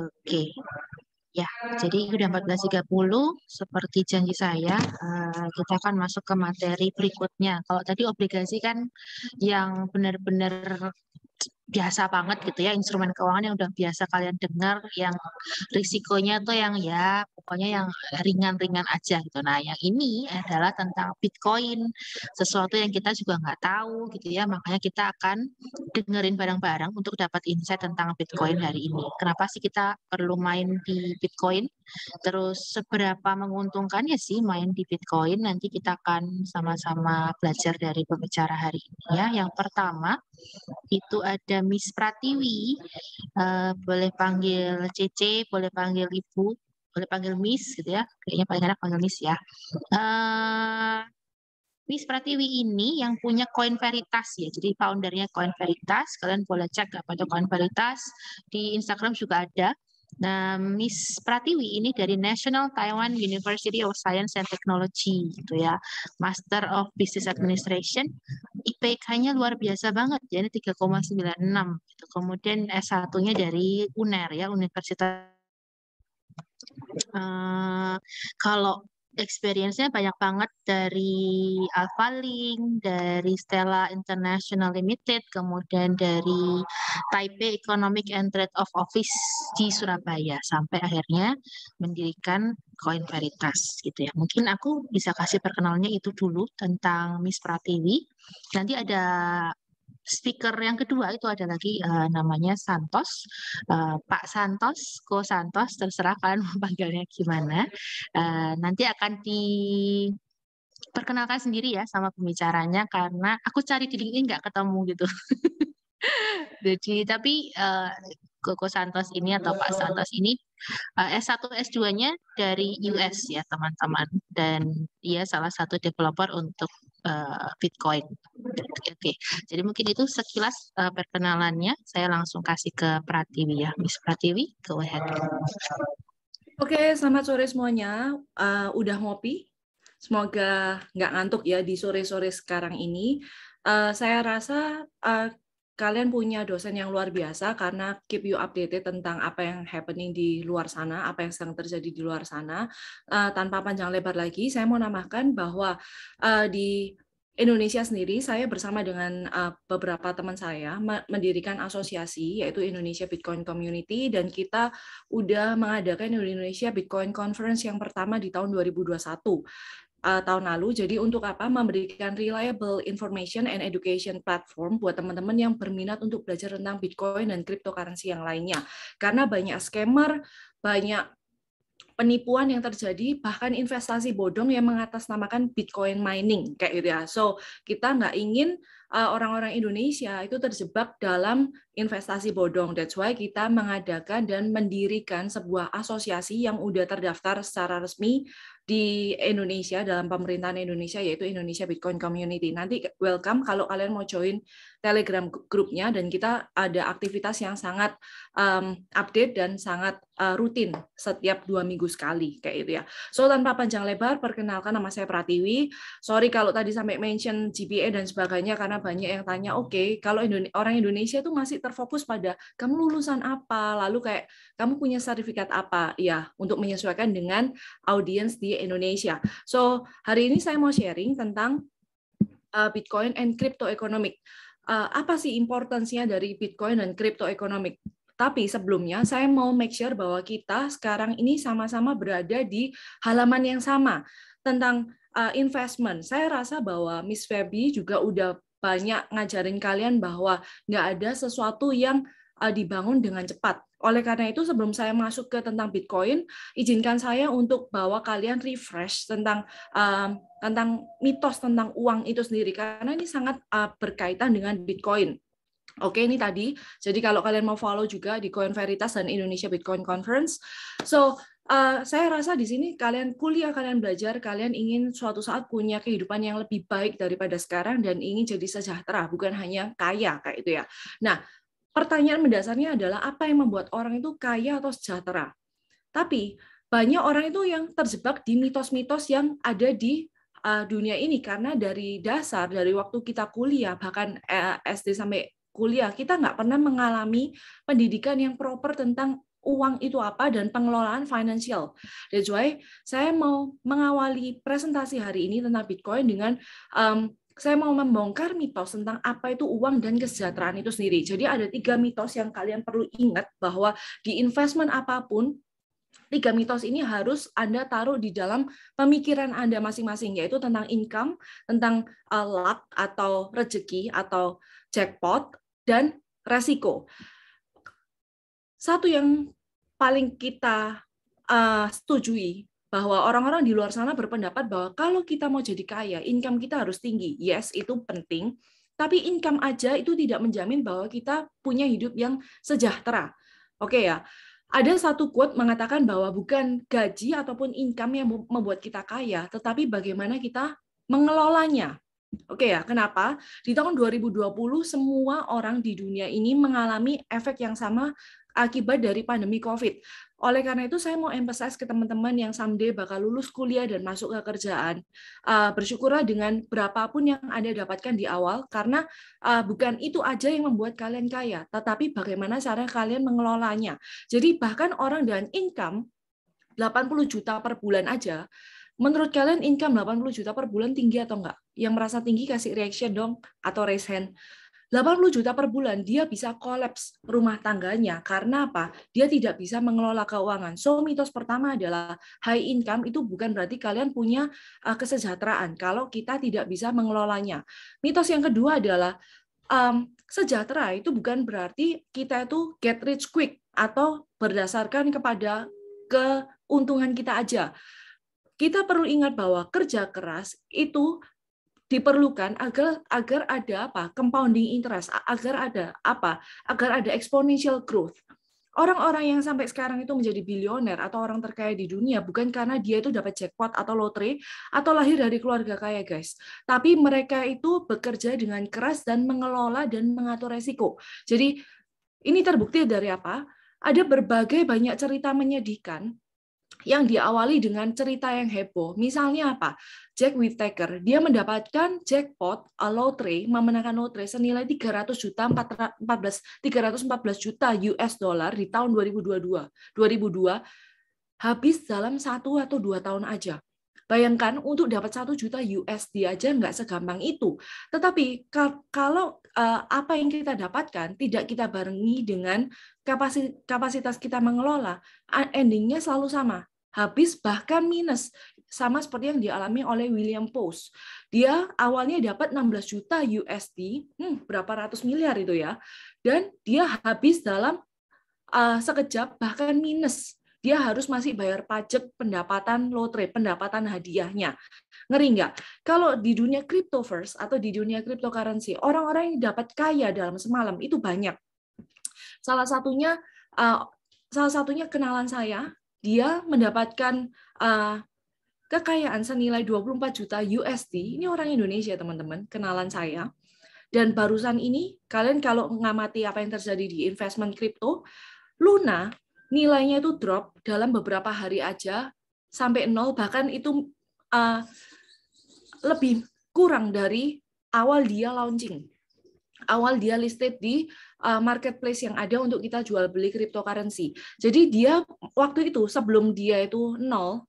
Oke. Ya, jadi sudah 14.30 seperti janji saya eh, kita akan masuk ke materi berikutnya. Kalau tadi obligasi kan yang benar-benar biasa banget gitu ya instrumen keuangan yang udah biasa kalian dengar yang risikonya tuh yang ya pokoknya yang ringan-ringan aja gitu nah yang ini adalah tentang Bitcoin sesuatu yang kita juga nggak tahu gitu ya makanya kita akan dengerin barang-barang untuk dapat insight tentang Bitcoin hari ini kenapa sih kita perlu main di Bitcoin Terus seberapa menguntungkan ya sih main di Bitcoin? Nanti kita akan sama-sama belajar dari pembicara hari ini ya. Yang pertama itu ada Miss Pratiwi, uh, boleh panggil CC, boleh panggil Ibu, boleh panggil Miss gitu ya. Kayaknya paling enak panggil Miss ya. Uh, Miss Pratiwi ini yang punya koin Veritas ya, jadi foundernya koin Veritas. Kalian boleh cek apa itu koin Veritas di Instagram juga ada. Nah, Miss Pratiwi ini dari National Taiwan University of Science and Technology gitu ya. Master of Business Administration. IPK-nya luar biasa banget, jadi 3,96 gitu. Kemudian S1-nya dari UNER ya, Universitas Uh, kalau experience-nya banyak banget dari Alphalink, dari Stella International Limited, kemudian dari Taipei Economic and Trade of Office di Surabaya sampai akhirnya mendirikan Koin Veritas gitu ya. Mungkin aku bisa kasih perkenalnya itu dulu tentang Miss Pratiwi. Nanti ada speaker yang kedua itu ada lagi uh, namanya Santos, uh, Pak Santos, Ko Santos, terserah kalian panggilnya gimana. Uh, nanti akan diperkenalkan sendiri ya sama pembicaranya karena aku cari di LinkedIn nggak ketemu gitu. Jadi tapi uh, Koko Santos ini atau Pak Santos ini S1 eh, S2-nya dari US ya teman-teman dan dia salah satu developer untuk eh, Bitcoin. Oke, okay. jadi mungkin itu sekilas eh, perkenalannya. Saya langsung kasih ke Pratiwi ya, Miss Pratiwi, go ahead. Oke, selamat sore semuanya. Uh, udah ngopi? Semoga nggak ngantuk ya di sore-sore sekarang ini. Uh, saya rasa uh, kalian punya dosen yang luar biasa karena keep you updated tentang apa yang happening di luar sana, apa yang sedang terjadi di luar sana. Uh, tanpa panjang lebar lagi, saya mau namakan bahwa uh, di Indonesia sendiri, saya bersama dengan uh, beberapa teman saya mendirikan asosiasi yaitu Indonesia Bitcoin Community dan kita udah mengadakan Indonesia Bitcoin Conference yang pertama di tahun 2021 uh, tahun lalu. Jadi untuk apa? Memberikan reliable information and education platform buat teman-teman yang berminat untuk belajar tentang Bitcoin dan cryptocurrency yang lainnya. Karena banyak scammer, banyak penipuan yang terjadi bahkan investasi bodong yang mengatasnamakan Bitcoin mining kayak gitu ya. So kita nggak ingin eh, orang-orang Indonesia itu terjebak dalam investasi bodong. That's why kita mengadakan dan mendirikan sebuah asosiasi yang udah terdaftar secara resmi di Indonesia dalam pemerintahan Indonesia yaitu Indonesia Bitcoin Community. Nanti welcome kalau kalian mau join Telegram grupnya dan kita ada aktivitas yang sangat um, update dan sangat uh, rutin setiap dua minggu sekali kayak itu ya. So tanpa panjang lebar perkenalkan nama saya Pratiwi. Sorry kalau tadi sampai mention GPA dan sebagainya karena banyak yang tanya oke okay, kalau Indonesia, orang Indonesia itu masih terfokus pada kamu lulusan apa lalu kayak kamu punya sertifikat apa ya untuk menyesuaikan dengan audiens di Indonesia. So, hari ini saya mau sharing tentang uh, Bitcoin and crypto economic. Uh, apa sih importansinya dari Bitcoin dan crypto economic? Tapi sebelumnya saya mau make sure bahwa kita sekarang ini sama-sama berada di halaman yang sama tentang uh, investment. Saya rasa bahwa Miss Feby juga udah banyak ngajarin kalian bahwa nggak ada sesuatu yang Eh, dibangun dengan cepat. Oleh karena itu, sebelum saya masuk ke tentang Bitcoin, izinkan saya untuk bawa kalian refresh tentang uh, tentang mitos tentang uang itu sendiri, karena ini sangat uh, berkaitan dengan Bitcoin. Oke, ini tadi. Jadi kalau kalian mau follow juga di Coin Veritas dan Indonesia Bitcoin Conference. So, uh, saya rasa di sini kalian kuliah, kalian belajar, kalian ingin suatu saat punya kehidupan yang lebih baik daripada sekarang dan ingin jadi sejahtera, bukan hanya kaya kayak itu ya. Nah, pertanyaan mendasarnya adalah apa yang membuat orang itu kaya atau sejahtera. Tapi banyak orang itu yang terjebak di mitos-mitos yang ada di eh, dunia ini karena dari dasar dari waktu kita kuliah bahkan eh, SD sampai kuliah kita nggak pernah mengalami pendidikan yang proper tentang uang itu apa dan pengelolaan financial. That's why saya mau mengawali presentasi hari ini tentang Bitcoin dengan um, saya mau membongkar mitos tentang apa itu uang dan kesejahteraan itu sendiri. Jadi ada tiga mitos yang kalian perlu ingat bahwa di investment apapun tiga mitos ini harus Anda taruh di dalam pemikiran Anda masing-masing, yaitu tentang income, tentang uh, luck atau rezeki atau jackpot, dan resiko. Satu yang paling kita uh, setujui bahwa orang-orang di luar sana berpendapat bahwa kalau kita mau jadi kaya, income kita harus tinggi. Yes, itu penting, tapi income aja itu tidak menjamin bahwa kita punya hidup yang sejahtera. Oke okay ya. Ada satu quote mengatakan bahwa bukan gaji ataupun income yang membuat kita kaya, tetapi bagaimana kita mengelolanya. Oke okay ya, kenapa? Di tahun 2020 semua orang di dunia ini mengalami efek yang sama akibat dari pandemi COVID. Oleh karena itu saya mau emphasize ke teman-teman yang someday bakal lulus kuliah dan masuk ke kerjaan, uh, bersyukurlah dengan berapapun yang Anda dapatkan di awal karena uh, bukan itu aja yang membuat kalian kaya, tetapi bagaimana cara kalian mengelolanya. Jadi bahkan orang dengan income 80 juta per bulan aja, menurut kalian income 80 juta per bulan tinggi atau enggak? Yang merasa tinggi kasih reaction dong atau raise hand. 80 juta per bulan dia bisa kolaps rumah tangganya karena apa? Dia tidak bisa mengelola keuangan. So mitos pertama adalah high income itu bukan berarti kalian punya eh, kesejahteraan kalau kita tidak bisa mengelolanya. Mitos yang kedua adalah um, sejahtera itu bukan berarti kita itu get rich quick atau berdasarkan kepada keuntungan kita aja kita perlu ingat bahwa kerja keras itu diperlukan agar agar ada apa compounding interest agar ada apa agar ada exponential growth orang-orang yang sampai sekarang itu menjadi bilioner atau orang terkaya di dunia bukan karena dia itu dapat jackpot atau lotre atau lahir dari keluarga kaya guys tapi mereka itu bekerja dengan keras dan mengelola dan mengatur resiko jadi ini terbukti dari apa ada berbagai banyak cerita menyedihkan yang diawali dengan cerita yang heboh. Misalnya apa? Jack Whittaker, dia mendapatkan jackpot a lottery, memenangkan lotre senilai 300 juta 14 314 juta US dollar di tahun 2022. 2002 habis dalam satu atau dua tahun aja. Bayangkan untuk dapat satu juta USD aja nggak segampang itu. Tetapi kalau eh, apa yang kita dapatkan tidak kita barengi dengan kapasitas kita mengelola, endingnya selalu sama habis bahkan minus sama seperti yang dialami oleh William Post. Dia awalnya dapat 16 juta USD, hmm, berapa ratus miliar itu ya. Dan dia habis dalam uh, sekejap bahkan minus. Dia harus masih bayar pajak pendapatan lotre, pendapatan hadiahnya. Ngeri nggak? Kalau di dunia crypto first atau di dunia cryptocurrency, orang-orang yang dapat kaya dalam semalam itu banyak. Salah satunya uh, salah satunya kenalan saya dia mendapatkan uh, kekayaan senilai 24 juta USD. Ini orang Indonesia, teman-teman, kenalan saya. Dan barusan ini, kalian kalau mengamati apa yang terjadi di investment crypto, Luna nilainya itu drop dalam beberapa hari aja sampai nol, bahkan itu uh, lebih kurang dari awal dia launching awal dia listed di uh, marketplace yang ada untuk kita jual beli cryptocurrency. Jadi dia waktu itu sebelum dia itu nol,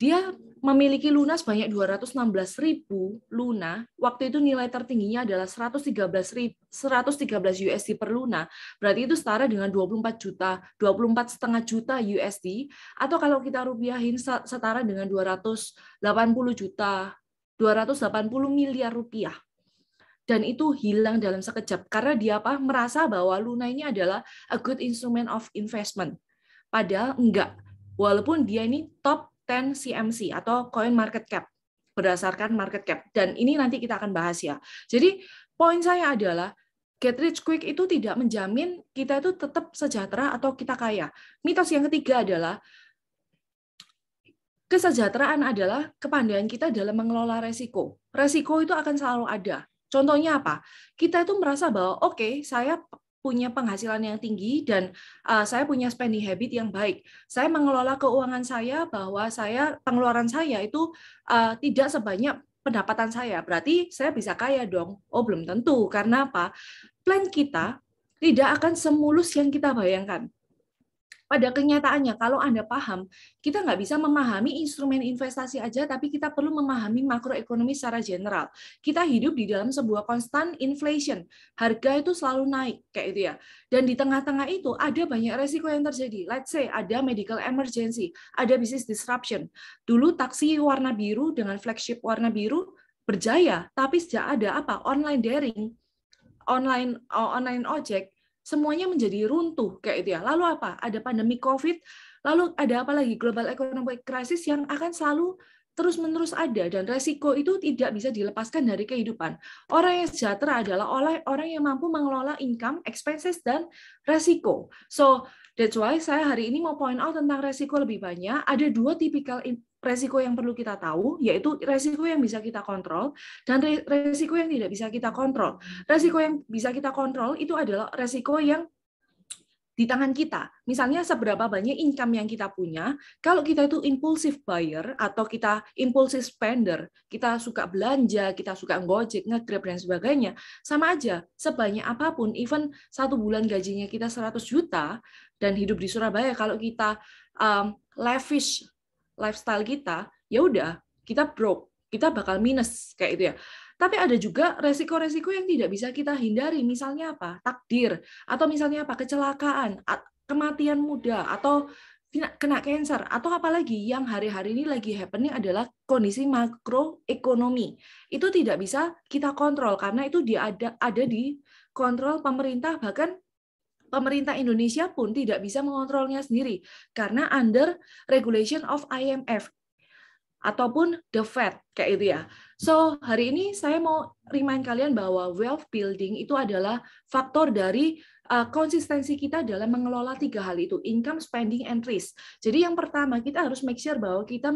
dia memiliki Luna sebanyak 216 ribu Luna. Waktu itu nilai tertingginya adalah 113 ribu, 113 USD per Luna. Berarti itu setara dengan 24 juta, 24 setengah juta USD. Atau kalau kita rupiahin setara dengan 280 juta, 280 miliar rupiah dan itu hilang dalam sekejap karena dia apa merasa bahwa Luna ini adalah a good instrument of investment. Padahal enggak. Walaupun dia ini top 10 CMC atau coin market cap berdasarkan market cap dan ini nanti kita akan bahas ya. Jadi poin saya adalah get rich quick itu tidak menjamin kita itu tetap sejahtera atau kita kaya. Mitos yang ketiga adalah kesejahteraan adalah kepandaian kita dalam mengelola resiko. Resiko itu akan selalu ada. Contohnya apa? Kita itu merasa bahwa oke, okay, saya punya penghasilan yang tinggi dan uh, saya punya spending habit yang baik. Saya mengelola keuangan saya bahwa saya pengeluaran saya itu uh, tidak sebanyak pendapatan saya. Berarti saya bisa kaya dong. Oh, belum tentu. Karena apa? Plan kita tidak akan semulus yang kita bayangkan. Pada kenyataannya, kalau Anda paham, kita nggak bisa memahami instrumen investasi aja, tapi kita perlu memahami makroekonomi secara general. Kita hidup di dalam sebuah konstan inflation. Harga itu selalu naik, kayak itu ya. Dan di tengah-tengah itu ada banyak resiko yang terjadi. Let's say ada medical emergency, ada business disruption. Dulu taksi warna biru dengan flagship warna biru berjaya, tapi sejak ada apa online daring, online online ojek semuanya menjadi runtuh kayak itu ya. Lalu apa? Ada pandemi Covid, lalu ada apa lagi? Global economic crisis yang akan selalu terus-menerus ada dan resiko itu tidak bisa dilepaskan dari kehidupan. Orang yang sejahtera adalah oleh orang yang mampu mengelola income, expenses dan resiko. So, that's why saya hari ini mau point out tentang resiko lebih banyak. Ada dua tipikal resiko yang perlu kita tahu, yaitu resiko yang bisa kita kontrol dan resiko yang tidak bisa kita kontrol. Resiko yang bisa kita kontrol itu adalah resiko yang di tangan kita. Misalnya seberapa banyak income yang kita punya, kalau kita itu impulsif buyer atau kita impulsif spender, kita suka belanja, kita suka ngojek, ngegrab, dan sebagainya, sama aja, sebanyak apapun, even satu bulan gajinya kita 100 juta, dan hidup di Surabaya, kalau kita um, lavish lifestyle kita, ya udah kita broke, kita bakal minus kayak itu ya. Tapi ada juga resiko-resiko yang tidak bisa kita hindari, misalnya apa? Takdir atau misalnya apa? Kecelakaan, kematian muda atau kena cancer atau apalagi yang hari-hari ini lagi happening adalah kondisi makroekonomi itu tidak bisa kita kontrol karena itu dia ada ada di kontrol pemerintah bahkan pemerintah Indonesia pun tidak bisa mengontrolnya sendiri karena under regulation of IMF ataupun the Fed kayak itu ya. So hari ini saya mau remind kalian bahwa wealth building itu adalah faktor dari eh, konsistensi kita dalam mengelola tiga hal itu income, spending, and risk. Jadi yang pertama kita harus make sure bahwa kita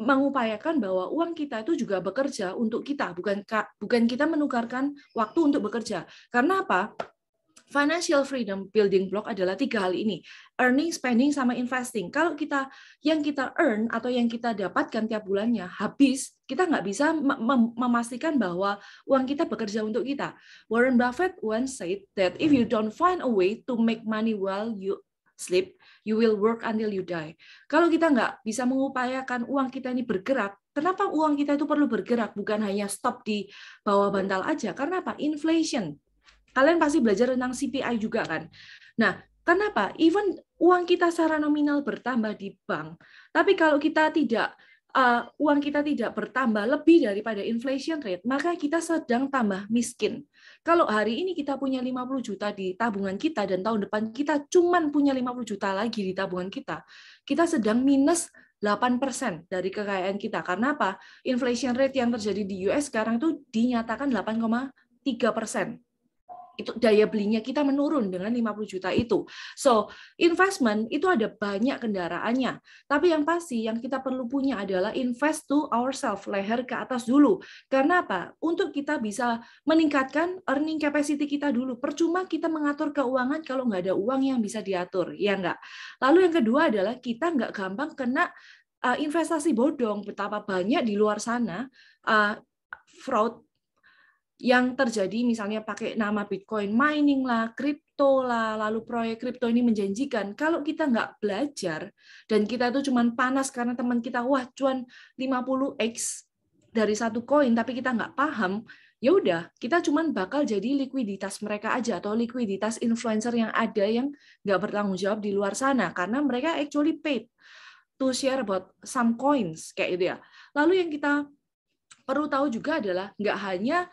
mengupayakan bahwa uang kita itu juga bekerja untuk kita, bukan bukan kita menukarkan waktu untuk bekerja. Karena apa? financial freedom building block adalah tiga hal ini earning spending sama investing kalau kita yang kita earn atau yang kita dapatkan tiap bulannya habis kita nggak bisa memastikan bahwa uang kita bekerja untuk kita Warren Buffett once said that if you don't find a way to make money while you sleep you will work until you die kalau kita nggak bisa mengupayakan uang kita ini bergerak kenapa uang kita itu perlu bergerak bukan hanya stop di bawah bantal aja karena apa inflation Kalian pasti belajar tentang CPI juga kan. Nah, kenapa? Even uang kita secara nominal bertambah di bank, tapi kalau kita tidak uh, uang kita tidak bertambah lebih daripada inflation rate, maka kita sedang tambah miskin. Kalau hari ini kita punya 50 juta di tabungan kita dan tahun depan kita cuma punya 50 juta lagi di tabungan kita, kita sedang minus 8% dari kekayaan kita. Karena apa? Inflation rate yang terjadi di US sekarang itu dinyatakan 8,3% itu daya belinya kita menurun dengan 50 juta itu. So, investment itu ada banyak kendaraannya. Tapi yang pasti yang kita perlu punya adalah invest to ourselves, leher ke atas dulu. Karena apa? Untuk kita bisa meningkatkan earning capacity kita dulu. Percuma kita mengatur keuangan kalau nggak ada uang yang bisa diatur, ya nggak? Lalu yang kedua adalah kita nggak gampang kena eh, investasi bodong. Betapa banyak di luar sana eh, fraud yang terjadi misalnya pakai nama Bitcoin mining lah, kripto lah, lalu proyek kripto ini menjanjikan. Kalau kita nggak belajar dan kita tuh cuman panas karena teman kita wah cuan 50x dari satu koin tapi kita nggak paham, ya udah kita cuman bakal jadi likuiditas mereka aja atau likuiditas influencer yang ada yang nggak bertanggung jawab di luar sana karena mereka actually paid to share about some coins kayak gitu ya. Lalu yang kita perlu tahu juga adalah nggak hanya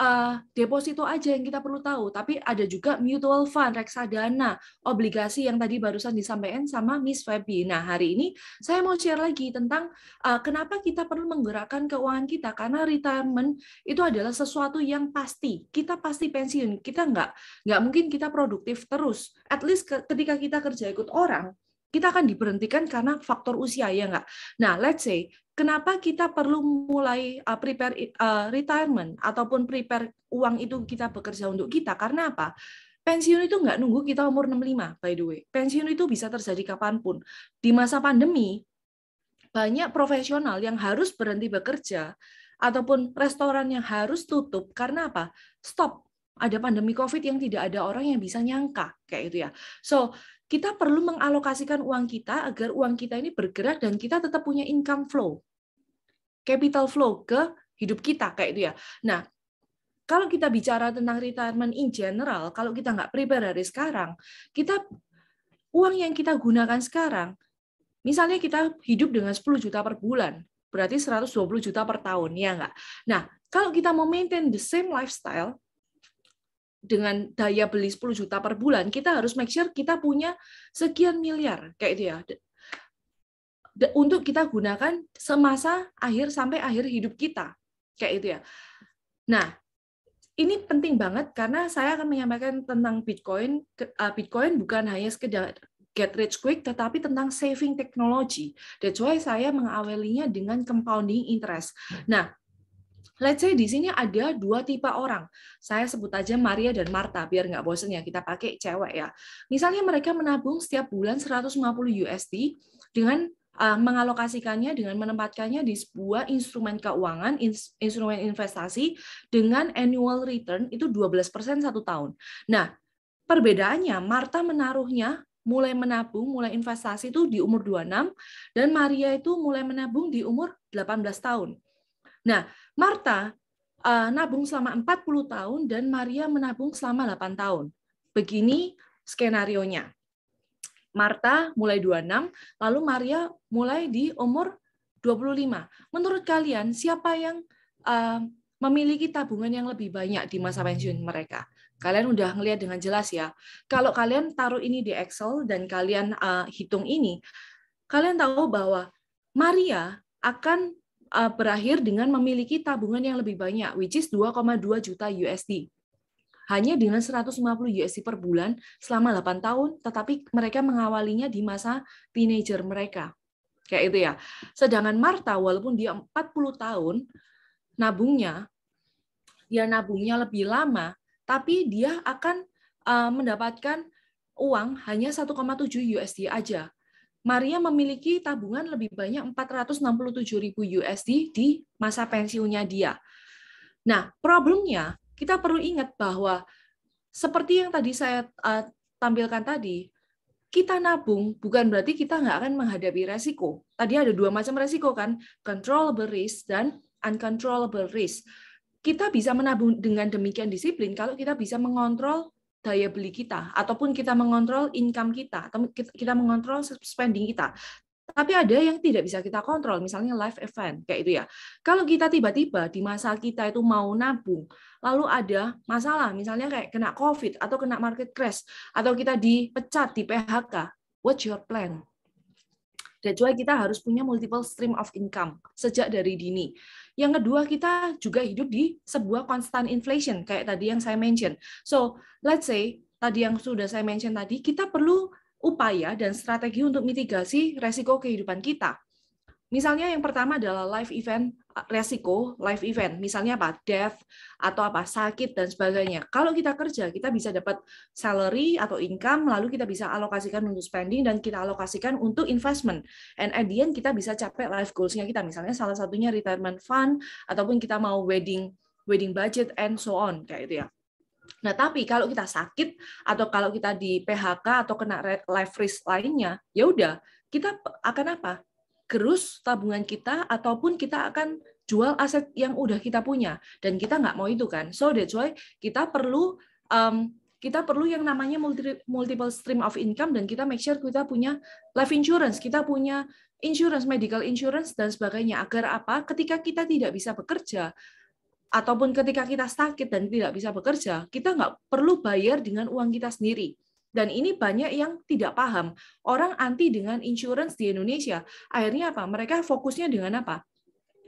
uh, deposito aja yang kita perlu tahu, tapi ada juga mutual fund, reksadana, obligasi yang tadi barusan disampaikan sama Miss Feby. Nah, hari ini saya mau share lagi tentang uh, kenapa kita perlu menggerakkan keuangan kita karena retirement itu adalah sesuatu yang pasti. Kita pasti pensiun, kita nggak nggak mungkin kita produktif terus. At least ketika kita kerja ikut orang, kita akan diberhentikan karena faktor usia ya nggak. Nah, let's say kenapa kita perlu mulai uh, prepare uh, retirement ataupun prepare uang itu kita bekerja untuk kita karena apa? Pensiun itu nggak nunggu kita umur 65, by the way. Pensiun itu bisa terjadi kapanpun. Di masa pandemi, banyak profesional yang harus berhenti bekerja ataupun restoran yang harus tutup karena apa? Stop. Ada pandemi COVID yang tidak ada orang yang bisa nyangka kayak itu ya. So kita perlu mengalokasikan uang kita agar uang kita ini bergerak dan kita tetap punya income flow, capital flow ke hidup kita kayak itu ya. Nah, kalau kita bicara tentang retirement in general, kalau kita nggak prepare dari sekarang, kita uang yang kita gunakan sekarang, misalnya kita hidup dengan 10 juta per bulan, berarti 120 juta per tahun, ya nggak? Nah, kalau kita mau maintain the same lifestyle, dengan daya beli 10 juta per bulan, kita harus make sure kita punya sekian miliar kayak itu ya. Untuk kita gunakan semasa akhir sampai akhir hidup kita. Kayak itu ya. Nah, ini penting banget karena saya akan menyampaikan tentang Bitcoin. Eh, Bitcoin bukan hanya sekedar get rich quick, tetapi tentang saving technology. That's why saya mengawalinya dengan compounding interest. Nah, Let's say di sini ada dua tipe orang. Saya sebut aja Maria dan Marta, biar nggak bosen ya, kita pakai cewek ya. Misalnya mereka menabung setiap bulan 150 USD dengan eh, mengalokasikannya dengan menempatkannya di sebuah instrumen keuangan, instrumen investasi dengan annual return itu 12% satu tahun. Nah, perbedaannya Marta menaruhnya mulai menabung, mulai investasi itu di umur 26 dan Maria itu mulai menabung di umur 18 tahun. Nah, Marta uh, eh, nabung selama 40 tahun dan Maria menabung selama 8 tahun. Begini skenarionya. Marta mulai 26, lalu Maria mulai di umur 25. Menurut kalian siapa yang uh, memiliki tabungan yang lebih banyak di masa pensiun mereka? Kalian udah ngelihat dengan jelas ya. Kalau kalian taruh ini di Excel dan kalian uh, hitung ini, kalian tahu bahwa Maria akan uh, berakhir dengan memiliki tabungan yang lebih banyak, which is 2,2 juta USD. Hanya dengan 150 USD per bulan selama 8 tahun, tetapi mereka mengawalinya di masa teenager mereka. Kayak itu ya. Sedangkan Marta, walaupun dia 40 tahun, nabungnya, dia nabungnya lebih lama, tapi dia akan eh, mendapatkan uang hanya 1,7 USD aja. Maria memiliki tabungan lebih banyak 467.000 USD di masa pensiunnya dia. Nah, problemnya kita perlu ingat bahwa seperti yang tadi saya uh, tampilkan tadi, kita nabung bukan berarti kita nggak akan menghadapi resiko. Tadi ada dua macam resiko kan, controllable risk dan uncontrollable risk. Kita bisa menabung dengan demikian disiplin kalau kita bisa mengontrol daya beli kita ataupun kita mengontrol income kita atau kita mengontrol spending kita tapi ada yang tidak bisa kita kontrol, misalnya live event kayak itu ya. Kalau kita tiba-tiba di masa kita itu mau nabung, lalu ada masalah, misalnya kayak kena COVID atau kena market crash atau kita dipecat di PHK, what's your plan? dan juga kita harus punya multiple stream of income sejak dari dini. Yang kedua, kita juga hidup di sebuah constant inflation, kayak tadi yang saya mention. So, let's say, tadi yang sudah saya mention tadi, kita perlu upaya dan strategi untuk mitigasi resiko kehidupan kita. Misalnya yang pertama adalah life event resiko life event, misalnya apa death atau apa sakit dan sebagainya. Kalau kita kerja, kita bisa dapat salary atau income, lalu kita bisa alokasikan untuk spending dan kita alokasikan untuk investment. And at the end kita bisa capai life goalsnya kita, misalnya salah satunya retirement fund ataupun kita mau wedding wedding budget and so on kayak itu ya. Nah, tapi kalau kita sakit atau kalau kita di PHK atau kena life risk lainnya, ya udah kita akan apa? gerus tabungan kita ataupun kita akan jual aset yang udah kita punya dan kita nggak mau itu kan so that's why kita perlu um, kita perlu yang namanya multi, multiple stream of income dan kita make sure kita punya life insurance kita punya insurance medical insurance dan sebagainya agar apa ketika kita tidak bisa bekerja ataupun ketika kita sakit dan tidak bisa bekerja kita nggak perlu bayar dengan uang kita sendiri dan ini banyak yang tidak paham. Orang anti dengan insurance di Indonesia. Akhirnya apa? Mereka fokusnya dengan apa?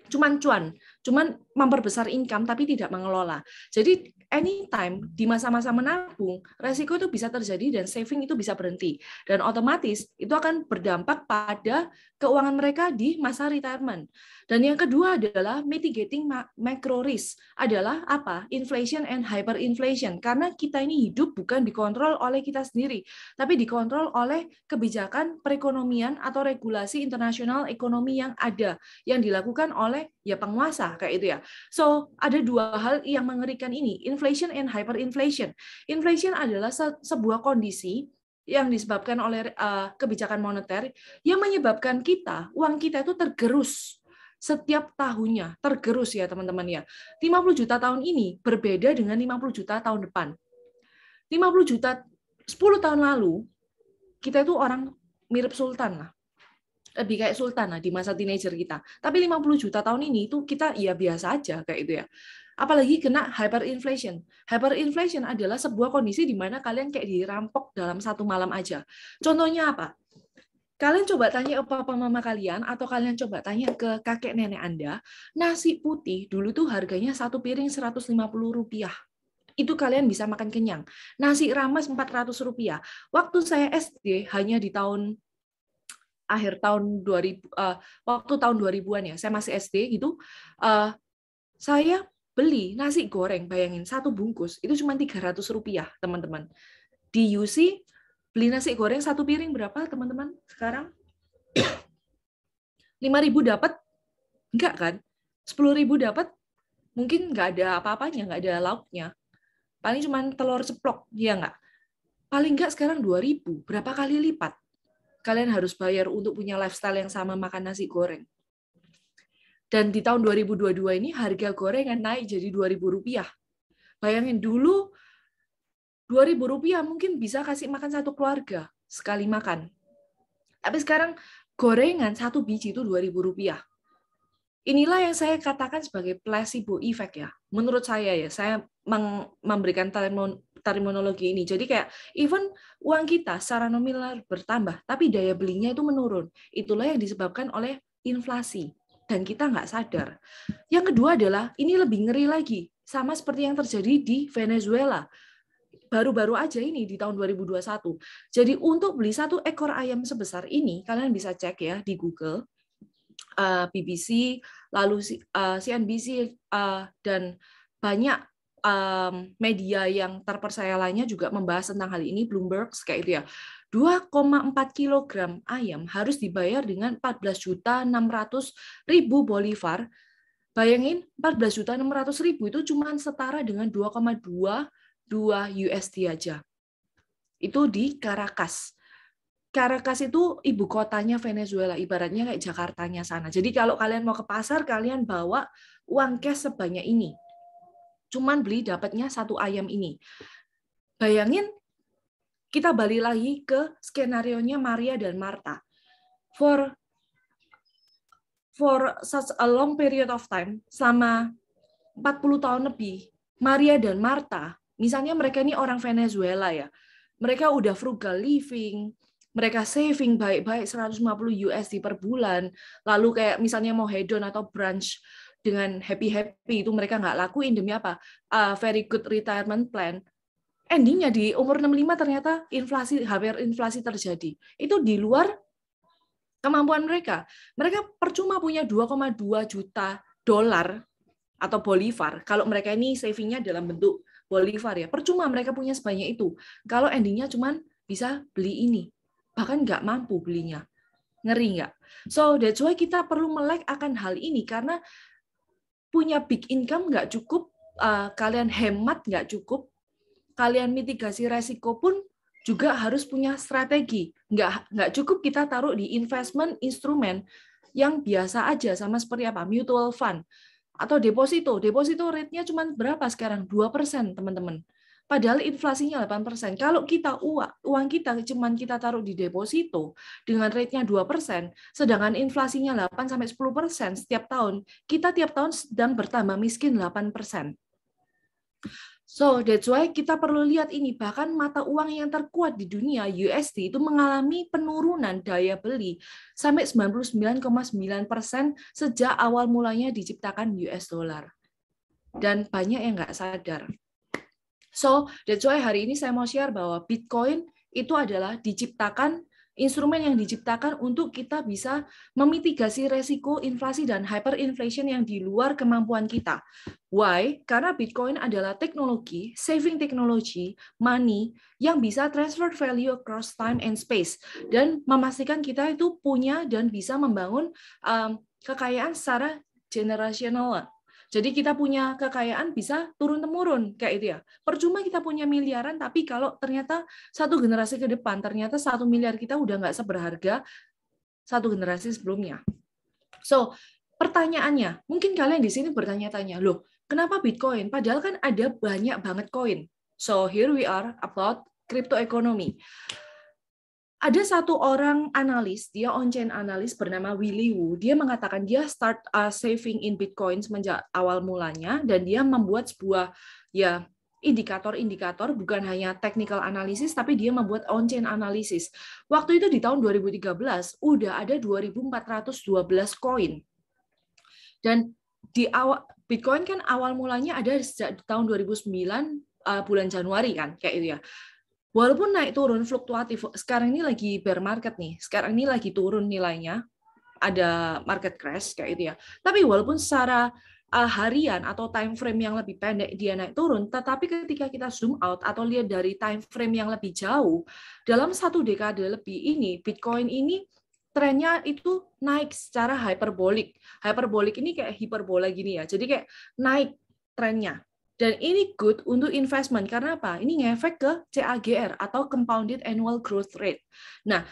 Cuman cuan, cuman memperbesar income tapi tidak mengelola. Jadi anytime di masa-masa menabung, resiko itu bisa terjadi dan saving itu bisa berhenti. Dan otomatis itu akan berdampak pada keuangan mereka di masa retirement. Dan yang kedua adalah mitigating macro risk. Adalah apa? Inflation and hyperinflation. Karena kita ini hidup bukan dikontrol oleh kita sendiri, tapi dikontrol oleh kebijakan perekonomian atau regulasi internasional ekonomi yang ada, yang dilakukan oleh ya penguasa kayak itu ya. So, ada dua hal yang mengerikan ini, inflation and hyperinflation. Inflation adalah se sebuah kondisi yang disebabkan oleh uh, kebijakan moneter yang menyebabkan kita uang kita itu tergerus setiap tahunnya tergerus ya teman-teman ya. 50 juta tahun ini berbeda dengan 50 juta tahun depan. 50 juta 10 tahun lalu kita itu orang mirip sultan lah. Lebih kayak sultan lah di masa teenager kita. Tapi 50 juta tahun ini itu kita ya biasa aja kayak itu ya. Apalagi kena hyperinflation. Hyperinflation adalah sebuah kondisi di mana kalian kayak dirampok dalam satu malam aja. Contohnya apa? kalian coba tanya ke papa mama kalian atau kalian coba tanya ke kakek nenek Anda, nasi putih dulu tuh harganya satu piring 150 rupiah itu kalian bisa makan kenyang. Nasi rames 400 rupiah. Waktu saya SD hanya di tahun akhir tahun 2000 uh, eh, waktu tahun 2000-an ya, saya masih SD gitu. Uh, saya beli nasi goreng, bayangin satu bungkus itu cuma 300 rupiah, teman-teman. Di UC Beli nasi goreng satu piring berapa teman-teman sekarang? ribu dapat? Enggak kan? ribu dapat? Mungkin nggak ada apa-apanya, nggak ada lauknya. Paling cuma telur ceplok, ya enggak Paling enggak sekarang ribu berapa kali lipat? Kalian harus bayar untuk punya lifestyle yang sama makan nasi goreng. Dan di tahun 2022 ini harga gorengan naik jadi 2.000 rupiah. Bayangin dulu ribu rupiah mungkin bisa kasih makan satu keluarga sekali makan. Tapi sekarang gorengan satu biji itu ribu rupiah. Inilah yang saya katakan sebagai placebo effect ya. Menurut saya ya, saya memberikan terminologi ini. Jadi kayak even uang kita secara nominal bertambah, tapi daya belinya itu menurun. Itulah yang disebabkan oleh inflasi dan kita nggak sadar. Yang kedua adalah ini lebih ngeri lagi, sama seperti yang terjadi di Venezuela baru-baru aja ini di tahun 2021. Jadi untuk beli satu ekor ayam sebesar ini, kalian bisa cek ya di Google, uh, eh, BBC, lalu CNBC, eh, uh, eh, dan banyak um, media yang terpercaya lainnya juga membahas tentang hal ini, Bloomberg kayak itu ya. 2,4 kg ayam harus dibayar dengan 14.600.000 bolivar. Bayangin 14.600.000 itu cuma setara dengan 2,2 2 USD aja. Itu di Caracas. Caracas itu ibu kotanya Venezuela, ibaratnya kayak Jakartanya sana. Jadi kalau kalian mau ke pasar, kalian bawa uang cash sebanyak ini. Cuman beli dapatnya satu ayam ini. Bayangin kita balik lagi ke skenario-nya Maria dan Marta. For for such a long period of time, selama 40 tahun lebih, Maria dan Marta misalnya mereka ini orang Venezuela ya, mereka udah frugal living, mereka saving baik-baik 150 USD per bulan, lalu kayak misalnya mau hedon atau brunch dengan happy-happy itu mereka nggak lakuin demi apa? Uh, very good retirement plan. Endingnya di umur 65 ternyata inflasi hampir inflasi terjadi. Itu di luar kemampuan mereka. Mereka percuma punya 2,2 juta dolar atau bolivar kalau mereka ini savingnya dalam bentuk Bolivar ya. Percuma mereka punya sebanyak itu. Kalau endingnya cuman bisa beli ini. Bahkan nggak mampu belinya. Ngeri nggak? So, that's why kita perlu melek akan hal ini. Karena punya big income nggak cukup, uh, kalian hemat nggak cukup, kalian mitigasi resiko pun juga harus punya strategi. Nggak, nggak cukup kita taruh di investment instrumen yang biasa aja, sama seperti apa, mutual fund atau deposito. Deposito rate-nya cuma berapa sekarang? 2%, teman-teman. Padahal inflasinya 8%. Kalau kita uang, uang kita cuma kita taruh di deposito dengan rate-nya 2%, sedangkan inflasinya 8 sampai 10% setiap tahun, kita tiap tahun sedang bertambah miskin 8%. So that's why kita perlu lihat ini bahkan mata uang yang terkuat di dunia USD itu mengalami penurunan daya beli sampai 99,9% persen sejak awal mulanya diciptakan US dollar. Dan banyak yang nggak sadar. So that's why hari ini saya mau share bahwa Bitcoin itu adalah diciptakan instrumen yang diciptakan untuk kita bisa memitigasi resiko inflasi dan hyperinflation yang di luar kemampuan kita. Why? Karena Bitcoin adalah teknologi, saving technology, money yang bisa transfer value across time and space dan memastikan kita itu punya dan bisa membangun um, kekayaan secara generasional jadi kita punya kekayaan bisa turun temurun kayak itu ya. Percuma kita punya miliaran tapi kalau ternyata satu generasi ke depan ternyata satu miliar kita udah nggak seberharga satu generasi sebelumnya. So pertanyaannya, mungkin kalian di sini bertanya-tanya, loh, kenapa Bitcoin? Padahal kan ada banyak banget koin. So here we are about crypto economy ada satu orang analis, dia on-chain analis bernama Willy Wu. Dia mengatakan dia start uh, saving in Bitcoin semenjak awal mulanya dan dia membuat sebuah ya indikator-indikator bukan hanya technical analysis tapi dia membuat on-chain analysis. Waktu itu di tahun 2013 udah ada 2412 koin. Dan di awal Bitcoin kan awal mulanya ada sejak tahun 2009 uh, bulan Januari kan kayak itu ya walaupun naik turun fluktuatif sekarang ini lagi bear market nih sekarang ini lagi turun nilainya ada market crash kayak itu ya tapi walaupun secara uh, harian atau time frame yang lebih pendek dia naik turun, tetapi ketika kita zoom out atau lihat dari time frame yang lebih jauh, dalam satu dekade lebih ini Bitcoin ini trennya itu naik secara hyperbolik. Hyperbolik ini kayak hiperbola gini ya. Jadi kayak naik trennya. Dan ini good untuk investment karena apa? Ini ngefek ke CAGR atau compounded annual growth rate. Nah,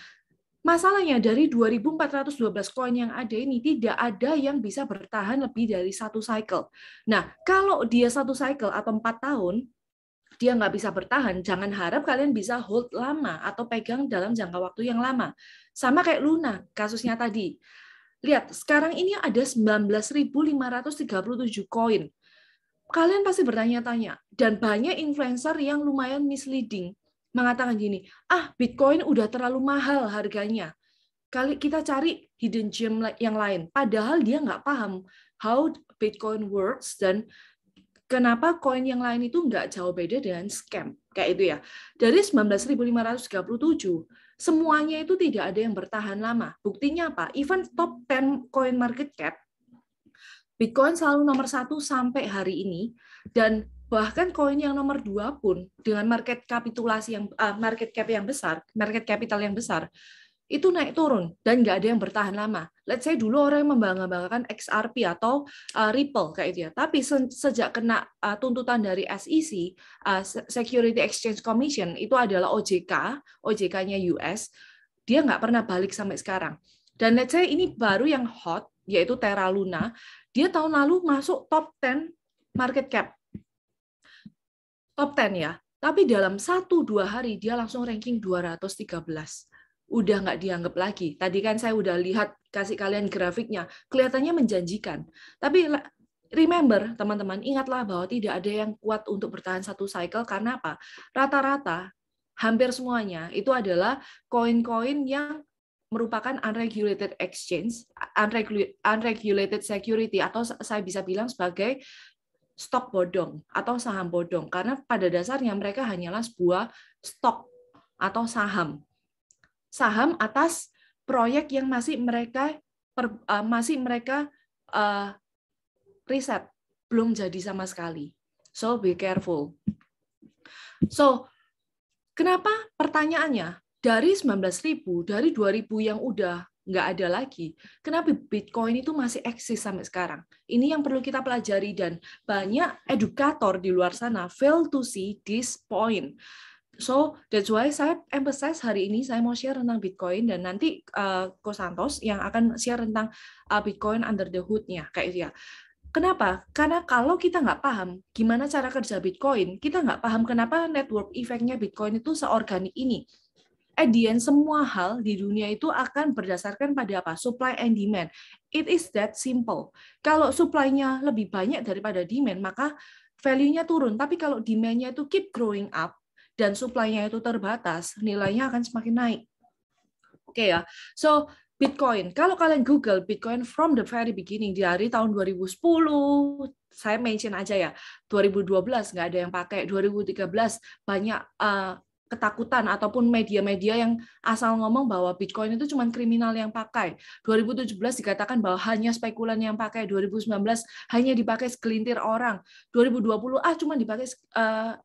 Masalahnya dari 2.412 koin yang ada ini tidak ada yang bisa bertahan lebih dari satu cycle. Nah, kalau dia satu cycle atau empat tahun, dia nggak bisa bertahan, jangan harap kalian bisa hold lama atau pegang dalam jangka waktu yang lama. Sama kayak Luna, kasusnya tadi. Lihat, sekarang ini ada 19.537 koin kalian pasti bertanya-tanya dan banyak influencer yang lumayan misleading mengatakan gini, ah Bitcoin udah terlalu mahal harganya. Kali kita cari hidden gem yang lain. Padahal dia nggak paham how Bitcoin works dan kenapa koin yang lain itu nggak jauh beda dengan scam. Kayak itu ya. Dari 19.537, semuanya itu tidak ada yang bertahan lama. Buktinya apa? Even top 10 coin market cap Bitcoin selalu nomor satu sampai hari ini dan bahkan koin yang nomor dua pun dengan market kapitulasi yang uh, market cap yang besar, market capital yang besar itu naik turun dan nggak ada yang bertahan lama. Let's say dulu orang yang membanggakan XRP atau uh, Ripple kayak itu ya. Tapi se sejak kena uh, tuntutan dari e SEC, uh, Security Exchange Commission itu adalah OJK, OJK-nya US, dia nggak pernah balik sampai sekarang. Dan let's say ini baru yang hot yaitu Terra Luna, dia tahun lalu masuk top 10 market cap. Top 10 ya. Tapi dalam 1-2 hari dia langsung ranking 213. Udah nggak dianggap lagi. Tadi kan saya udah lihat, kasih kalian grafiknya. Kelihatannya menjanjikan. Tapi remember teman-teman, ingatlah bahwa tidak ada yang kuat untuk bertahan satu cycle. Karena apa? Rata-rata hampir semuanya itu adalah koin-koin yang merupakan unregulated exchange, unregulated security atau saya bisa bilang sebagai stok bodong atau saham bodong karena pada dasarnya mereka hanyalah sebuah stok atau saham. Saham atas proyek yang masih mereka eh, masih mereka eh, riset belum jadi sama sekali. So be careful. So, kenapa pertanyaannya? dari 19.000, dari 2.000 yang udah nggak ada lagi. Kenapa Bitcoin itu masih eksis sampai sekarang? Ini yang perlu kita pelajari dan banyak edukator di luar sana fail to see this point. So that's why saya emphasize hari ini saya mau share tentang Bitcoin dan nanti uh, Santos yang akan share tentang uh, Bitcoin under the hood-nya kayak dia. Gitu ya. Kenapa? Karena kalau kita nggak paham gimana cara kerja Bitcoin, kita nggak paham kenapa network effect-nya Bitcoin itu seorganik ini at eh, the end semua hal di dunia itu akan berdasarkan pada apa? Supply and demand. It is that simple. Kalau supply-nya lebih banyak daripada demand, maka value-nya turun. Tapi kalau demand-nya itu keep growing up dan supply-nya itu terbatas, nilainya akan semakin naik. Oke okay ya. So, Bitcoin. Kalau kalian Google Bitcoin from the very beginning di hari tahun 2010, saya mention aja ya, 2012 nggak ada yang pakai, 2013 banyak uh, ketakutan ataupun media-media yang asal ngomong bahwa Bitcoin itu cuma kriminal yang pakai. 2017 dikatakan bahwa hanya spekulan yang pakai, 2019 hanya dipakai segelintir orang, 2020 ah cuma dipakai uh,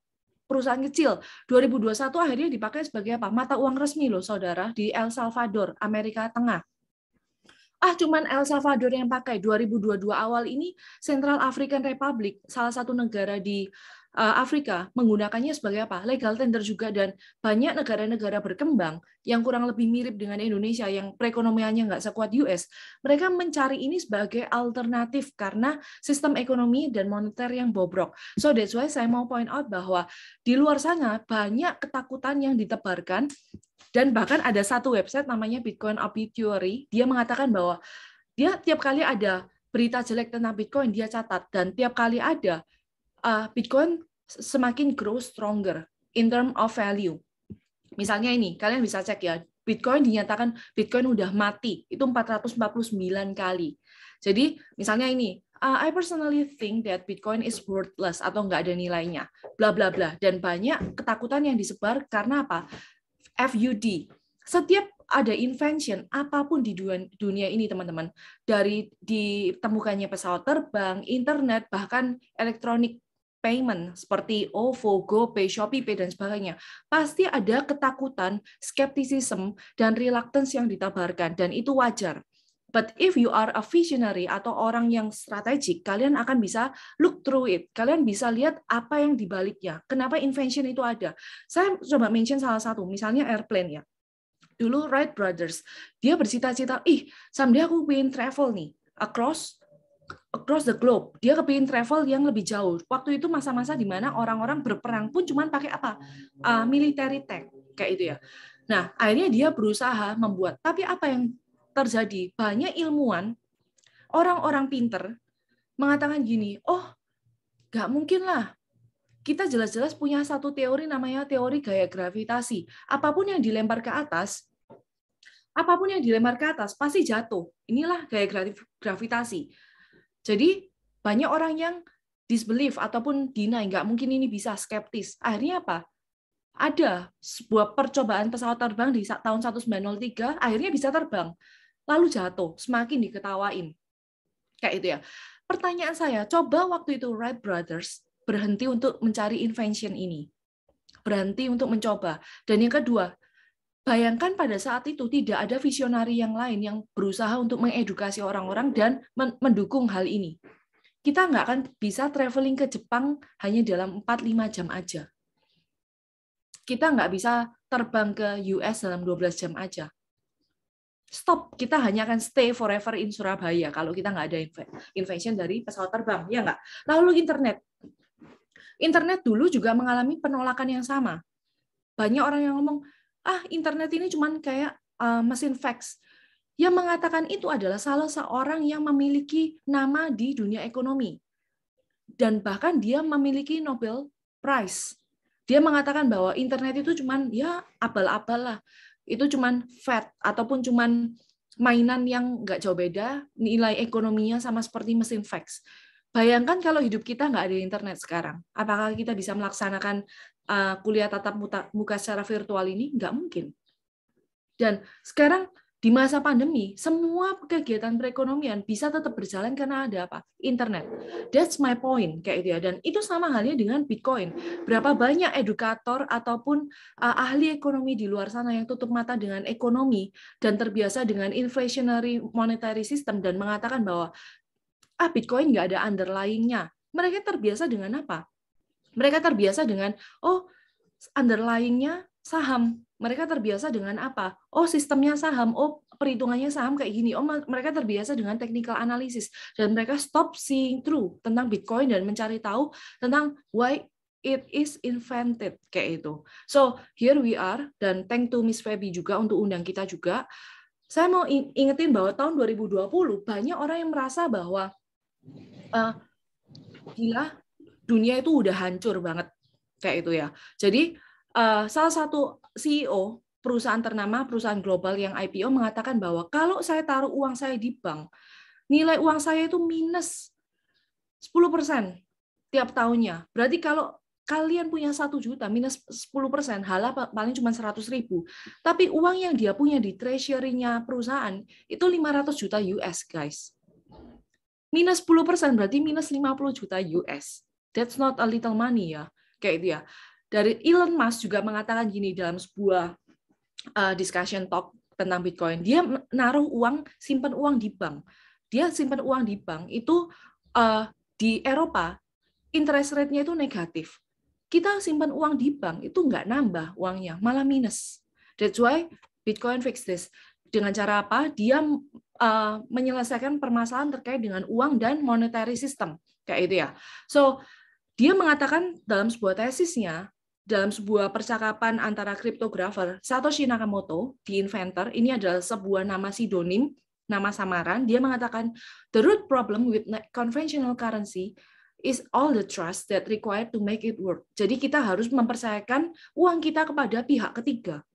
perusahaan kecil. 2021 akhirnya dipakai sebagai apa? Mata uang resmi loh saudara di El Salvador, Amerika Tengah ah cuman El Salvador yang pakai 2022 awal ini Central African Republic salah satu negara di Eh, Afrika menggunakannya sebagai apa? Legal tender juga dan banyak negara-negara berkembang yang kurang lebih mirip dengan Indonesia yang perekonomiannya nggak sekuat US, mereka mencari ini sebagai alternatif karena sistem ekonomi dan moneter yang bobrok. So that's why saya mau point out bahwa di luar sana banyak ketakutan yang ditebarkan dan bahkan ada satu website namanya Bitcoin Obituary, dia mengatakan bahwa dia tiap kali ada berita jelek tentang Bitcoin dia catat dan tiap kali ada uh, Bitcoin semakin grow stronger in term of value. Misalnya ini, kalian bisa cek ya, Bitcoin dinyatakan Bitcoin udah mati, itu 449 kali. Jadi misalnya ini, uh, I personally think that Bitcoin is worthless atau nggak ada nilainya, bla bla bla. Dan banyak ketakutan yang disebar karena apa? FUD. Setiap ada invention apapun di dunia ini teman-teman dari ditemukannya pesawat terbang, internet bahkan elektronik payment seperti OVO, GoPay, Shopee dan sebagainya, pasti ada ketakutan, skepticism, dan reluctance yang ditabarkan, dan itu wajar. But if you are a visionary atau orang yang strategik, kalian akan bisa look through it. Kalian bisa lihat apa yang dibaliknya. Kenapa invention itu ada? Saya coba mention salah satu, misalnya airplane ya. Dulu Wright Brothers, dia bercita-cita, ih, someday aku ingin travel nih, across across the globe. Dia kepingin travel yang lebih jauh. Waktu itu masa-masa di mana orang-orang berperang pun cuman pakai apa? Uh, military tank kayak itu ya. Nah, akhirnya dia berusaha membuat. Tapi apa yang terjadi? Banyak ilmuwan, orang-orang pinter mengatakan gini, "Oh, nggak mungkin lah. Kita jelas-jelas punya satu teori namanya teori gaya gravitasi. Apapun yang dilempar ke atas, apapun yang dilempar ke atas pasti jatuh. Inilah gaya gravitasi jadi banyak orang yang disbelief ataupun deny, nggak mungkin ini bisa skeptis. Akhirnya apa? Ada sebuah percobaan pesawat terbang di tahun 1903, akhirnya bisa terbang, lalu jatuh, semakin diketawain. Kayak itu ya. Pertanyaan saya, coba waktu itu Wright Brothers berhenti untuk mencari invention ini. Berhenti untuk mencoba. Dan yang kedua, Bayangkan pada saat itu tidak ada visionari yang lain yang berusaha untuk mengedukasi orang-orang dan mendukung hal ini. Kita nggak akan bisa traveling ke Jepang hanya dalam 4-5 jam aja. Kita nggak bisa terbang ke US dalam 12 jam aja. Stop, kita hanya akan stay forever in Surabaya kalau kita nggak ada invention dari pesawat terbang, ya nggak? Lalu internet. Internet dulu juga mengalami penolakan yang sama. Banyak orang yang ngomong, ah internet ini cuman kayak uh, mesin fax. Yang mengatakan itu adalah salah seorang yang memiliki nama di dunia ekonomi. Dan bahkan dia memiliki Nobel Prize. Dia mengatakan bahwa internet itu cuman ya abal-abal lah. Itu cuman fat ataupun cuman mainan yang nggak jauh beda, nilai ekonominya sama seperti mesin fax. Bayangkan kalau hidup kita nggak ada internet sekarang, apakah kita bisa melaksanakan Eh, kuliah tatap muka secara virtual ini nggak mungkin. Dan sekarang di masa pandemi, semua kegiatan perekonomian bisa tetap berjalan karena ada apa? Internet. That's my point, kayak itu ya. Dan itu sama halnya dengan Bitcoin. Berapa banyak edukator ataupun eh, ahli ekonomi di luar sana yang tutup mata dengan ekonomi dan terbiasa dengan inflationary monetary system dan mengatakan bahwa ah Bitcoin nggak ada underlyingnya. Mereka terbiasa dengan apa? mereka terbiasa dengan oh underlyingnya saham mereka terbiasa dengan apa? Oh, sistemnya saham. Oh, perhitungannya saham kayak gini. Oh, mereka terbiasa dengan technical analysis dan mereka stop seeing through tentang Bitcoin dan mencari tahu tentang why it is invented kayak itu. So, here we are dan thank to Miss Feby juga untuk undang kita juga. Saya mau ingetin bahwa tahun 2020 banyak orang yang merasa bahwa uh, gila dunia itu udah hancur banget kayak itu ya. Jadi uh, salah satu CEO perusahaan ternama, perusahaan global yang IPO mengatakan bahwa kalau saya taruh uang saya di bank, nilai uang saya itu minus 10% tiap tahunnya. Berarti kalau kalian punya satu juta minus 10%, persen, halah paling cuma 100 ribu. Tapi uang yang dia punya di treasury-nya perusahaan itu 500 juta US, guys. Minus 10% persen berarti minus 50 juta US. That's not a little money ya. Kayak itu ya. Dari Elon Musk juga mengatakan gini dalam sebuah uh, discussion talk tentang Bitcoin. Dia naruh uang, simpan uang di bank. Dia simpan uang di bank itu uh, di Eropa interest rate-nya itu negatif. Kita simpan uang di bank itu nggak nambah uangnya, malah minus. That's why Bitcoin fix this. Dengan cara apa? Dia uh, menyelesaikan permasalahan terkait dengan uang dan monetary system kayak itu ya. So dia mengatakan dalam sebuah tesisnya, dalam sebuah percakapan antara kriptografer Satoshi Nakamoto, the inventor, ini adalah sebuah nama sidonim, nama samaran, dia mengatakan, the root problem with conventional currency is all the trust that required to make it work. Jadi kita harus mempercayakan uang kita kepada pihak ketiga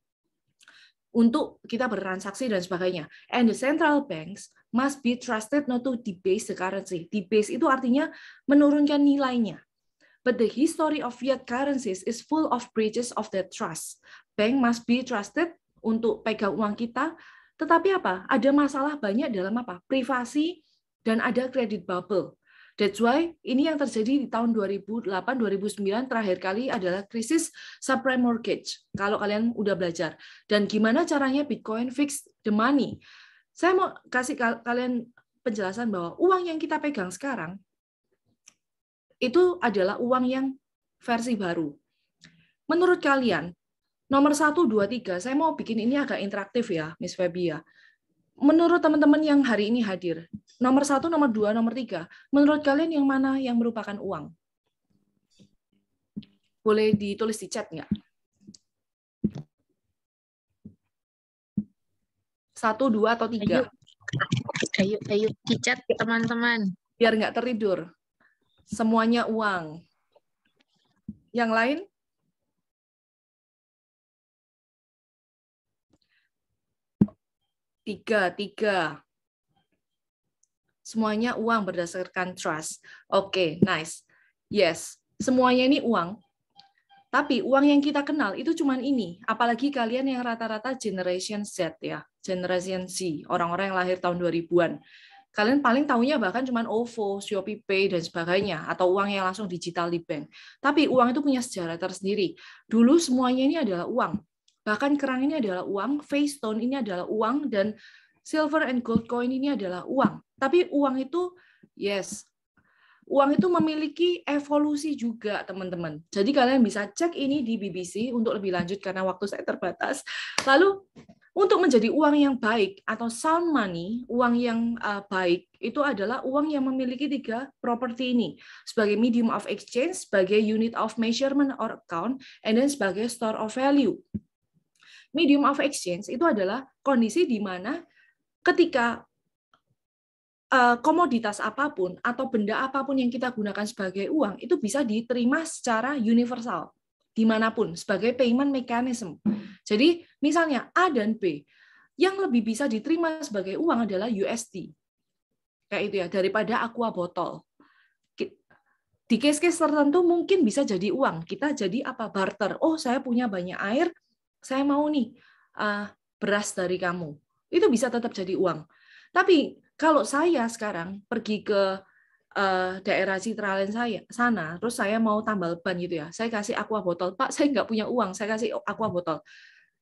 untuk kita bertransaksi dan sebagainya. And the central banks must be trusted not to debase the currency. Debase itu artinya menurunkan nilainya. But the history of fiat currencies is full of breaches of that trust. Bank must be trusted untuk pegang uang kita, tetapi apa? Ada masalah banyak dalam apa? Privasi dan ada credit bubble. That's why ini yang terjadi di tahun 2008-2009 terakhir kali adalah krisis subprime mortgage. Kalau kalian udah belajar dan gimana caranya Bitcoin fix the money. Saya mau kasih kalian penjelasan bahwa uang yang kita pegang sekarang itu adalah uang yang versi baru. Menurut kalian, nomor 1, 2, 3, saya mau bikin ini agak interaktif ya, Miss Febia. Ya. Menurut teman-teman yang hari ini hadir, nomor 1, nomor 2, nomor 3, menurut kalian yang mana yang merupakan uang? Boleh ditulis di chat nggak? Satu, dua atau tiga? Ayo, ayo, ayo di chat teman-teman. Biar nggak teridur semuanya uang. Yang lain? Tiga, tiga. Semuanya uang berdasarkan trust. Oke, okay, nice. Yes, semuanya ini uang. Tapi uang yang kita kenal itu cuma ini. Apalagi kalian yang rata-rata generation Z ya, generation Z, orang-orang yang lahir tahun 2000-an. Kalian paling tahunya bahkan cuma OVO, Shopee Pay, dan sebagainya, atau uang yang langsung digital di bank. Tapi uang itu punya sejarah tersendiri. Dulu semuanya ini adalah uang. Bahkan kerang ini adalah uang, face stone ini adalah uang, dan silver and gold coin ini adalah uang. Tapi uang itu, yes, uang itu memiliki evolusi juga, teman-teman. Jadi kalian bisa cek ini di BBC untuk lebih lanjut karena waktu saya terbatas. Lalu untuk menjadi uang yang baik atau sound money, uang yang uh, baik itu adalah uang yang memiliki tiga properti ini sebagai medium of exchange, sebagai unit of measurement or account, and then sebagai store of value. Medium of exchange itu adalah kondisi di mana ketika eh, komoditas apapun atau benda apapun yang kita gunakan sebagai uang itu bisa diterima secara universal dimanapun sebagai payment mechanism. Jadi misalnya A dan B yang lebih bisa diterima sebagai uang adalah USD. Kayak itu ya, daripada aqua botol. Di case-case tertentu mungkin bisa jadi uang. Kita jadi apa barter. Oh, saya punya banyak air, saya mau nih uh, beras dari kamu. Itu bisa tetap jadi uang. Tapi kalau saya sekarang pergi ke uh, daerah citralen saya sana, terus saya mau tambal ban gitu ya, saya kasih aqua botol, Pak, saya nggak punya uang, saya kasih aqua botol,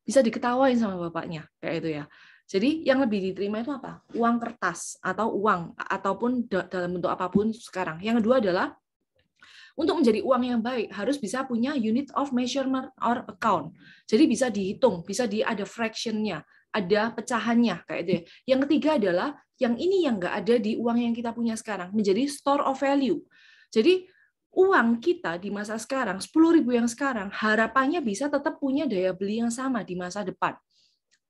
bisa diketawain sama bapaknya kayak itu ya. Jadi yang lebih diterima itu apa? Uang kertas atau uang ataupun dalam bentuk apapun sekarang. Yang kedua adalah untuk menjadi uang yang baik harus bisa punya unit of measurement or account. Jadi bisa dihitung, bisa di ada fractionnya ada pecahannya kayak itu ya. Yang ketiga adalah yang ini yang nggak ada di uang yang kita punya sekarang menjadi store of value. Jadi uang kita di masa sekarang 10.000 yang sekarang harapannya bisa tetap punya daya beli yang sama di masa depan.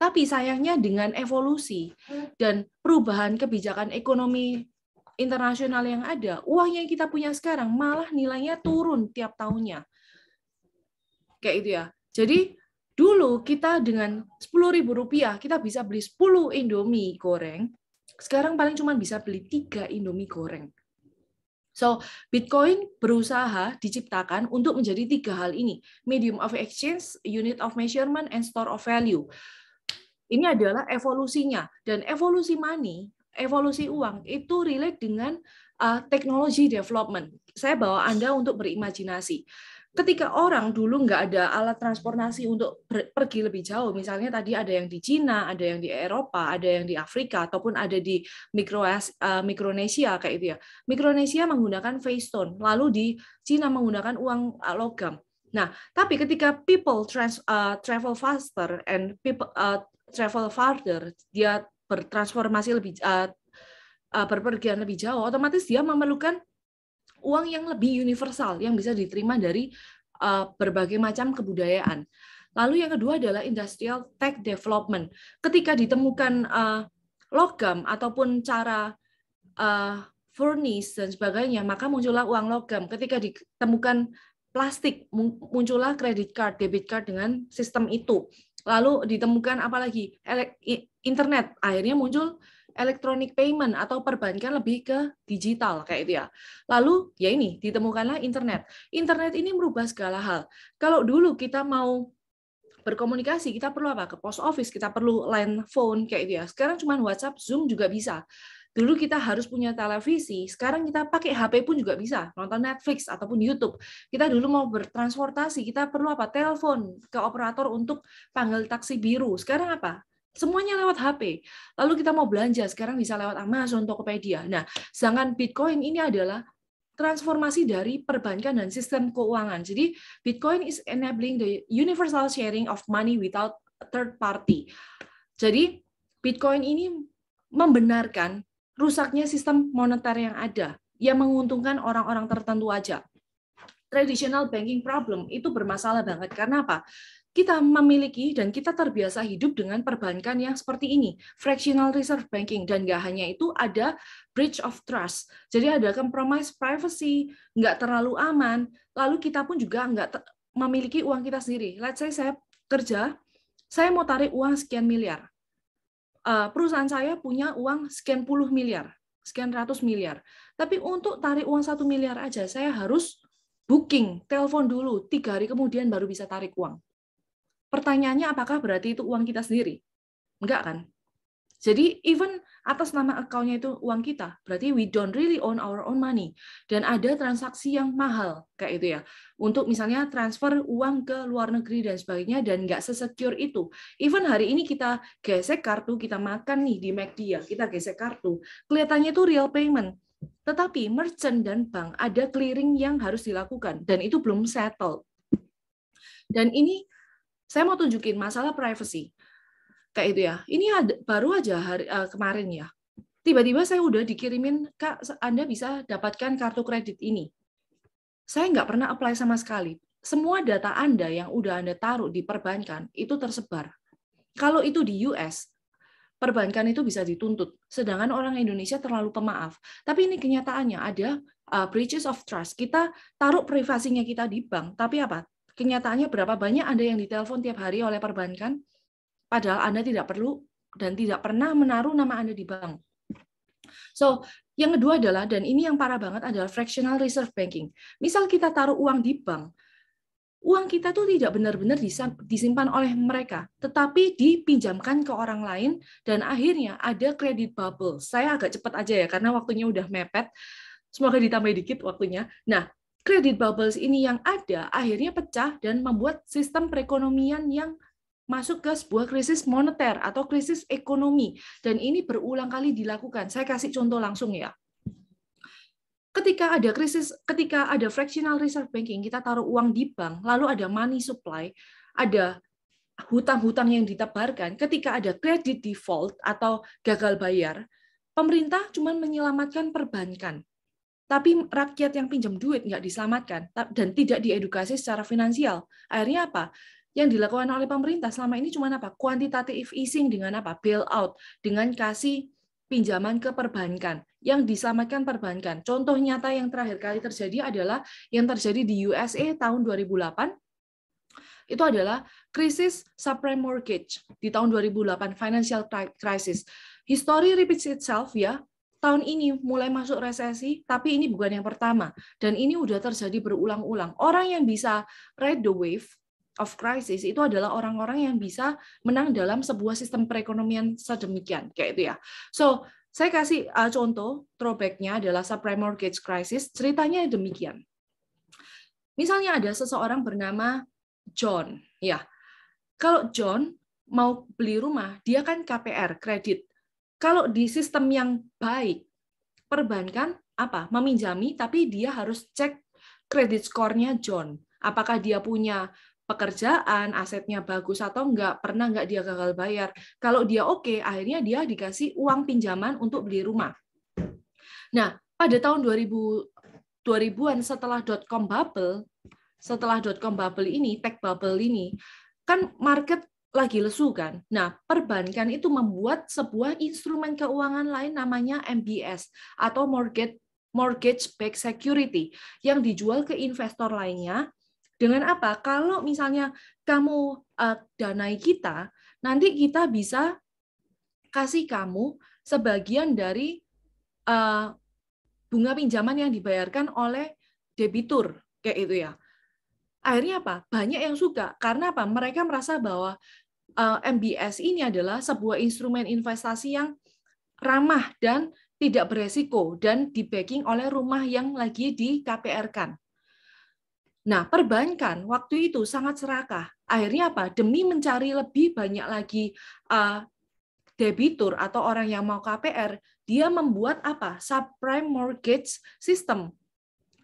Tapi sayangnya dengan evolusi dan perubahan kebijakan ekonomi internasional yang ada, uang yang kita punya sekarang malah nilainya turun tiap tahunnya. Kayak itu ya. Jadi Dulu kita dengan sepuluh ribu rupiah kita bisa beli 10 Indomie goreng. Sekarang paling cuma bisa beli tiga Indomie goreng. So, Bitcoin berusaha diciptakan untuk menjadi tiga hal ini. Medium of exchange, unit of measurement, and store of value. Ini adalah evolusinya. Dan evolusi money, evolusi uang, itu relate dengan uh, teknologi development. Saya bawa Anda untuk berimajinasi ketika orang dulu nggak ada alat transportasi untuk pergi lebih jauh, misalnya tadi ada yang di Cina, ada yang di Eropa, ada yang di Afrika, ataupun ada di Mikro, uh, Mikronesia kayak itu ya. Mikronesia menggunakan face tone, lalu di Cina menggunakan uang eh, logam. Nah, tapi ketika people trans, uh, travel faster and people uh, travel farther, dia bertransformasi lebih uh, uh, berpergian lebih jauh, otomatis dia memerlukan uang yang lebih universal yang bisa diterima dari uh, berbagai macam kebudayaan. Lalu yang kedua adalah industrial tech development. Ketika ditemukan uh, logam ataupun cara uh, eh, furnace dan sebagainya, maka muncullah uang logam. Ketika ditemukan plastik, muncullah kredit card, debit card dengan sistem itu. Lalu ditemukan apalagi internet, akhirnya muncul electronic payment atau perbankan lebih ke digital kayak itu ya. Lalu ya ini ditemukanlah internet. Internet ini merubah segala hal. Kalau dulu kita mau berkomunikasi kita perlu apa ke post office kita perlu line phone kayak itu ya sekarang cuma WhatsApp Zoom juga bisa dulu kita harus punya televisi sekarang kita pakai HP pun juga bisa nonton Netflix ataupun YouTube kita dulu mau bertransportasi kita perlu apa telepon ke operator untuk panggil taksi biru sekarang apa semuanya lewat HP. Lalu kita mau belanja, sekarang bisa lewat Amazon, Tokopedia. Nah, sedangkan Bitcoin ini adalah transformasi dari perbankan dan sistem keuangan. Jadi, Bitcoin is enabling the universal sharing of money without third party. Jadi, Bitcoin ini membenarkan rusaknya sistem moneter yang ada yang menguntungkan orang-orang tertentu aja. Traditional banking problem itu bermasalah banget karena apa? kita memiliki dan kita terbiasa hidup dengan perbankan yang seperti ini, fractional reserve banking dan nggak hanya itu ada breach of trust, jadi ada compromise privacy, nggak terlalu aman, lalu kita pun juga nggak memiliki uang kita sendiri. Let's say saya kerja, saya mau tarik uang sekian miliar, eh, perusahaan saya punya uang sekian puluh miliar, sekian ratus miliar, tapi untuk tarik uang satu miliar aja saya harus booking, telepon dulu, tiga hari kemudian baru bisa tarik uang Pertanyaannya apakah berarti itu uang kita sendiri? Enggak kan? Jadi even atas nama account itu uang kita, berarti we don't really own our own money. Dan ada transaksi yang mahal kayak itu ya. Untuk misalnya transfer uang ke luar negeri dan sebagainya dan nggak sesecure itu. Even hari ini kita gesek kartu, kita makan nih di McD ya, kita gesek kartu. Kelihatannya itu real payment. Tetapi merchant dan bank ada clearing yang harus dilakukan dan itu belum settle. Dan ini saya mau tunjukin masalah privacy. Kayak itu ya. Ini ada, baru aja hari uh, kemarin ya. Tiba-tiba saya udah dikirimin, Kak, Anda bisa dapatkan kartu kredit ini. Saya nggak pernah apply sama sekali. Semua data Anda yang udah Anda taruh di perbankan itu tersebar. Kalau itu di US, perbankan itu bisa dituntut. Sedangkan orang Indonesia terlalu pemaaf. Tapi ini kenyataannya ada uh, breaches of trust. Kita taruh privasinya kita di bank, tapi apa? kenyataannya berapa banyak Anda yang ditelepon tiap hari oleh perbankan, padahal Anda tidak perlu dan tidak pernah menaruh nama Anda di bank. So, yang kedua adalah, dan ini yang parah banget adalah fractional reserve banking. Misal kita taruh uang di bank, uang kita tuh tidak benar-benar disimpan oleh mereka, tetapi dipinjamkan ke orang lain, dan akhirnya ada kredit bubble. Saya agak cepat aja ya, karena waktunya udah mepet. Semoga ditambah dikit waktunya. Nah, kredit bubbles ini yang ada akhirnya pecah dan membuat sistem perekonomian yang masuk ke sebuah krisis moneter atau krisis ekonomi dan ini berulang kali dilakukan. Saya kasih contoh langsung ya. Ketika ada krisis, ketika ada fractional reserve banking, kita taruh uang di bank, lalu ada money supply, ada hutang-hutang yang ditebarkan. Ketika ada credit default atau gagal bayar, pemerintah cuma menyelamatkan perbankan tapi rakyat yang pinjam duit nggak diselamatkan dan tidak diedukasi secara finansial. Akhirnya apa? Yang dilakukan oleh pemerintah selama ini cuma apa? Kuantitatif easing dengan apa? Bail dengan kasih pinjaman ke perbankan yang diselamatkan perbankan. Contoh nyata yang terakhir kali terjadi adalah yang terjadi di USA tahun 2008 itu adalah krisis subprime mortgage di tahun 2008 financial crisis. History repeats itself ya tahun ini mulai masuk resesi, tapi ini bukan yang pertama. Dan ini udah terjadi berulang-ulang. Orang yang bisa ride the wave of crisis itu adalah orang-orang yang bisa menang dalam sebuah sistem perekonomian sedemikian kayak itu ya. So saya kasih uh, contoh throwbacknya adalah subprime mortgage crisis. Ceritanya demikian. Misalnya ada seseorang bernama John, ya. Kalau John mau beli rumah, dia kan KPR kredit. Kalau di sistem yang baik, perbankan apa? Meminjami, tapi dia harus cek kredit skornya John. Apakah dia punya pekerjaan, asetnya bagus atau enggak, pernah enggak dia gagal bayar. Kalau dia oke, okay, akhirnya dia dikasih uang pinjaman untuk beli rumah. Nah, pada tahun 2000 2000-an setelah dot com bubble, setelah dot com bubble ini, tech bubble ini, kan market lagi lesu kan. Nah, perbankan itu membuat sebuah instrumen keuangan lain namanya MBS atau mortgage mortgage backed security yang dijual ke investor lainnya dengan apa? Kalau misalnya kamu uh, danai kita, nanti kita bisa kasih kamu sebagian dari uh, bunga pinjaman yang dibayarkan oleh debitur kayak itu ya akhirnya apa banyak yang suka karena apa mereka merasa bahwa Eh, MBS ini adalah sebuah instrumen investasi yang ramah dan tidak beresiko dan dibacking oleh rumah yang lagi di KPR-kan. Nah, perbankan waktu itu sangat serakah. Akhirnya apa? Demi mencari lebih banyak lagi uh, debitur atau orang yang mau KPR, dia membuat apa? Subprime mortgage system.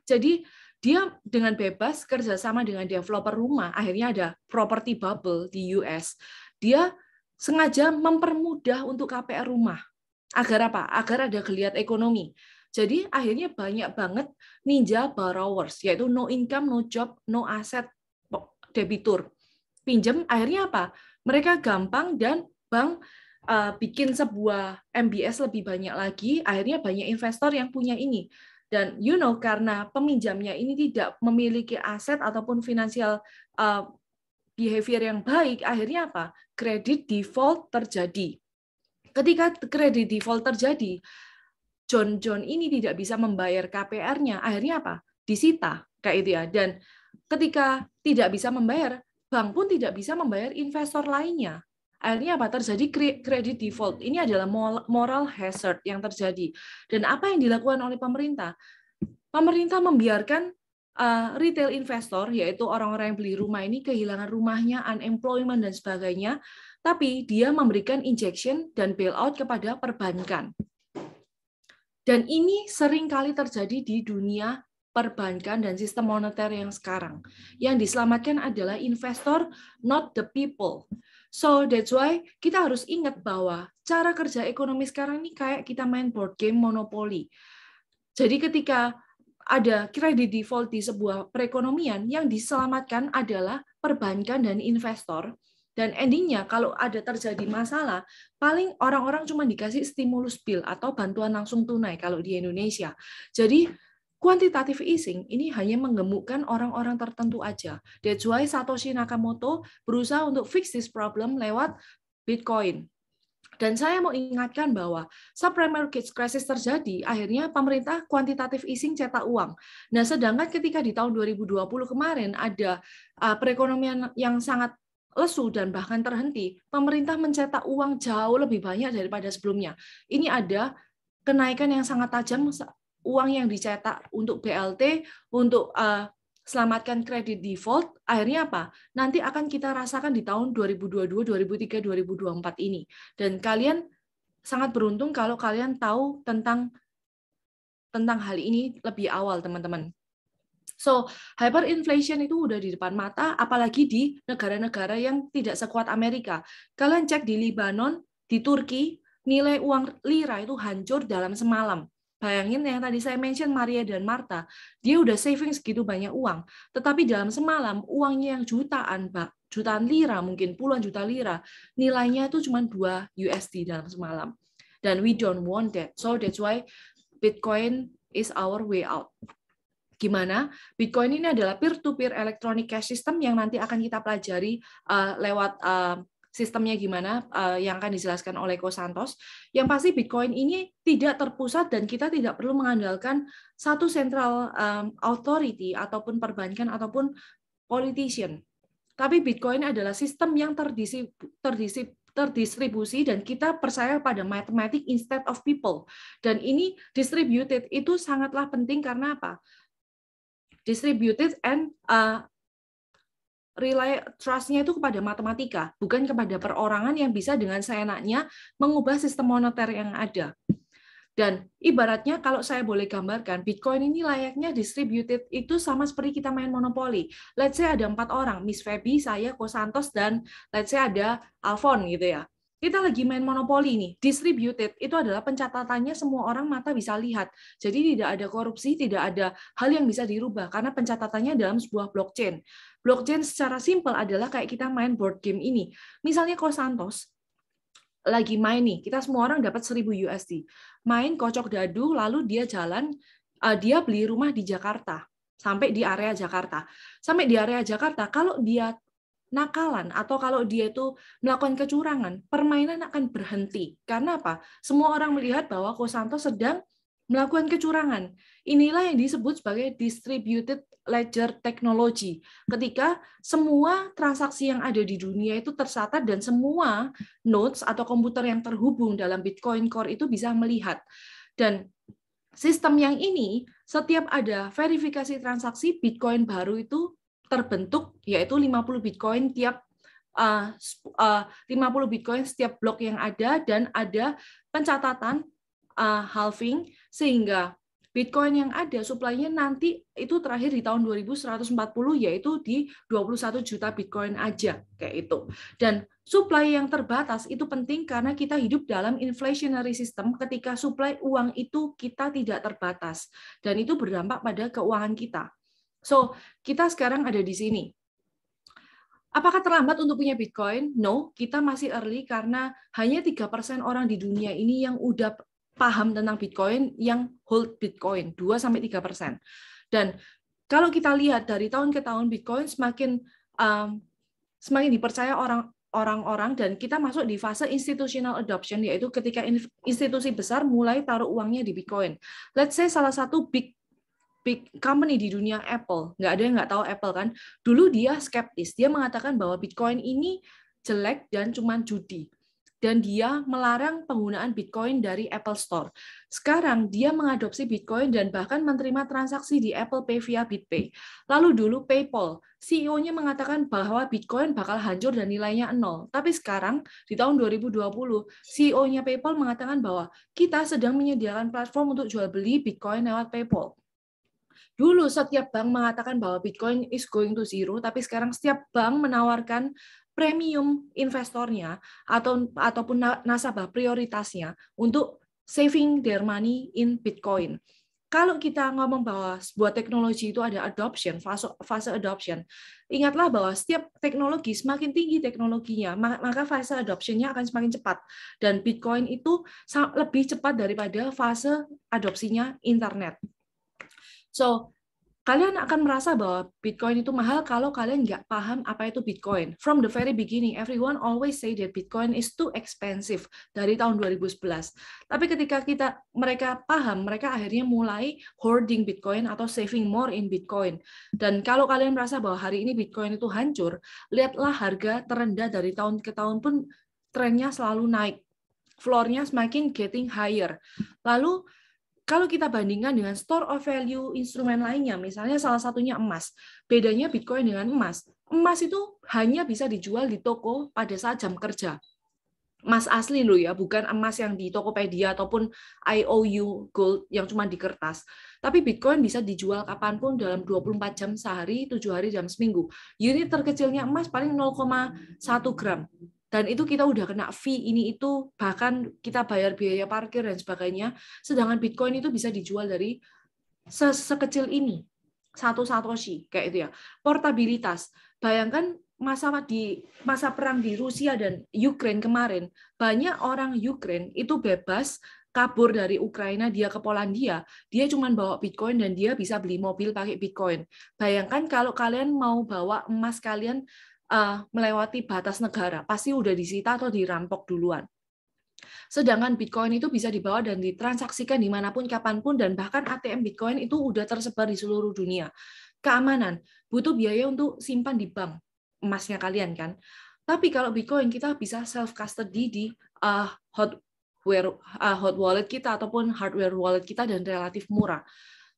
Jadi dia dengan bebas kerjasama dengan developer rumah, akhirnya ada property bubble di US. Dia sengaja mempermudah untuk KPR rumah. Agar apa? Agar ada geliat ekonomi. Jadi akhirnya banyak banget ninja borrowers, yaitu no income, no job, no asset debitur. Pinjam akhirnya apa? Mereka gampang dan bank eh, bikin sebuah MBS lebih banyak lagi, akhirnya banyak investor yang punya ini. Dan you know karena peminjamnya ini tidak memiliki aset ataupun finansial uh, behavior yang baik, akhirnya apa? Kredit default terjadi. Ketika kredit default terjadi, John John ini tidak bisa membayar KPR-nya, akhirnya apa? Disita kayak itu ya. Dan ketika tidak bisa membayar, bank pun tidak bisa membayar investor lainnya. Akhirnya apa terjadi kredit default. Ini adalah moral hazard yang terjadi. Dan apa yang dilakukan oleh pemerintah? Pemerintah membiarkan eh, retail investor, yaitu orang-orang yang beli rumah ini kehilangan rumahnya, unemployment dan sebagainya, tapi dia memberikan injection dan bailout kepada perbankan. Dan ini sering kali terjadi di dunia perbankan dan sistem moneter yang sekarang. Yang diselamatkan adalah investor, not the people. So that's why kita harus ingat bahwa cara kerja ekonomi sekarang ini kayak kita main board game monopoli. Jadi ketika ada kredit default di sebuah perekonomian yang diselamatkan adalah perbankan dan investor dan endingnya kalau ada terjadi masalah paling orang-orang cuma dikasih stimulus bill atau bantuan langsung tunai kalau di Indonesia. Jadi Kuantitatif easing ini hanya menggemukkan orang-orang tertentu aja. That's why Satoshi Nakamoto berusaha untuk fix this problem lewat Bitcoin. Dan saya mau ingatkan bahwa subprime market crisis terjadi, akhirnya pemerintah kuantitatif easing cetak uang. Nah, sedangkan ketika di tahun 2020 kemarin ada uh, perekonomian yang sangat lesu dan bahkan terhenti, pemerintah mencetak uang jauh lebih banyak daripada sebelumnya. Ini ada kenaikan yang sangat tajam uang yang dicetak untuk BLT untuk uh, selamatkan kredit default akhirnya apa nanti akan kita rasakan di tahun 2022 2003 2024 ini dan kalian sangat beruntung kalau kalian tahu tentang tentang hal ini lebih awal teman-teman So, hyperinflation itu udah di depan mata, apalagi di negara-negara yang tidak sekuat Amerika. Kalian cek di Lebanon, di Turki, nilai uang lira itu hancur dalam semalam. Bayangin yang tadi saya mention Maria dan Marta, dia udah saving segitu banyak uang, tetapi dalam semalam uangnya yang jutaan, Pak, jutaan lira mungkin puluhan juta lira, nilainya itu cuma 2 USD dalam semalam. Dan we don't want that. So that's why Bitcoin is our way out. Gimana? Bitcoin ini adalah peer-to-peer -peer electronic cash system yang nanti akan kita pelajari uh, lewat uh, sistemnya gimana uh, yang akan dijelaskan oleh Ko Santos. Yang pasti Bitcoin ini tidak terpusat dan kita tidak perlu mengandalkan satu central um, authority ataupun perbankan ataupun politician. Tapi Bitcoin adalah sistem yang terdisip, terdisip, terdistribusi dan kita percaya pada matematik instead of people. Dan ini distributed itu sangatlah penting karena apa? Distributed and uh, rely trustnya itu kepada matematika, bukan kepada perorangan yang bisa dengan seenaknya mengubah sistem moneter yang ada. Dan ibaratnya kalau saya boleh gambarkan, Bitcoin ini layaknya distributed itu sama seperti kita main monopoli. Let's say ada empat orang, Miss Feby, saya, Ko Santos, dan let's say ada Alfon gitu ya. Kita lagi main monopoli nih, distributed itu adalah pencatatannya semua orang mata bisa lihat. Jadi tidak ada korupsi, tidak ada hal yang bisa dirubah karena pencatatannya dalam sebuah blockchain. Blockchain secara simpel adalah kayak kita main board game ini. Misalnya kalau Santos lagi main nih, kita semua orang dapat 1000 USD. Main kocok dadu lalu dia jalan eh, dia beli rumah di Jakarta sampai di area Jakarta. Sampai di area Jakarta kalau dia nakalan atau kalau dia itu melakukan kecurangan, permainan akan berhenti. Karena apa? Semua orang melihat bahwa Kosanto sedang melakukan kecurangan. Inilah yang disebut sebagai distributed ledger technology. Ketika semua transaksi yang ada di dunia itu tersata dan semua nodes atau komputer yang terhubung dalam Bitcoin Core itu bisa melihat. Dan sistem yang ini setiap ada verifikasi transaksi Bitcoin baru itu terbentuk yaitu 50 Bitcoin tiap uh, uh, 50 Bitcoin setiap blok yang ada dan ada pencatatan uh, halving sehingga Bitcoin yang ada suplainya nanti itu terakhir di tahun 2140 yaitu di 21 juta Bitcoin aja kayak itu. Dan supply yang terbatas itu penting karena kita hidup dalam inflationary system ketika supply uang itu kita tidak terbatas dan itu berdampak pada keuangan kita. So, kita sekarang ada di sini. Apakah terlambat untuk punya Bitcoin? No, kita masih early karena hanya 3% orang di dunia ini yang udah paham tentang Bitcoin yang hold Bitcoin 2 sampai 3 persen. Dan kalau kita lihat dari tahun ke tahun Bitcoin semakin um, semakin dipercaya orang orang-orang dan kita masuk di fase institutional adoption yaitu ketika institusi besar mulai taruh uangnya di Bitcoin. Let's say salah satu big big company di dunia Apple, nggak ada yang nggak tahu Apple kan. Dulu dia skeptis, dia mengatakan bahwa Bitcoin ini jelek dan cuma judi dan dia melarang penggunaan Bitcoin dari Apple Store. Sekarang dia mengadopsi Bitcoin dan bahkan menerima transaksi di Apple Pay via BitPay. Lalu dulu PayPal, CEO-nya mengatakan bahwa Bitcoin bakal hancur dan nilainya nol. Tapi sekarang di tahun 2020, CEO-nya PayPal mengatakan bahwa kita sedang menyediakan platform untuk jual beli Bitcoin lewat PayPal dulu setiap bank mengatakan bahwa Bitcoin is going to zero, tapi sekarang setiap bank menawarkan premium investornya atau ataupun nasabah prioritasnya untuk saving their money in Bitcoin. Kalau kita ngomong bahwa sebuah teknologi itu ada adoption, fase, fase adoption, ingatlah bahwa setiap teknologi, semakin tinggi teknologinya, maka fase adoptionnya akan semakin cepat. Dan Bitcoin itu lebih cepat daripada fase adopsinya internet. So, kalian akan merasa bahwa Bitcoin itu mahal kalau kalian nggak paham apa itu Bitcoin. From the very beginning, everyone always say that Bitcoin is too expensive dari tahun 2011. Tapi ketika kita mereka paham, mereka akhirnya mulai hoarding Bitcoin atau saving more in Bitcoin. Dan kalau kalian merasa bahwa hari ini Bitcoin itu hancur, lihatlah harga terendah dari tahun ke tahun pun trennya selalu naik. Floornya semakin getting higher. Lalu kalau kita bandingkan dengan store of value instrumen lainnya, misalnya salah satunya emas. Bedanya Bitcoin dengan emas. Emas itu hanya bisa dijual di toko pada saat jam kerja. Emas asli loh ya, bukan emas yang di Tokopedia ataupun IOU gold yang cuma di kertas. Tapi Bitcoin bisa dijual kapanpun dalam 24 jam sehari, 7 hari jam seminggu. Unit terkecilnya emas paling 0,1 gram dan itu kita udah kena fee ini itu bahkan kita bayar biaya parkir dan sebagainya sedangkan Bitcoin itu bisa dijual dari sekecil ini satu satoshi kayak itu ya portabilitas bayangkan masa di masa perang di Rusia dan Ukraine kemarin banyak orang Ukraine itu bebas kabur dari Ukraina dia ke Polandia dia cuma bawa Bitcoin dan dia bisa beli mobil pakai Bitcoin bayangkan kalau kalian mau bawa emas kalian uh, melewati batas negara, pasti udah disita atau dirampok duluan. Sedangkan Bitcoin itu bisa dibawa dan ditransaksikan dimanapun, kapanpun, dan bahkan ATM Bitcoin itu udah tersebar di seluruh dunia. Keamanan, butuh biaya untuk simpan di bank, emasnya kalian kan. Tapi kalau Bitcoin kita bisa self custody di uh, hot hardware uh, eh, hot wallet kita ataupun hardware wallet kita dan relatif murah.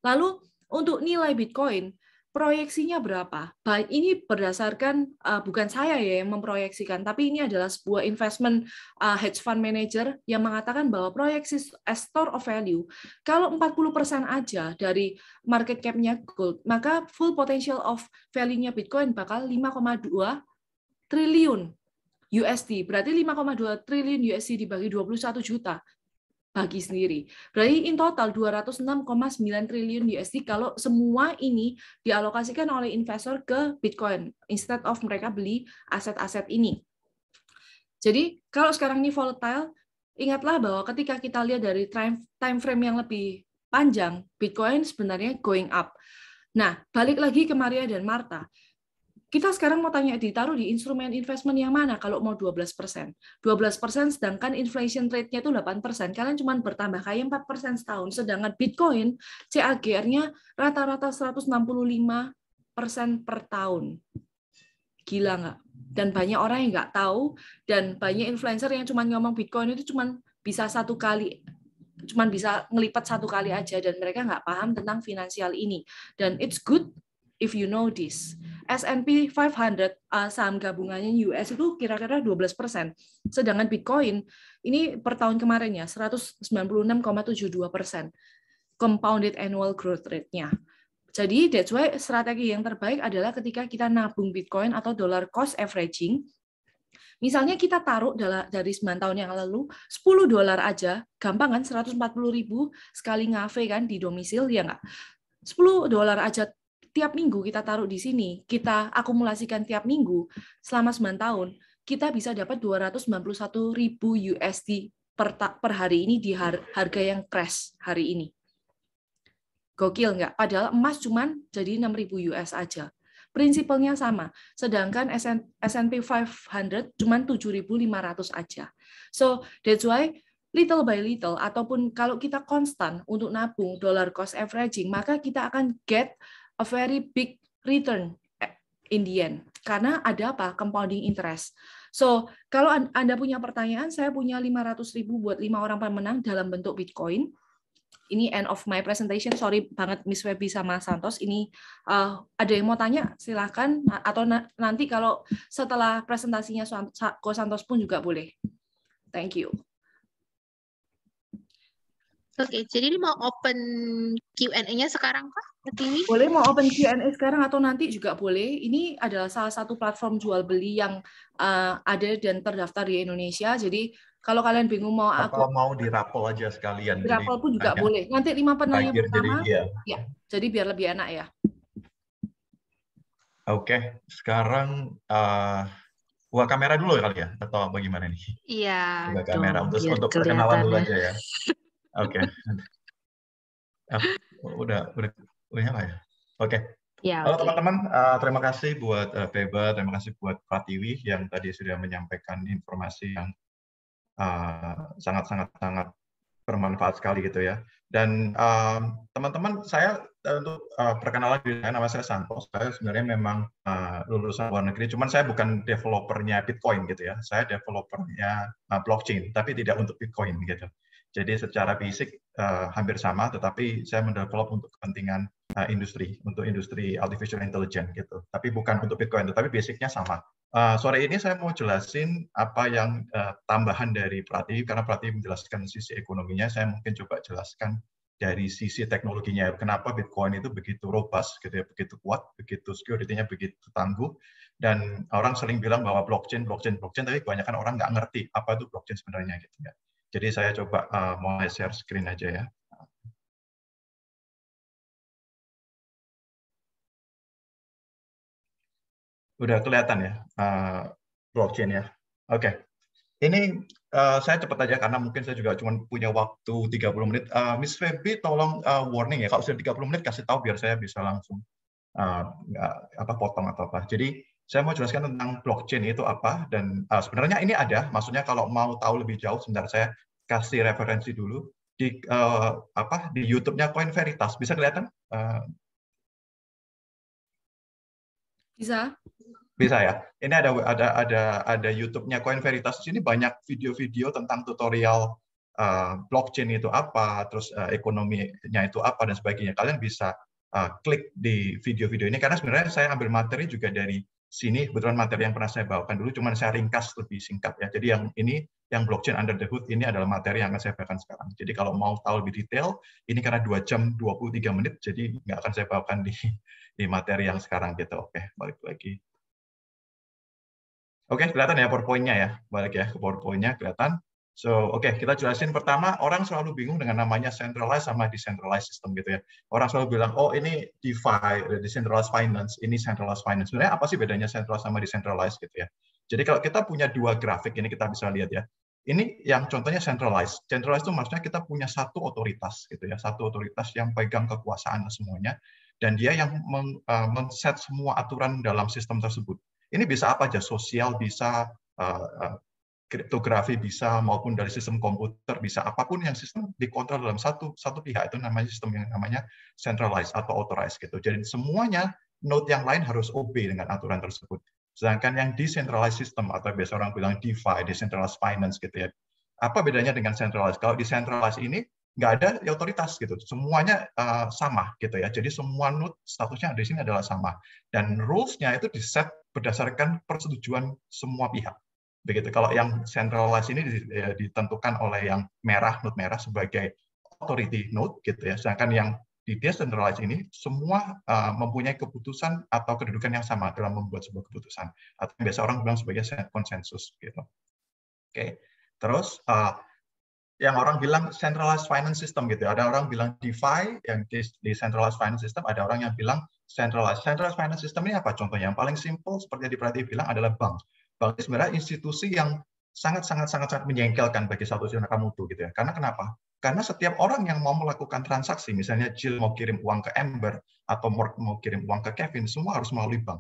Lalu untuk nilai Bitcoin proyeksinya berapa? Baik ini berdasarkan uh, bukan saya ya yang memproyeksikan, tapi ini adalah sebuah investment uh, hedge fund manager yang mengatakan bahwa proyeksi store of value kalau 40% aja dari market cap-nya gold, maka full potential of value-nya Bitcoin bakal 5,2 triliun USD. Berarti 5,2 triliun USD dibagi 21 juta bagi sendiri. Berarti in total 206,9 triliun USD kalau semua ini dialokasikan oleh investor ke Bitcoin instead of mereka beli aset-aset ini. Jadi kalau sekarang ini volatile, ingatlah bahwa ketika kita lihat dari time frame yang lebih panjang, Bitcoin sebenarnya going up. Nah, balik lagi ke Maria dan Marta kita sekarang mau tanya ditaruh di instrumen investment yang mana kalau mau 12 persen? 12 persen sedangkan inflation rate-nya itu 8 persen. Kalian cuma bertambah kayak 4 persen setahun. Sedangkan Bitcoin CAGR-nya rata-rata 165 persen per tahun. Gila nggak? Dan banyak orang yang nggak tahu dan banyak influencer yang cuma ngomong Bitcoin itu cuma bisa satu kali cuman bisa ngelipat satu kali aja dan mereka nggak paham tentang finansial ini dan it's good if you know this. S&P 500 uh, saham gabungannya US itu kira-kira 12 persen, sedangkan Bitcoin ini per tahun kemarin ya 196,72 persen compounded annual growth rate-nya. Jadi that's why strategi yang terbaik adalah ketika kita nabung Bitcoin atau dollar cost averaging Misalnya kita taruh dari 9 tahun yang lalu 10 dolar aja, gampang kan 140 ribu sekali ngafe kan di domisil ya nggak? 10 dolar aja tiap minggu kita taruh di sini, kita akumulasikan tiap minggu selama 9 tahun, kita bisa dapat 291 ribu USD per, per hari ini di har harga yang crash hari ini. Gokil nggak? Padahal emas cuman jadi 6.000 US aja. prinsipnya sama, sedangkan S&P 500 cuma 7.500 aja. So, that's why little by little ataupun kalau kita konstan untuk nabung dollar cost averaging maka kita akan get a very big return eh, in the end. Karena ada apa? Compounding interest. So, kalau Anda punya pertanyaan, saya punya 500 ribu buat lima orang pemenang dalam bentuk Bitcoin. Ini end of my presentation. Sorry banget Miss Webby sama Santos. Ini uh, ada yang mau tanya? Silahkan. Atau na nanti kalau setelah presentasinya Ko Santos pun juga boleh. Thank you. Oke, okay, jadi ini mau open Q&A-nya sekarang kah? Ini? Boleh mau open Q&A sekarang atau nanti juga boleh. Ini adalah salah satu platform jual beli yang uh, ada dan terdaftar di Indonesia. Jadi kalau kalian bingung mau atau mau dirapel aja sekalian. Dirapel pun juga boleh. Nanti lima penanya pertama. Jadi, iya. Ya, jadi biar lebih enak ya. Oke, okay, sekarang uh, buka kamera dulu kali ya atau bagaimana nih? Iya. Buka kamera untuk untuk perkenalan dulu aja ya. Oke. Okay. Uh, udah udah udah nyala ya. Oke. Okay. Ya, Halo teman-teman, okay. uh, terima kasih buat uh, terima kasih buat Pratiwi yang tadi sudah menyampaikan informasi yang ah, sangat-sangat uh, sangat bermanfaat sekali gitu ya. Dan ah, teman-teman, uh, saya eh, untuk uh, perkenalan diri saya, nama saya Santos, saya sebenarnya memang uh, lulusan luar negeri, cuman saya bukan developernya Bitcoin gitu ya, saya developernya uh, blockchain, tapi tidak untuk Bitcoin gitu. Jadi secara fisik uh, hampir sama, tetapi saya mendevelop untuk kepentingan uh, industri, untuk industri artificial intelligence gitu. Tapi bukan untuk Bitcoin, tetapi basicnya sama. Uh, sore ini saya mau jelasin apa yang uh, tambahan dari Prati, karena Prati menjelaskan sisi ekonominya, saya mungkin coba jelaskan dari sisi teknologinya. Kenapa Bitcoin itu begitu robust, gitu ya, begitu kuat, begitu security-nya begitu tangguh, dan orang sering bilang bahwa blockchain, blockchain, blockchain, tapi kebanyakan orang nggak ngerti apa itu blockchain sebenarnya gitu ya. Jadi saya coba uh, eh, mau share screen aja ya. Udah kelihatan ya uh, blockchain ya. Oke. Okay. Ini uh, saya cepat aja karena mungkin saya juga cuma punya waktu 30 menit. Uh, Miss Feby tolong uh, warning ya kalau sudah 30 menit kasih tahu biar saya bisa langsung uh, apa potong atau apa. Jadi saya mau jelaskan tentang blockchain itu apa dan uh, sebenarnya ini ada, maksudnya kalau mau tahu lebih jauh, sebentar saya kasih referensi dulu di uh, apa di YouTube-nya Coin Veritas bisa kelihatan? Uh, bisa. Bisa ya. Ini ada ada ada ada YouTube-nya Coin Veritas. Di sini banyak video-video tentang tutorial uh, blockchain itu apa, terus uh, ekonominya itu apa dan sebagainya. Kalian bisa uh, klik di video-video ini karena sebenarnya saya ambil materi juga dari sini kebetulan materi yang pernah saya bawakan dulu, cuman saya ringkas lebih singkat ya. Jadi yang ini, yang blockchain under the hood ini adalah materi yang akan saya bawakan sekarang. Jadi kalau mau tahu lebih detail, ini karena 2 jam 23 menit, jadi nggak akan saya bawakan di, di materi yang sekarang gitu. Oke, balik lagi. Oke, kelihatan ya PowerPoint-nya ya. Balik ya ke PowerPoint-nya, kelihatan. So, oke, okay, kita jelasin pertama, orang selalu bingung dengan namanya centralized sama decentralized system gitu ya. Orang selalu bilang, oh ini DeFi, decentralized finance, ini centralized finance. Sebenarnya apa sih bedanya centralized sama decentralized gitu ya? Jadi kalau kita punya dua grafik ini kita bisa lihat ya. Ini yang contohnya centralized. Centralized itu maksudnya kita punya satu otoritas gitu ya, satu otoritas yang pegang kekuasaan semuanya dan dia yang eh, men-set semua aturan dalam sistem tersebut. Ini bisa apa aja, sosial bisa eh, eh, kriptografi bisa maupun dari sistem komputer bisa apapun yang sistem dikontrol dalam satu satu pihak itu namanya sistem yang namanya centralized atau authorized gitu. Jadi semuanya node yang lain harus obey dengan aturan tersebut. Sedangkan yang decentralized system atau biasa orang bilang DeFi, decentralized finance gitu ya. Apa bedanya dengan centralized? Kalau decentralized ini nggak ada otoritas gitu. Semuanya uh, sama gitu ya. Jadi semua node statusnya di sini adalah sama dan rules-nya itu set berdasarkan persetujuan semua pihak begitu kalau yang centralized ini ya, ditentukan oleh yang merah node merah sebagai authority node gitu ya sedangkan yang di decentralized ini semua uh, mempunyai keputusan atau kedudukan yang sama dalam membuat sebuah keputusan atau biasa orang bilang sebagai konsensus gitu. Oke, terus uh, yang orang bilang centralized finance system gitu. Ya. Ada orang bilang DeFi, yang decentralized finance system. Ada orang yang bilang centralized. Centralized finance system ini apa contohnya? Yang paling simple seperti yang tadi bilang adalah bank bahwa sebenarnya institusi yang sangat sangat sangat sangat menyengkelkan bagi Satoshi Nakamoto gitu ya. Karena kenapa? Karena setiap orang yang mau melakukan transaksi, misalnya Jill mau kirim uang ke Amber atau Mark mau kirim uang ke Kevin, semua harus melalui bank.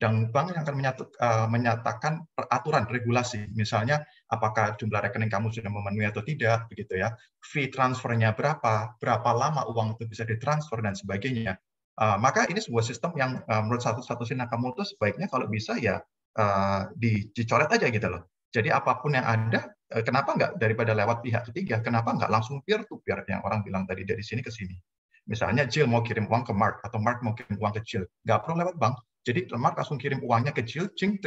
Dan bank yang akan eh, menyatakan peraturan regulasi, misalnya apakah jumlah rekening kamu sudah memenuhi atau tidak, begitu ya. Fee transfernya berapa, berapa lama uang itu bisa ditransfer dan sebagainya. Eh, maka ini sebuah sistem yang eh, menurut satu satu Nakamoto sebaiknya kalau bisa ya Eh, dicoret aja gitu loh. Jadi apapun yang ada, eh, kenapa nggak daripada lewat pihak ketiga, kenapa nggak langsung peer to peer yang orang bilang tadi dari sini ke sini. Misalnya Jill mau kirim uang ke Mark atau Mark mau kirim uang ke Jill, nggak perlu lewat bank. Jadi Mark langsung kirim uangnya ke Jill, Jill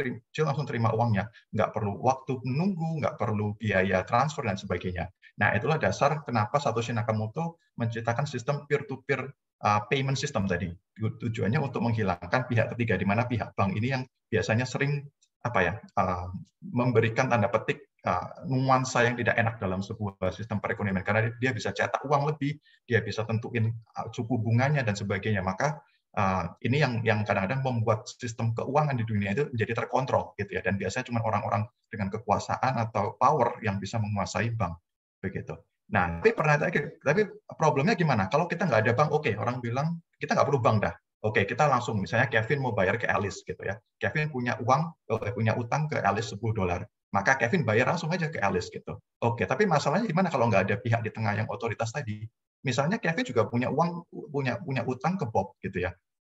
langsung terima uangnya. Nggak perlu waktu menunggu, nggak perlu biaya transfer dan sebagainya. Nah itulah dasar kenapa Satoshi Nakamoto menciptakan sistem peer to peer uh, payment system tadi. Tujuannya untuk menghilangkan pihak ketiga di mana pihak bank ini yang biasanya sering apa ya uh, memberikan tanda petik uh, nuansa yang tidak enak dalam sebuah sistem perekonomian karena dia bisa cetak uang lebih, dia bisa tentuin uh, suku bunganya dan sebagainya. Maka uh, ini yang yang kadang-kadang membuat sistem keuangan di dunia itu menjadi terkontrol gitu ya dan biasanya cuma orang-orang dengan kekuasaan atau power yang bisa menguasai bank begitu Nah, tapi pernah gitu, tapi problemnya gimana? Kalau kita nggak ada bank, oke, okay, orang bilang kita nggak perlu bank dah. Oke, okay, kita langsung misalnya Kevin mau bayar ke Alice gitu ya. Kevin punya uang, punya utang ke Alice 10 dolar. Maka Kevin bayar langsung aja ke Alice gitu. Oke, okay, tapi masalahnya gimana kalau nggak ada pihak di tengah yang otoritas tadi? Misalnya Kevin juga punya uang, punya punya utang ke Bob gitu ya.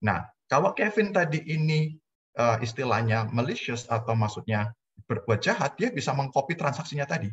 Nah, kalau Kevin tadi ini eh, istilahnya malicious atau maksudnya berbuat jahat, dia bisa mengcopy transaksinya tadi.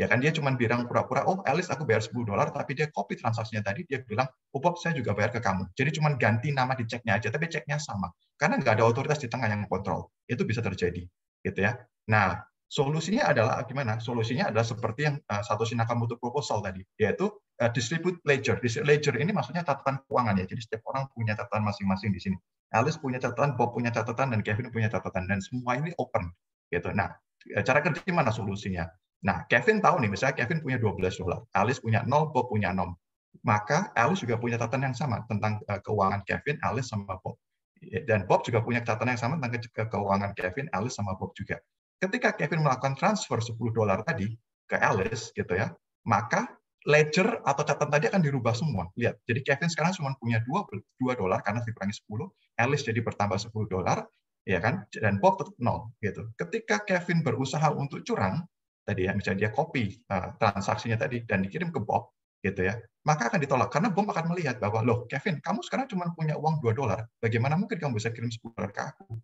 Ya kan dia cuma bilang pura-pura, oh Alice aku bayar 10 dolar, tapi dia copy transaksinya tadi, dia bilang, oh Bob saya juga bayar ke kamu. Jadi cuma ganti nama di ceknya aja, tapi ceknya sama. Karena nggak ada otoritas di tengah yang kontrol. Itu bisa terjadi. gitu ya. Nah, solusinya adalah gimana? Solusinya adalah seperti yang uh, eh, kamu Nakamoto proposal tadi, yaitu uh, distribute ledger. Distribute ledger ini maksudnya catatan keuangan ya. Jadi setiap orang punya catatan masing-masing di sini. Alice punya catatan, Bob punya catatan, dan Kevin punya catatan. Dan semua ini open. gitu. Nah, eh, cara kerja gimana solusinya? Nah, Kevin tahu nih, misalnya Kevin punya 12 dolar, Alice punya 0, Bob punya 0. Maka Alice juga punya catatan yang sama tentang eh, keuangan Kevin, Alice sama Bob. Dan Bob juga punya catatan yang sama tentang keuangan Kevin, Alice sama Bob juga. Ketika Kevin melakukan transfer 10 dolar tadi ke Alice gitu ya, maka ledger atau catatan tadi akan dirubah semua. Lihat, jadi Kevin sekarang cuma punya 2 dolar karena dikurangi 10, Alice jadi bertambah 10 dolar, ya kan? Dan Bob tetap nol gitu. Ketika Kevin berusaha untuk curang, tadi ya, misalnya dia copy eh, transaksinya tadi dan dikirim ke Bob, gitu ya, maka akan ditolak karena Bob akan melihat bahwa loh Kevin, kamu sekarang cuma punya uang 2 dolar, bagaimana mungkin kamu bisa kirim 10 dolar ke aku?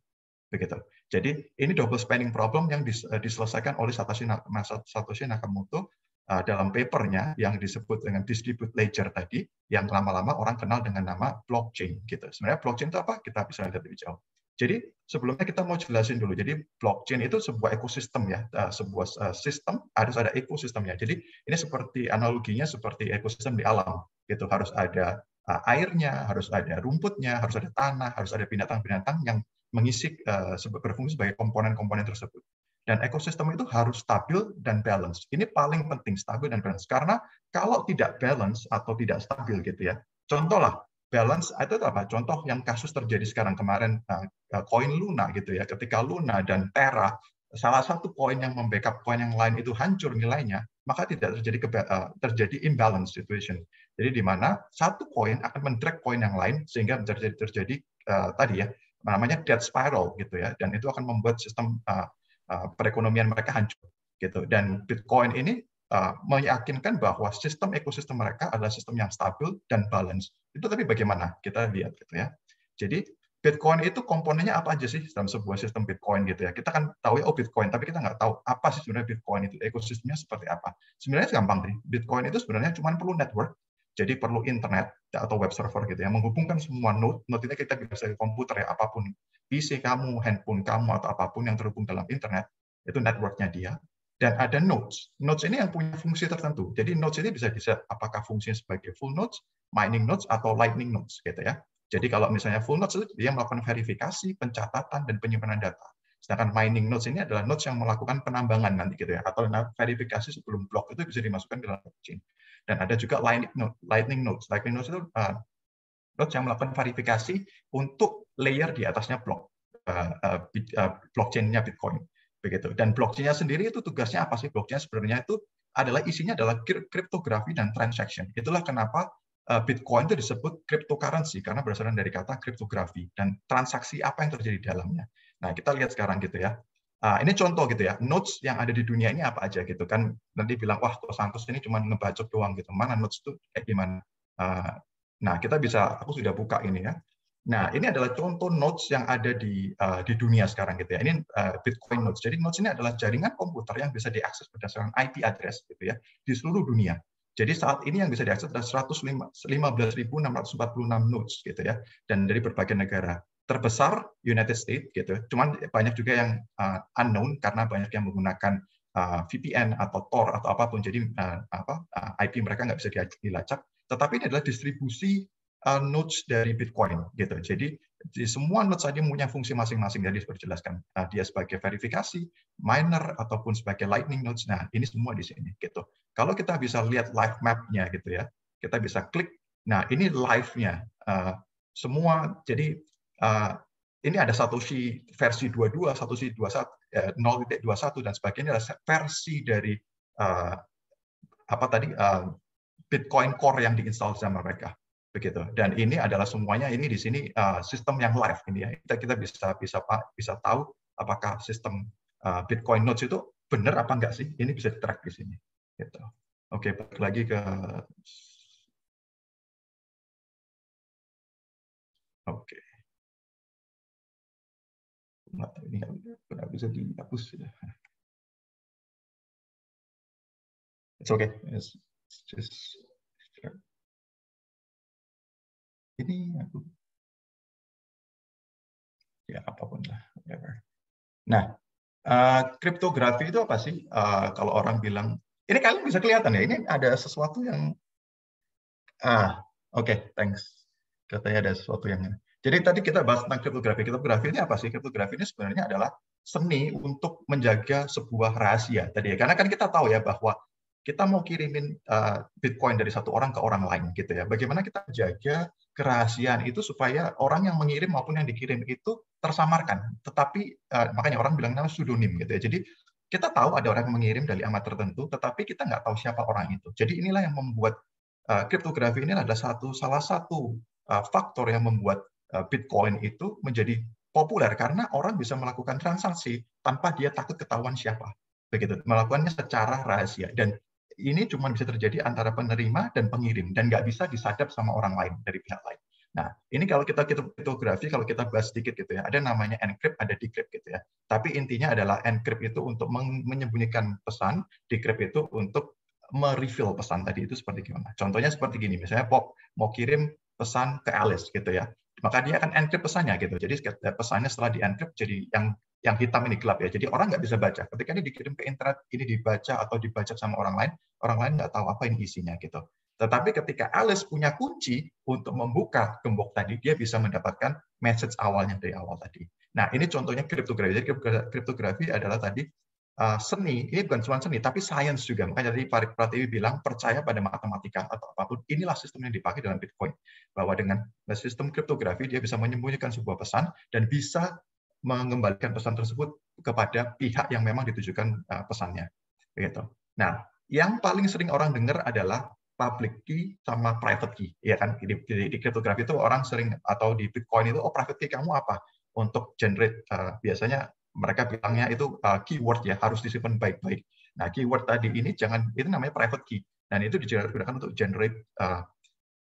begitu. Jadi ini double spending problem yang eh, diselesaikan oleh Satoshi, Satoshi Nakamoto eh, dalam papernya yang disebut dengan distributed ledger tadi, yang lama-lama orang kenal dengan nama blockchain. Gitu. Sebenarnya blockchain itu apa? Kita bisa lihat lebih jauh. Jadi sebelumnya kita mau jelasin dulu. Jadi blockchain itu sebuah ekosistem ya, eh, sebuah eh, sistem harus ada ekosistemnya. Jadi ini seperti analoginya seperti ekosistem di alam, gitu harus ada eh, airnya, harus ada rumputnya, harus ada tanah, harus ada binatang-binatang yang mengisi berfungsi sebagai komponen-komponen tersebut. Dan ekosistem itu harus stabil dan balance. Ini paling penting stabil dan balance karena kalau tidak balance atau tidak stabil gitu ya. Contoh lah balance itu apa? Contoh yang kasus terjadi sekarang kemarin nah, eh, koin uh, Luna gitu ya. Ketika Luna dan Terra salah satu koin yang membackup koin yang lain itu hancur nilainya, maka tidak terjadi uh, terjadi imbalance situation. Jadi di mana satu koin akan mendrag koin yang lain sehingga terjadi terjadi uh, tadi ya namanya debt spiral gitu ya dan itu akan membuat sistem uh, uh, perekonomian mereka hancur gitu. Dan Bitcoin ini Ah, meyakinkan bahwa sistem ekosistem mereka adalah sistem yang stabil dan balance. Itu tapi bagaimana? Kita lihat gitu ya. Jadi Bitcoin itu komponennya apa aja sih dalam sebuah sistem Bitcoin gitu ya. Kita kan tahu ya oh Bitcoin, tapi kita nggak tahu apa sih sebenarnya Bitcoin itu, ekosistemnya seperti apa. Sebenarnya gampang nih. Bitcoin itu sebenarnya cuma perlu network, jadi perlu internet atau web server gitu ya, menghubungkan semua node. Node ini kita bisa dari komputer ya, apapun. PC kamu, handphone kamu, atau apapun yang terhubung dalam internet, itu networknya dia dan ada nodes. Nodes ini yang punya fungsi tertentu. Jadi nodes ini bisa diset apakah fungsinya sebagai full nodes, mining nodes, atau lightning nodes gitu ya. Jadi kalau misalnya full nodes itu dia melakukan verifikasi, pencatatan, dan penyimpanan data. Sedangkan mining nodes ini adalah nodes yang melakukan penambangan nanti gitu ya, atau nah, verifikasi sebelum blok itu bisa dimasukkan ke dalam blockchain. Dan ada juga lightning nodes. Lightning nodes, lightning nodes itu uh, nodes yang melakukan verifikasi untuk layer di atasnya blok uh, eh, uh, eh, blockchain-nya Bitcoin begitu. Dan blockchain-nya sendiri itu tugasnya apa sih? Blockchain sebenarnya itu adalah isinya adalah kriptografi dan transaction. Itulah kenapa eh, Bitcoin itu disebut cryptocurrency karena berasal dari kata kriptografi dan transaksi apa yang terjadi di dalamnya. Nah, kita lihat sekarang gitu ya. Ah, ini contoh gitu ya, notes yang ada di dunia ini apa aja gitu kan. Nanti bilang, wah Tos Santos ini cuma ngebacot doang gitu. Mana notes itu kayak eh, gimana? Ah, nah, kita bisa, aku sudah buka ini ya. Nah, ini adalah contoh notes yang ada di uh, di dunia sekarang gitu ya. Ini uh, Bitcoin notes. Jadi notes ini adalah jaringan komputer yang bisa diakses berdasarkan IP address gitu ya di seluruh dunia. Jadi saat ini yang bisa diakses adalah 115.646 notes gitu ya dan dari berbagai negara. Terbesar United States gitu. Cuman banyak juga yang uh, unknown karena banyak yang menggunakan uh, VPN atau Tor atau apapun. Jadi uh, apa uh, IP mereka nggak bisa dilacak. Tetapi ini adalah distribusi uh, nodes dari Bitcoin gitu. Jadi di semua nodes tadi punya fungsi masing-masing tadi seperti dijelaskan. Nah, dia sebagai verifikasi, miner ataupun sebagai lightning nodes. Nah, ini semua di sini gitu. Kalau kita bisa lihat live map-nya gitu ya. Kita bisa klik. Nah, ini live-nya. Uh, semua jadi uh, ini ada Satoshi versi 22, Satoshi 21, 0.21 dan sebagainya adalah versi dari uh, apa tadi uh, Bitcoin Core yang diinstal sama mereka begitu. Dan ini adalah semuanya ini di sini uh, sistem yang live ini ya. Kita kita bisa bisa pak bisa tahu apakah sistem uh, Bitcoin Notes itu benar apa enggak sih? Ini bisa track di sini. Gitu. Oke, balik lagi ke Oke. Nah, ini nggak bisa dihapus sudah. Ya. It's okay. It's just ini aku ya apapun lah whatever nah uh, kriptografi itu apa sih uh, kalau orang bilang ini kalian bisa kelihatan ya ini ada sesuatu yang ah oke okay, thanks katanya ada sesuatu yang jadi tadi kita bahas tentang kriptografi kriptografi ini apa sih kriptografi ini sebenarnya adalah seni untuk menjaga sebuah rahasia tadi ya karena kan kita tahu ya bahwa kita mau kirimin uh, Bitcoin dari satu orang ke orang lain gitu ya. Bagaimana kita jaga kerahasiaan itu supaya orang yang mengirim maupun yang dikirim itu tersamarkan. Tetapi uh, makanya orang bilang namanya pseudonym gitu ya. Jadi kita tahu ada orang yang mengirim dari amat tertentu, tetapi kita nggak tahu siapa orang itu. Jadi inilah yang membuat uh, kriptografi ini adalah satu salah satu uh, faktor yang membuat uh, Bitcoin itu menjadi populer karena orang bisa melakukan transaksi tanpa dia takut ketahuan siapa begitu melakukannya secara rahasia dan ini cuma bisa terjadi antara penerima dan pengirim dan nggak bisa disadap sama orang lain dari pihak lain. Nah, ini kalau kita kriptografi, kalau kita bahas sedikit gitu ya, ada namanya encrypt, ada decrypt gitu ya. Tapi intinya adalah encrypt itu untuk menyembunyikan pesan, decrypt itu untuk mereveal pesan tadi itu seperti gimana. Contohnya seperti gini, misalnya Pop mau kirim pesan ke Alice gitu ya. Maka dia akan encrypt pesannya gitu. Jadi pesannya setelah di-encrypt, jadi yang yang hitam ini gelap ya. Jadi orang nggak bisa baca. Ketika ini dikirim ke internet, ini dibaca atau dibaca sama orang lain, orang lain nggak tahu apa ini isinya gitu. Tetapi ketika Alice punya kunci untuk membuka gembok tadi, dia bisa mendapatkan message awalnya dari awal tadi. Nah, ini contohnya kriptografi. Jadi kriptografi adalah tadi uh, seni, ini bukan cuma seni, tapi sains juga. Makanya tadi Farid Pratiwi bilang, percaya pada matematika atau apapun, inilah sistem yang dipakai dalam Bitcoin. Bahwa dengan sistem kriptografi, dia bisa menyembunyikan sebuah pesan dan bisa mengembalikan pesan tersebut kepada pihak yang memang ditujukan eh, pesannya. Begitu. Nah, yang paling sering orang dengar adalah public key sama private key, ya kan? Di, di, di kriptografi itu orang sering atau di Bitcoin itu, oh private key kamu apa? Untuk generate uh, biasanya mereka bilangnya itu uh, keyword ya harus disimpan baik-baik. Nah, keyword tadi ini jangan itu namanya private key dan itu digunakan untuk generate uh,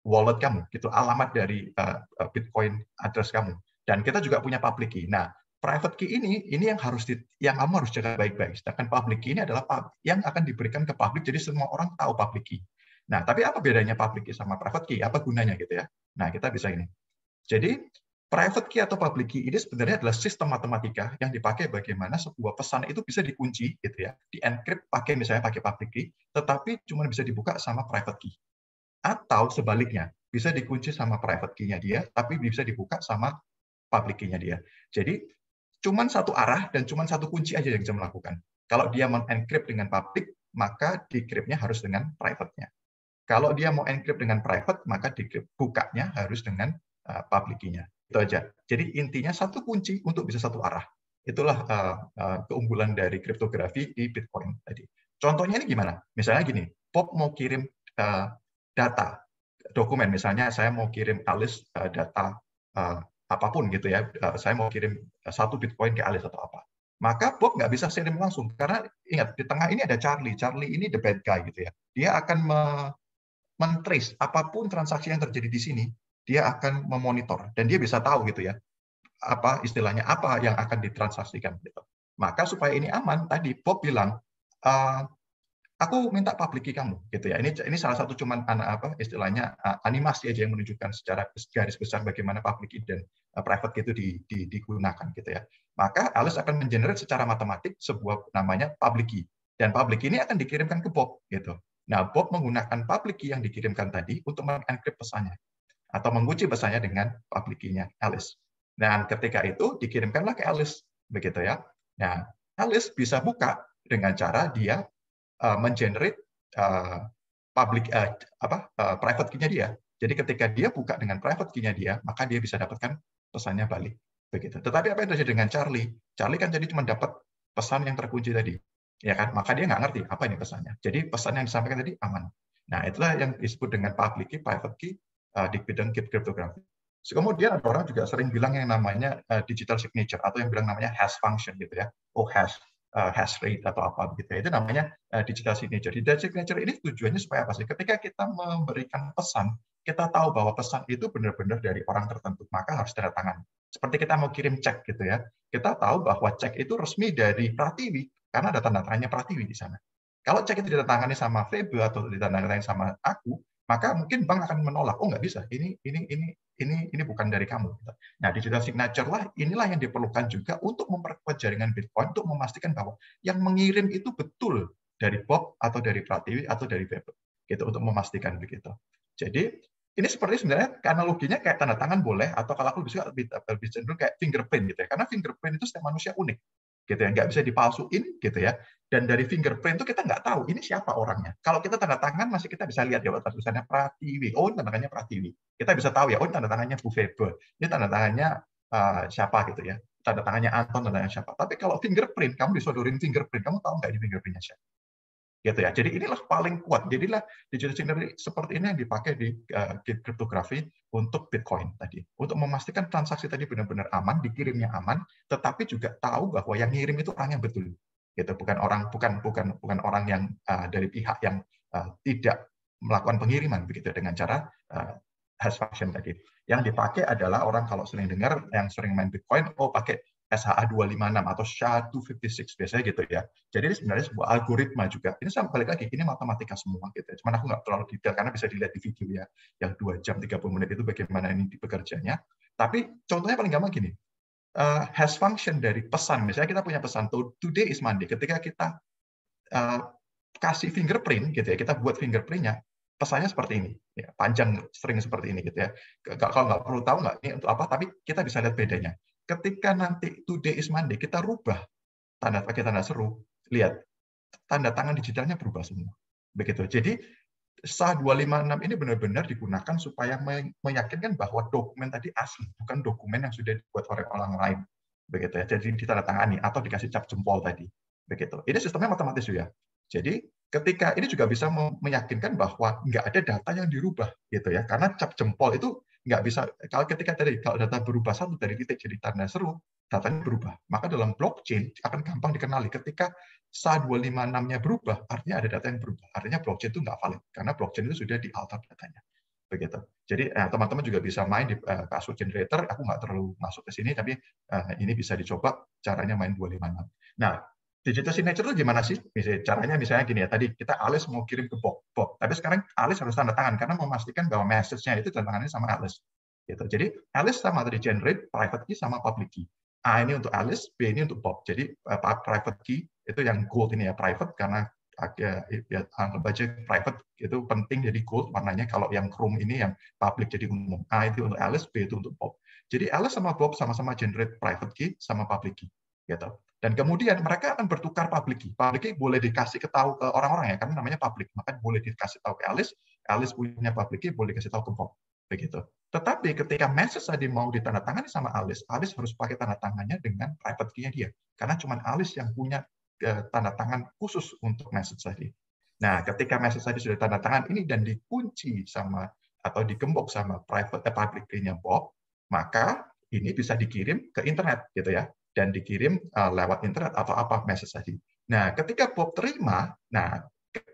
wallet kamu, gitu alamat dari uh, Bitcoin address kamu. Dan kita juga punya public key. Nah, private key ini ini yang harus di, yang kamu harus jaga baik-baik. Sedangkan public key ini adalah yang akan diberikan ke publik jadi semua orang tahu public key. Nah, tapi apa bedanya public key sama private key? Apa gunanya gitu ya? Nah, kita bisa ini. Jadi private key atau public key ini sebenarnya adalah sistem matematika yang dipakai bagaimana sebuah pesan itu bisa dikunci gitu ya, dienkrip pakai misalnya pakai public key, tetapi cuma bisa dibuka sama private key. Atau sebaliknya, bisa dikunci sama private key-nya dia, tapi bisa dibuka sama public key-nya dia. Jadi cuman satu arah dan cuman satu kunci aja yang bisa melakukan. Kalau dia mau encrypt dengan public, maka decryptnya harus dengan private-nya. Kalau dia mau encrypt dengan private, maka decrypt bukanya harus dengan uh, eh, public nya Itu aja. Jadi intinya satu kunci untuk bisa satu arah. Itulah eh, eh, keunggulan dari kriptografi di Bitcoin tadi. Contohnya ini gimana? Misalnya gini, Pop mau kirim uh, data, dokumen. Misalnya saya mau kirim alis uh, data uh, apapun gitu ya, eh, saya mau kirim eh, satu Bitcoin ke Alice atau apa. Maka Bob nggak bisa kirim langsung karena ingat di tengah ini ada Charlie. Charlie ini the bad guy gitu ya. Dia akan me trace apapun transaksi yang terjadi di sini, dia akan memonitor dan dia bisa tahu gitu ya apa istilahnya apa yang akan ditransaksikan gitu. Maka supaya ini aman tadi Bob bilang eh, aku minta public key kamu gitu ya ini ini salah satu cuman anak apa istilahnya eh, animasi aja yang menunjukkan secara garis besar bagaimana public key dan eh, private key itu di, di, digunakan gitu ya maka Alice akan mengenerate secara matematik sebuah namanya public key dan public key ini akan dikirimkan ke Bob gitu nah Bob menggunakan public key yang dikirimkan tadi untuk mengenkrip pesannya atau mengunci pesannya dengan public key-nya Alice dan ketika itu dikirimkanlah ke Alice begitu ya nah Alice bisa buka dengan cara dia uh, mengenerate uh, public uh, apa private key-nya dia. Jadi ketika dia buka dengan private key-nya dia, maka dia bisa dapatkan pesannya balik. Begitu. Tetapi apa yang terjadi dengan Charlie? Charlie kan jadi cuma dapat pesan yang terkunci tadi, ya kan? Maka dia nggak ngerti apa ini pesannya. Jadi pesan yang disampaikan tadi aman. Nah itulah yang disebut dengan public key, private key uh, di bidang cryptography. So, kemudian ada orang juga sering bilang yang namanya uh, digital signature atau yang bilang namanya hash function gitu ya. Oh hash. Eh, hash rate atau apa begitu ya. itu namanya eh, digital signature. Digital signature ini tujuannya supaya apa sih? Ketika kita memberikan pesan, kita tahu bahwa pesan itu benar-benar dari orang tertentu, maka harus tanda tangan. Seperti kita mau kirim cek gitu ya, kita tahu bahwa cek itu resmi dari Pratiwi karena ada tanda tangannya Pratiwi di sana. Kalau cek itu ditandatangani sama Febe atau ditandatangani sama aku, maka mungkin bank akan menolak. Oh nggak bisa, ini ini ini ini ini bukan dari kamu. Nah digital signature lah inilah yang diperlukan juga untuk memperkuat jaringan Bitcoin untuk memastikan bahwa yang mengirim itu betul dari Bob atau dari Pratiwi atau dari Bebo gitu untuk memastikan begitu. Jadi ini seperti sebenarnya analoginya kayak tanda tangan boleh atau kalau aku bisa lebih, lebih cenderung kayak fingerprint gitu ya. Karena fingerprint itu setiap manusia unik gitu ya nggak bisa dipalsuin gitu ya dan dari fingerprint itu kita nggak tahu ini siapa orangnya kalau kita tanda tangan masih kita bisa lihat ya tulisannya Pratiwi oh ini tanda tangannya Pratiwi kita bisa tahu ya oh ini tanda tangannya Bu Febe ini tanda tangannya uh, siapa gitu ya tanda tangannya Anton tanda tangannya siapa tapi kalau fingerprint kamu disodorin fingerprint kamu tahu nggak ini fingerprintnya siapa gitu ya. Jadi inilah paling kuat. Jadilah digital signature seperti ini yang dipakai di uh, kriptografi untuk Bitcoin tadi. Untuk memastikan transaksi tadi benar-benar aman, dikirimnya aman, tetapi juga tahu bahwa yang ngirim itu orang yang betul. Gitu, bukan orang bukan bukan bukan orang yang uh, dari pihak yang uh, tidak melakukan pengiriman begitu ya dengan cara uh, hash function tadi. Yang dipakai adalah orang kalau sering dengar yang sering main Bitcoin, oh pakai SHA 256 atau SHA 256 biasanya gitu ya. Jadi ini sebenarnya sebuah algoritma juga. Ini sama balik lagi, ini matematika semua gitu. Ya. Cuman aku nggak terlalu detail karena bisa dilihat di video ya yang dua jam 30 menit itu bagaimana ini bekerjanya. Tapi contohnya paling gampang gini. Uh, has function dari pesan. Misalnya kita punya pesan today is Monday. Ketika kita uh, kasih fingerprint gitu ya, kita buat fingerprintnya, pesannya seperti ini, ya, panjang string seperti ini gitu ya. Kalau nggak perlu tahu nggak ini untuk apa, tapi kita bisa lihat bedanya ketika nanti today is Monday kita rubah tanda pakai tanda seru lihat tanda tangan digitalnya berubah semua begitu jadi sah 256 ini benar-benar digunakan supaya meyakinkan bahwa dokumen tadi asli bukan dokumen yang sudah dibuat oleh orang lain begitu ya jadi ditandatangani atau dikasih cap jempol tadi begitu ini sistemnya matematis ya jadi ketika ini juga bisa meyakinkan bahwa nggak ada data yang dirubah gitu ya karena cap jempol itu nggak bisa kalau ketika tadi kalau data berubah satu dari titik jadi tanda seru datanya berubah maka dalam blockchain akan gampang dikenali ketika sa 256-nya berubah artinya ada data yang berubah artinya blockchain itu nggak valid karena blockchain itu sudah di alter datanya begitu jadi eh, teman-teman eh, juga bisa main di eh, password generator aku nggak terlalu masuk ke sini tapi eh, ini bisa dicoba caranya main 256 nah digital signature itu gimana sih? Misalnya, caranya misalnya gini ya, tadi kita Alice mau kirim ke Bob, Bob. Tapi sekarang Alice harus tanda tangan karena memastikan bahwa message-nya itu tanda tangannya sama Alice. Gitu. Jadi Alice sama tadi generate private key sama public key. A ini untuk Alice, B ini untuk Bob. Jadi uh, private key itu yang gold ini ya private karena ya, anggap private itu penting jadi gold warnanya kalau yang chrome ini yang public jadi umum. A itu untuk Alice, B itu untuk Bob. Jadi Alice sama Bob sama-sama generate private key sama public key gitu. Dan kemudian mereka akan bertukar public key. Public key boleh dikasih ketahui ke orang-orang ya, karena namanya public. Maka boleh dikasih tahu ke Alice, Alice punya public key, boleh dikasih tahu ke Bob. Begitu. Tetapi ketika message tadi mau ditandatangani sama Alice, Alice harus pakai tanda tangannya dengan private key-nya dia. Karena cuma Alice yang punya eh, tanda tangan khusus untuk message tadi. Nah, ketika message tadi sudah tanda tangan ini dan dikunci sama atau digembok sama private eh, public key-nya Bob, maka ini bisa dikirim ke internet gitu ya dan dikirim uh, lewat internet atau apa message tadi. Nah, ketika Bob terima, nah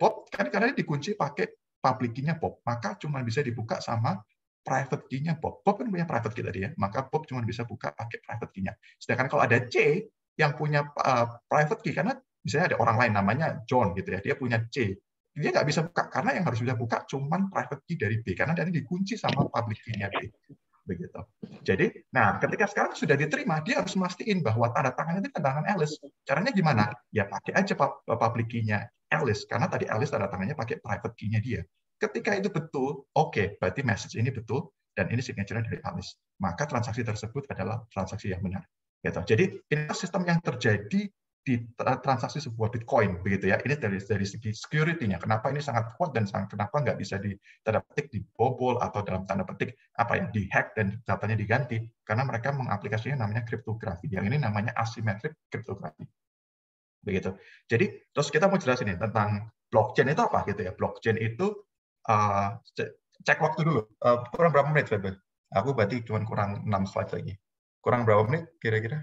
Bob kan karena dikunci pakai public key-nya Bob, maka cuma bisa dibuka sama private key-nya Bob. Bob kan punya private key tadi ya, maka Bob cuma bisa buka pakai private key-nya. Sedangkan kalau ada C yang punya uh, private key karena misalnya ada orang lain namanya John gitu ya, dia punya C. Dia nggak bisa buka karena yang harus bisa buka cuma private key dari B karena dia dikunci sama public key-nya B begitu. Jadi, nah ketika sekarang sudah diterima, dia harus mastiin bahwa tanda tangannya itu tanda tangan Alice. Caranya gimana? Ya pakai aja public key-nya Alice, karena tadi Alice tanda tangannya pakai private key-nya dia. Ketika itu betul, oke, okay, berarti message ini betul, dan ini signature dari Alice. Maka transaksi tersebut adalah transaksi yang benar. Gitu. Jadi, ini sistem yang terjadi di transaksi sebuah Bitcoin begitu ya. Ini dari dari segi security Kenapa ini sangat kuat dan sangat, kenapa nggak bisa di tanda petik dibobol atau dalam tanda petik apa ya dihack dan datanya diganti karena mereka mengaplikasinya namanya kriptografi. Yang ini namanya asimetrik kriptografi. Begitu. Jadi terus kita mau jelasin nih tentang blockchain itu apa gitu ya. Blockchain itu uh, cek waktu dulu. Uh, kurang berapa menit, Febel? Aku berarti cuma kurang 6 slide lagi. Kurang berapa menit kira-kira?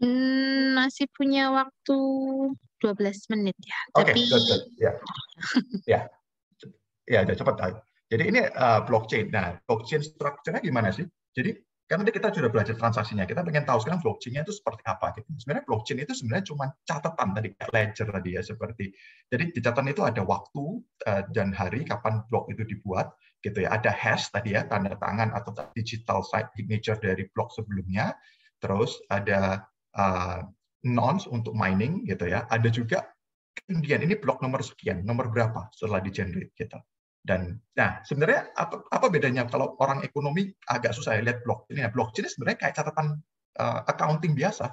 Hmm, masih punya waktu 12 menit ya. Oke, okay, Tapi... ya. ya. Ya, cepat. Jadi ini uh, blockchain. Nah, blockchain strukturnya gimana sih? Jadi karena kita sudah belajar transaksinya, kita pengen tahu sekarang blockchainnya itu seperti apa. Gitu. Sebenarnya blockchain itu sebenarnya cuma catatan tadi ledger tadi ya seperti. Jadi di catatan itu ada waktu uh, dan hari kapan blok itu dibuat, gitu ya. Ada hash tadi ya tanda tangan atau digital signature dari blok sebelumnya. Terus ada uh, nons untuk mining gitu ya. Ada juga kemudian ini blok nomor sekian, nomor berapa setelah di generate gitu. Dan nah sebenarnya apa, apa bedanya kalau orang ekonomi agak susah ya lihat blockchain ya. Blockchain sebenarnya kayak catatan uh, accounting biasa.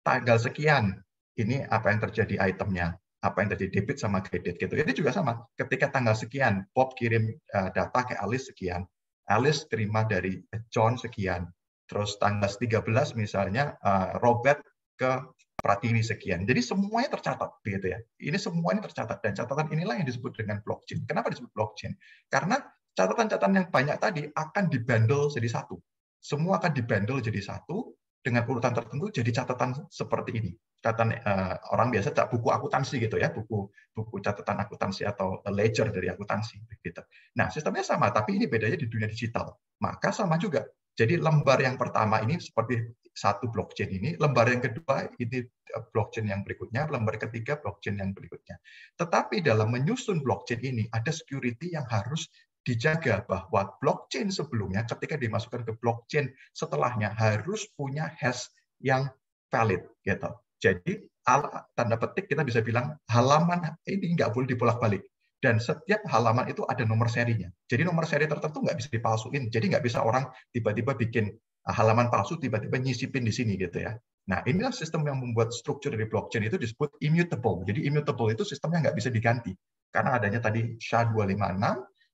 Tanggal sekian ini apa yang terjadi itemnya, apa yang terjadi debit sama kredit gitu. Jadi juga sama. Ketika tanggal sekian Bob kirim uh, data ke Alice sekian, Alice terima dari John sekian, terus tanggal 13 misalnya uh, Robert ke Pratiwi sekian. Jadi semuanya tercatat gitu ya. Ini semuanya tercatat dan catatan inilah yang disebut dengan blockchain. Kenapa disebut blockchain? Karena catatan-catatan yang banyak tadi akan dibandel jadi satu. Semua akan dibandel jadi satu dengan urutan tertentu jadi catatan seperti ini. Catatan uh, orang biasa tak buku akuntansi gitu ya, buku buku catatan akuntansi atau ledger dari akuntansi gitu. Nah, sistemnya sama tapi ini bedanya di dunia digital. Maka sama juga jadi lembar yang pertama ini seperti satu blockchain ini, lembar yang kedua ini e, blockchain yang berikutnya, lembar ketiga blockchain yang berikutnya. Tetapi dalam menyusun blockchain ini ada security yang harus dijaga bahwa blockchain sebelumnya ketika dimasukkan ke blockchain setelahnya harus punya hash yang valid gitu. Jadi tanda petik kita bisa bilang halaman ini nggak boleh dibolak-balik dan setiap halaman itu ada nomor serinya. Jadi nomor seri tertentu nggak bisa dipalsuin. Jadi nggak bisa orang tiba-tiba bikin eh, halaman palsu, tiba-tiba nyisipin di sini gitu ya. Nah inilah sistem yang membuat struktur dari blockchain itu disebut immutable. Jadi immutable itu sistemnya nggak bisa diganti. Karena adanya tadi SHA-256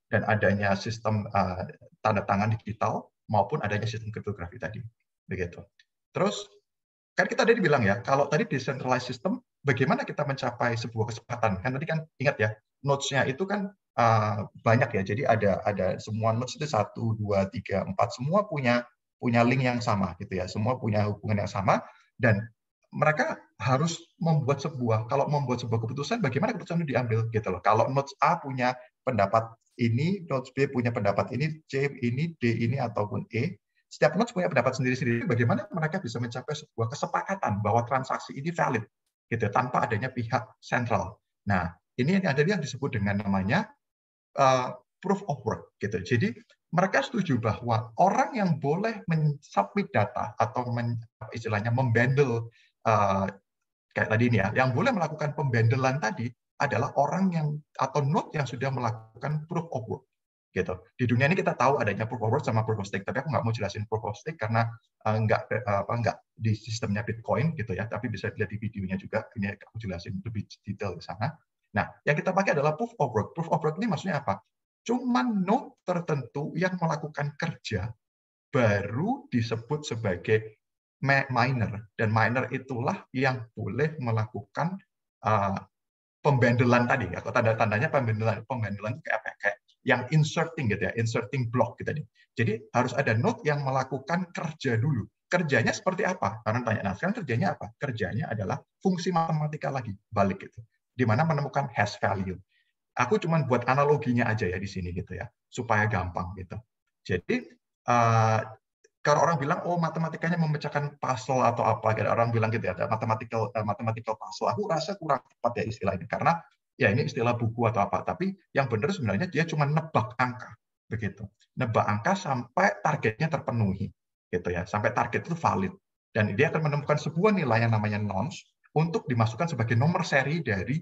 dan adanya sistem uh, tanda tangan digital maupun adanya sistem kriptografi tadi. Begitu. Terus, kan kita tadi bilang ya, kalau tadi decentralized system, bagaimana kita mencapai sebuah kesempatan Kan tadi kan ingat ya, notes-nya itu kan uh, banyak ya. Jadi ada ada semua notes itu satu, dua, tiga, empat semua punya punya link yang sama gitu ya. Semua punya hubungan yang sama dan mereka harus membuat sebuah kalau membuat sebuah keputusan bagaimana keputusan itu diambil gitu loh. Kalau notes A punya pendapat ini, notes B punya pendapat ini, C ini, D ini ataupun E, setiap notes punya pendapat sendiri-sendiri bagaimana mereka bisa mencapai sebuah kesepakatan bahwa transaksi ini valid gitu ya, tanpa adanya pihak sentral. Nah, ini yang ada yang disebut dengan namanya eh, proof of work gitu. Jadi mereka setuju bahwa orang yang boleh mensubmit data atau men, istilahnya membandel eh, kayak tadi ini ya, yang boleh melakukan pembandelan tadi adalah orang yang atau node yang sudah melakukan proof of work gitu. Di dunia ini kita tahu adanya proof of work sama proof of stake, tapi aku nggak mau jelasin proof of stake karena uh, nggak apa nggak di sistemnya Bitcoin gitu ya, tapi bisa dilihat di videonya juga ini aku jelasin lebih detail di sana. Nah, yang kita pakai adalah proof of work. Proof of work ini maksudnya apa? Cuman node tertentu yang melakukan kerja baru disebut sebagai miner dan miner itulah yang boleh melakukan uh, eh, pembandelan tadi atau tanda-tandanya pembandelan pembandelan kayak apa kayak yang inserting gitu ya inserting block gitu nih. Jadi harus ada node yang melakukan kerja dulu. Kerjanya seperti apa? Karena tanya, nah sekarang kerjanya apa? Kerjanya adalah fungsi matematika lagi balik gitu di mana menemukan has value. Aku cuma buat analoginya aja ya di sini gitu ya, supaya gampang gitu. Jadi uh, kalau orang bilang oh matematikanya memecahkan puzzle atau apa, ada gitu, orang bilang gitu ya, ada matematikal uh, eh, mathematical puzzle. Aku rasa kurang tepat ya istilahnya, karena ya ini istilah buku atau apa, tapi yang benar sebenarnya dia cuma nebak angka begitu. Nebak angka sampai targetnya terpenuhi gitu ya, sampai target itu valid dan dia akan menemukan sebuah nilai yang namanya nonce untuk dimasukkan sebagai nomor seri dari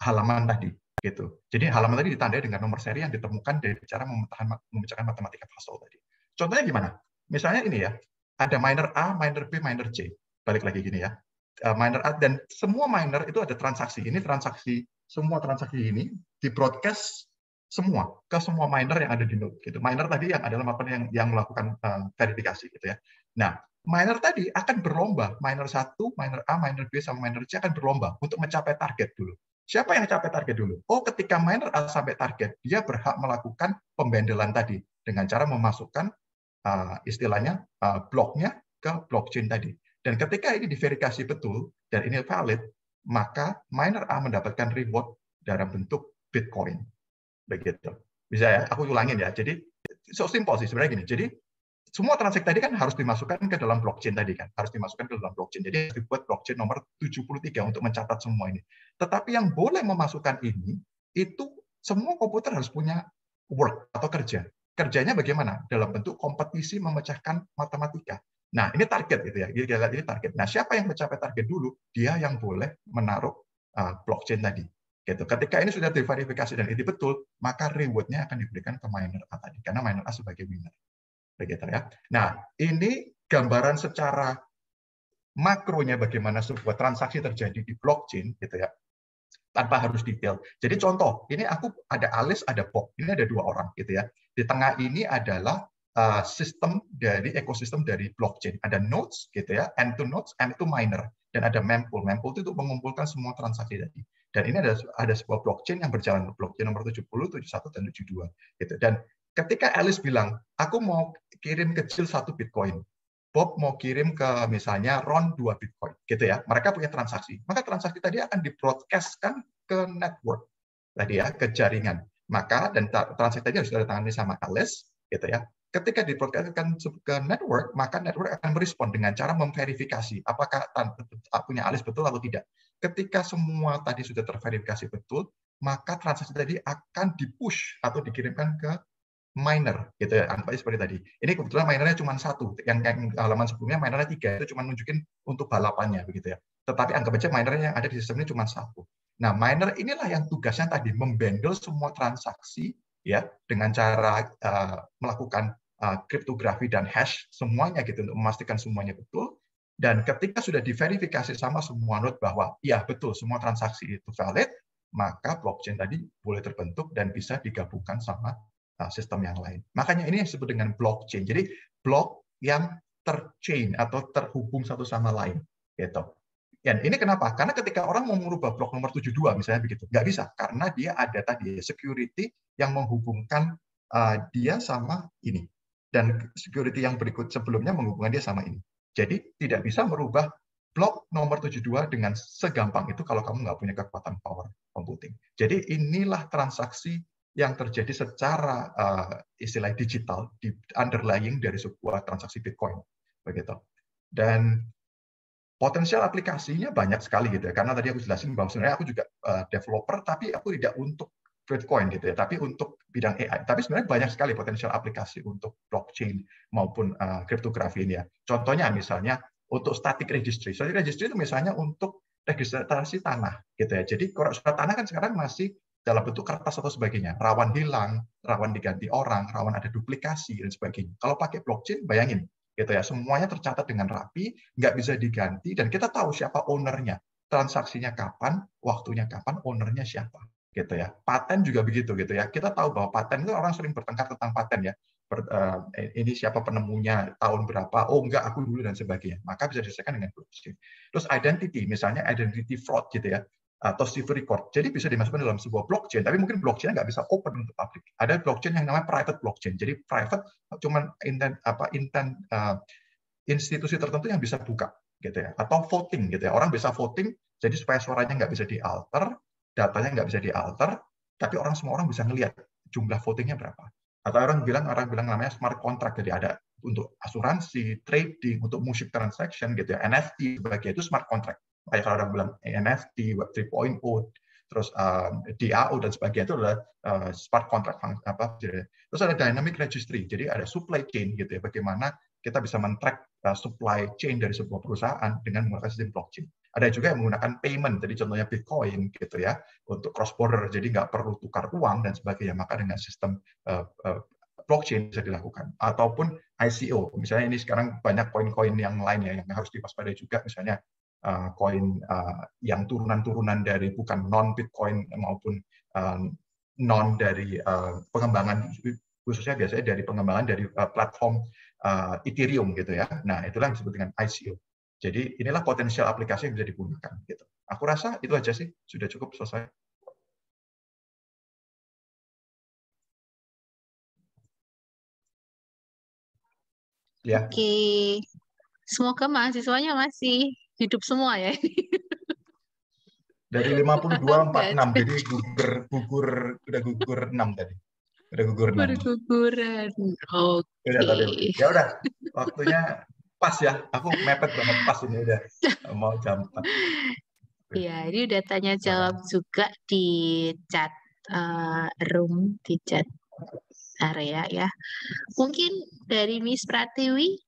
halaman tadi gitu. Jadi halaman tadi ditandai dengan nomor seri yang ditemukan dari cara memecahkan, matematika pasal tadi. Contohnya gimana? Misalnya ini ya, ada minor A, minor B, minor C. Balik lagi gini ya. E, minor A dan semua minor itu ada transaksi. Ini transaksi semua transaksi ini di broadcast semua ke semua miner yang ada di node gitu. Miner tadi yang adalah mapel yang yang melakukan uh, verifikasi gitu ya. Nah, Minor tadi akan berlomba. minor 1, minor A, minor B, sama minor C akan berlomba untuk mencapai target dulu. Siapa yang mencapai target dulu? Oh, ketika minor A sampai target, dia berhak melakukan pembendelan tadi dengan cara memasukkan uh, istilahnya uh, bloknya ke blockchain tadi. Dan ketika ini diverifikasi betul dan ini valid, maka miner A mendapatkan reward dalam bentuk Bitcoin. Begitu. Bisa ya? Aku ulangin ya. Jadi, so simple sih sebenarnya gini. Jadi, semua transaksi tadi kan harus dimasukkan ke dalam blockchain tadi kan, harus dimasukkan ke dalam blockchain. Jadi harus dibuat blockchain nomor 73 untuk mencatat semua ini. Tetapi yang boleh memasukkan ini itu semua komputer harus punya work atau kerja. Kerjanya bagaimana? Dalam bentuk kompetisi memecahkan matematika. Nah, ini target gitu ya. Ini target. Nah, siapa yang mencapai target dulu, dia yang boleh menaruh uh, blockchain tadi. Gitu. Ketika ini sudah diverifikasi dan ini betul, maka rewardnya akan diberikan ke miner A tadi karena miner A sebagai winner begitu ya. Nah, ini gambaran secara makronya bagaimana sebuah transaksi terjadi di blockchain gitu ya. Tanpa harus detail. Jadi contoh, ini aku ada Alice, ada Bob. Ini ada dua orang gitu ya. Di tengah ini adalah uh, sistem dari ekosistem dari blockchain. Ada nodes gitu ya, n to nodes, end to miner dan ada mempool. Mempool itu untuk mengumpulkan semua transaksi tadi. Dan ini ada ada sebuah blockchain yang berjalan blockchain nomor 70, 71 dan 72 gitu. Dan ketika Alice bilang, aku mau kirim kecil satu Bitcoin, Bob mau kirim ke misalnya Ron 2 Bitcoin, gitu ya. Mereka punya transaksi. Maka transaksi tadi akan dibroadcastkan ke network, tadi ya, ke jaringan. Maka dan transaksi tadi harus ditandatangani sama Alice, gitu ya. Ketika dibroadcastkan ke network, maka network akan merespon dengan cara memverifikasi apakah punya Alice betul atau tidak. Ketika semua tadi sudah terverifikasi betul, maka transaksi tadi akan dipush atau dikirimkan ke minor gitu ya angkanya seperti tadi ini kebetulan minornya cuma satu yang, yang halaman sebelumnya minornya tiga itu cuma nunjukin untuk balapannya begitu ya tetapi anggap aja minor yang ada di sistem ini cuma satu nah minor inilah yang tugasnya tadi membengkel semua transaksi ya dengan cara uh, melakukan uh, kriptografi dan hash semuanya gitu untuk memastikan semuanya betul dan ketika sudah diverifikasi sama semua node bahwa iya betul semua transaksi itu valid maka blockchain tadi boleh terbentuk dan bisa digabungkan sama Uh, sistem yang lain. Makanya ini yang disebut dengan blockchain. Jadi blok yang terchain atau terhubung satu sama lain. Gitu. Dan ini kenapa? Karena ketika orang mau merubah blok nomor 72 misalnya begitu, nggak bisa karena dia ada tadi security yang menghubungkan uh, dia sama ini dan security yang berikut sebelumnya menghubungkan dia sama ini. Jadi tidak bisa merubah blok nomor 72 dengan segampang itu kalau kamu nggak punya kekuatan power computing. Jadi inilah transaksi yang terjadi secara uh, istilah digital di underlying dari sebuah transaksi Bitcoin begitu. Dan potensial aplikasinya banyak sekali gitu ya. Karena tadi aku jelasin bahwa sebenarnya aku juga uh, developer tapi aku tidak untuk Bitcoin gitu ya, tapi untuk bidang AI. Tapi sebenarnya banyak sekali potensial aplikasi untuk blockchain maupun uh, kriptografi ini ya. Contohnya misalnya untuk static registry. Static registry itu misalnya untuk registrasi tanah gitu ya. Jadi kalau surat tanah kan sekarang masih dalam bentuk kertas atau sebagainya, rawan hilang, rawan diganti orang, rawan ada duplikasi dan sebagainya. Kalau pakai blockchain, bayangin gitu ya, semuanya tercatat dengan rapi, nggak bisa diganti dan kita tahu siapa ownernya, transaksinya kapan, waktunya kapan, ownernya siapa gitu ya. Paten juga begitu gitu ya. Kita tahu bahwa paten itu orang sering bertengkar tentang paten ya. Ber, uh, ini siapa penemunya, tahun berapa, oh enggak aku dulu dan sebagainya. Maka bisa diselesaikan dengan blockchain. Terus identity, misalnya identity fraud gitu ya atau cipher record. Jadi bisa dimasukkan dalam sebuah blockchain, tapi mungkin blockchain nggak bisa open untuk publik. Ada blockchain yang namanya private blockchain. Jadi private cuman intent apa intent uh, institusi tertentu yang bisa buka gitu ya atau voting gitu ya. Orang bisa voting jadi supaya suaranya nggak bisa dialter, datanya nggak bisa dialter, tapi orang semua orang bisa ngelihat jumlah votingnya berapa. Atau orang bilang orang bilang namanya smart contract jadi ada untuk asuransi, trading, untuk musik transaction gitu ya, NFT sebagainya itu smart contract. Makanya kalau orang bilang NFT, Web 3.0, terus um, eh, DAO dan sebagainya itu adalah uh, smart contract apa terus ada dynamic registry jadi ada supply chain gitu ya bagaimana kita bisa men-track eh, supply chain dari sebuah perusahaan dengan menggunakan sistem blockchain ada juga yang menggunakan payment jadi contohnya Bitcoin gitu ya untuk cross border jadi nggak perlu tukar uang dan sebagainya maka dengan sistem uh, uh, blockchain bisa dilakukan ataupun ICO misalnya ini sekarang banyak koin-koin yang lain ya yang harus diwaspadai juga misalnya Uh, koin uh, yang turunan-turunan dari bukan non Bitcoin maupun uh, non dari pengembangan khususnya biasanya dari pengembangan dari platform Ethereum gitu ya. Nah itulah yang disebut dengan ICO. Jadi inilah potensial aplikasi yang bisa digunakan gitu. Aku rasa itu aja sih sudah cukup selesai. Ya. Oke. Semoga mahasiswanya masih hidup semua ya ini. Dari 52 46 jadi gugur gugur udah gugur 6 tadi. Udah gugur 6. Udah guguran. Oke. Okay. Ya udah, waktunya pas ya. Aku mepet banget pas ini udah mau jam 4. Iya, ini udah tanya jawab nah. juga di chat uh, room di chat area ya. Mungkin dari Miss Pratiwi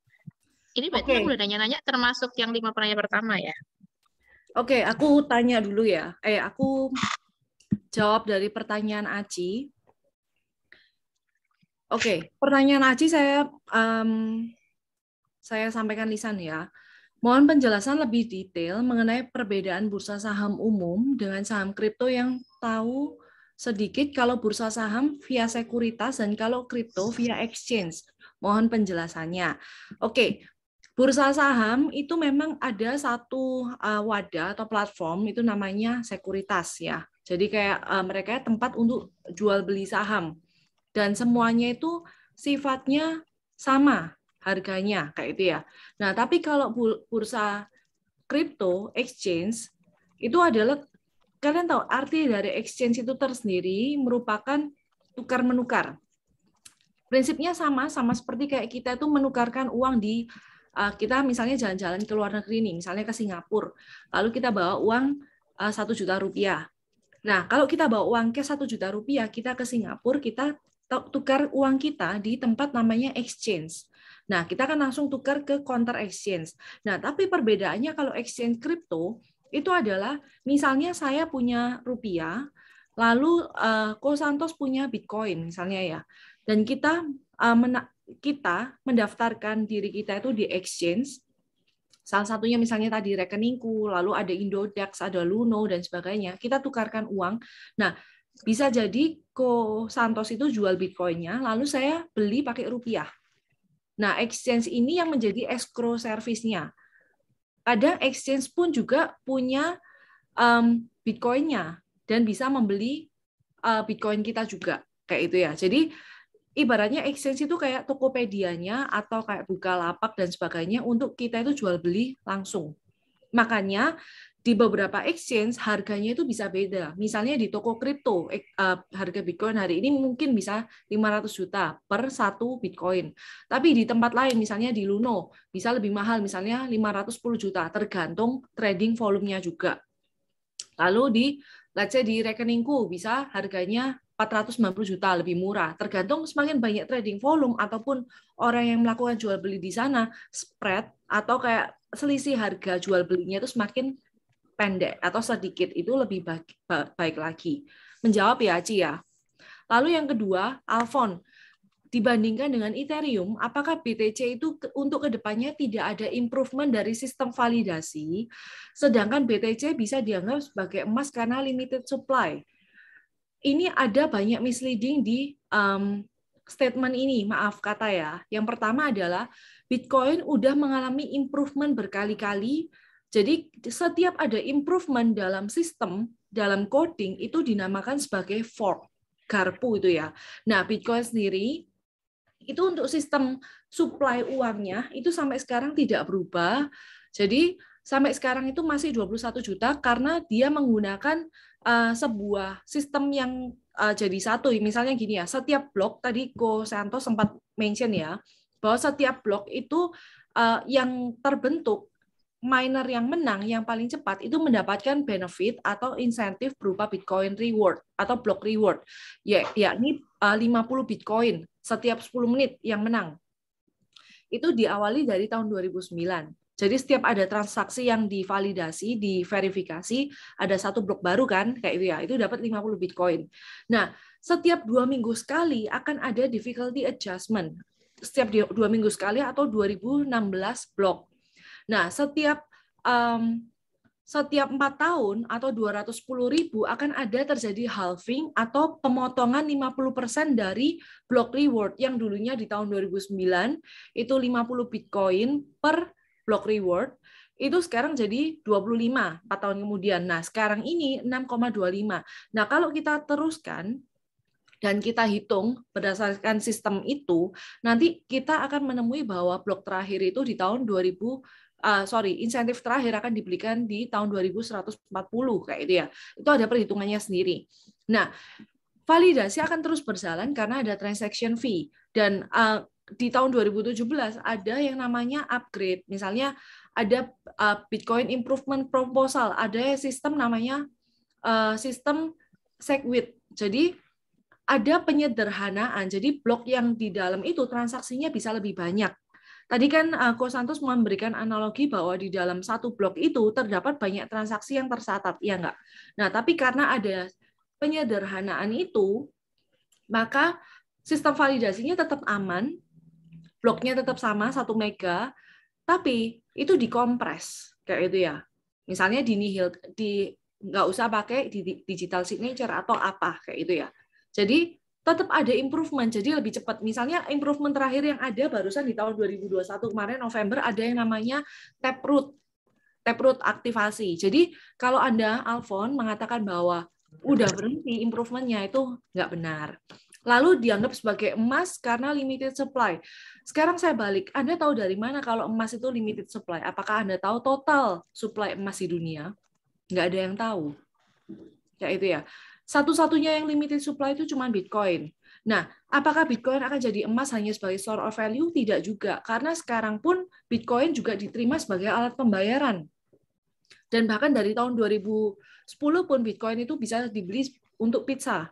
ini berarti okay. aku udah nanya-nanya termasuk yang lima pertanyaan pertama ya? Oke, okay, aku tanya dulu ya. Eh, aku jawab dari pertanyaan Aci. Oke, okay, pertanyaan Aci saya um, saya sampaikan lisan ya. Mohon penjelasan lebih detail mengenai perbedaan bursa saham umum dengan saham kripto yang tahu sedikit kalau bursa saham via sekuritas dan kalau kripto via exchange. Mohon penjelasannya. Oke, bursa saham itu memang ada satu eh, wadah atau platform itu namanya sekuritas ya. Jadi kayak uh, mereka tempat untuk jual beli saham dan semuanya itu sifatnya sama harganya kayak itu ya. Nah, tapi kalau bursa kripto exchange itu adalah kalian tahu arti dari exchange itu tersendiri merupakan tukar menukar. Prinsipnya sama sama seperti kayak kita itu menukarkan uang di Eh, kita misalnya jalan-jalan ke luar negeri nih, misalnya ke Singapura, lalu kita bawa uang eh, satu juta rupiah. Nah, kalau kita bawa uang cash satu juta rupiah, kita ke Singapura, kita tukar uang kita di tempat namanya exchange. Nah, kita akan langsung tukar ke counter exchange. Nah, tapi perbedaannya kalau exchange crypto itu adalah misalnya saya punya rupiah, lalu uh, punya Bitcoin misalnya ya. Dan kita uh, kita mendaftarkan diri kita itu di exchange salah satunya misalnya tadi rekeningku, lalu ada Indodax, ada Luno dan sebagainya. Kita tukarkan uang. Nah, bisa jadi Ko Santos itu jual Bitcoinnya, lalu saya beli pakai rupiah. Nah, exchange ini yang menjadi escrow service Kadang exchange pun juga punya um, Bitcoinnya dan bisa membeli uh, Bitcoin kita juga kayak itu ya. Jadi ibaratnya exchange itu kayak Tokopedia-nya atau kayak Bukalapak dan sebagainya untuk kita itu jual beli langsung. Makanya di beberapa exchange harganya itu bisa beda. Misalnya di toko kripto eh, eh, harga Bitcoin hari ini mungkin bisa 500 juta per satu Bitcoin. Tapi di tempat lain misalnya di Luno bisa lebih mahal misalnya 510 juta tergantung trading volumenya juga. Lalu di let's say di rekeningku bisa harganya 490 juta lebih murah. Tergantung semakin banyak trading volume ataupun orang yang melakukan jual beli di sana, spread atau kayak selisih harga jual belinya itu semakin pendek atau sedikit itu lebih baik, baik lagi. Menjawab ya, Ci ya. Lalu yang kedua, Alfon. Dibandingkan dengan Ethereum, apakah BTC itu untuk kedepannya tidak ada improvement dari sistem validasi, sedangkan BTC bisa dianggap sebagai emas karena limited supply ini ada banyak misleading di um, statement ini, maaf kata ya. Yang pertama adalah Bitcoin udah mengalami improvement berkali-kali. Jadi setiap ada improvement dalam sistem, dalam coding itu dinamakan sebagai fork, garpu itu ya. Nah, Bitcoin sendiri itu untuk sistem supply uangnya itu sampai sekarang tidak berubah. Jadi sampai sekarang itu masih 21 juta karena dia menggunakan uh, sebuah sistem yang uh, jadi satu. Misalnya gini ya, setiap blok tadi Ko Santo sempat mention ya bahwa setiap blok itu uh, yang terbentuk miner yang menang yang paling cepat itu mendapatkan benefit atau insentif berupa Bitcoin reward atau block reward ya yakni uh, 50 Bitcoin setiap 10 menit yang menang. Itu diawali dari tahun 2009 jadi setiap ada transaksi yang divalidasi, diverifikasi, ada satu blok baru kan, kayak itu ya, itu dapat 50 Bitcoin. Nah, setiap dua minggu sekali akan ada difficulty adjustment. Setiap dua minggu sekali atau 2016 blok. Nah, setiap um, setiap 4 tahun atau 210 ribu akan ada terjadi halving atau pemotongan 50% dari block reward yang dulunya di tahun 2009 itu 50 Bitcoin per block reward itu sekarang jadi 25 4 tahun kemudian. Nah, sekarang ini 6,25. Nah, kalau kita teruskan dan kita hitung berdasarkan sistem itu, nanti kita akan menemui bahwa blok terakhir itu di tahun 2000 uh, ah, sorry, insentif terakhir akan diberikan di tahun 2140 kayak itu ya. Itu ada perhitungannya sendiri. Nah, validasi akan terus berjalan karena ada transaction fee dan uh, di tahun 2017 ada yang namanya upgrade. Misalnya ada uh, Bitcoin Improvement Proposal, ada sistem namanya uh, sistem SegWit. Jadi ada penyederhanaan. Jadi blok yang di dalam itu transaksinya bisa lebih banyak. Tadi kan uh, Ko Santos memberikan analogi bahwa di dalam satu blok itu terdapat banyak transaksi yang tersatat, ya enggak? Nah, tapi karena ada penyederhanaan itu, maka sistem validasinya tetap aman, bloknya tetap sama satu mega, tapi itu dikompres kayak itu ya. Misalnya di nihil di nggak usah pakai di digital signature atau apa kayak itu ya. Jadi tetap ada improvement, jadi lebih cepat. Misalnya improvement terakhir yang ada barusan di tahun 2021 kemarin November ada yang namanya taproot, taproot aktivasi. Jadi kalau Anda, Alfon, mengatakan bahwa udah berhenti improvementnya itu nggak benar lalu dianggap sebagai emas karena limited supply. Sekarang saya balik, Anda tahu dari mana kalau emas itu limited supply? Apakah Anda tahu total supply emas di dunia? Nggak ada yang tahu. Ya itu ya. Satu-satunya yang limited supply itu cuma Bitcoin. Nah, apakah Bitcoin akan jadi emas hanya sebagai store of value? Tidak juga, karena sekarang pun Bitcoin juga diterima sebagai alat pembayaran. Dan bahkan dari tahun 2010 pun Bitcoin itu bisa dibeli untuk pizza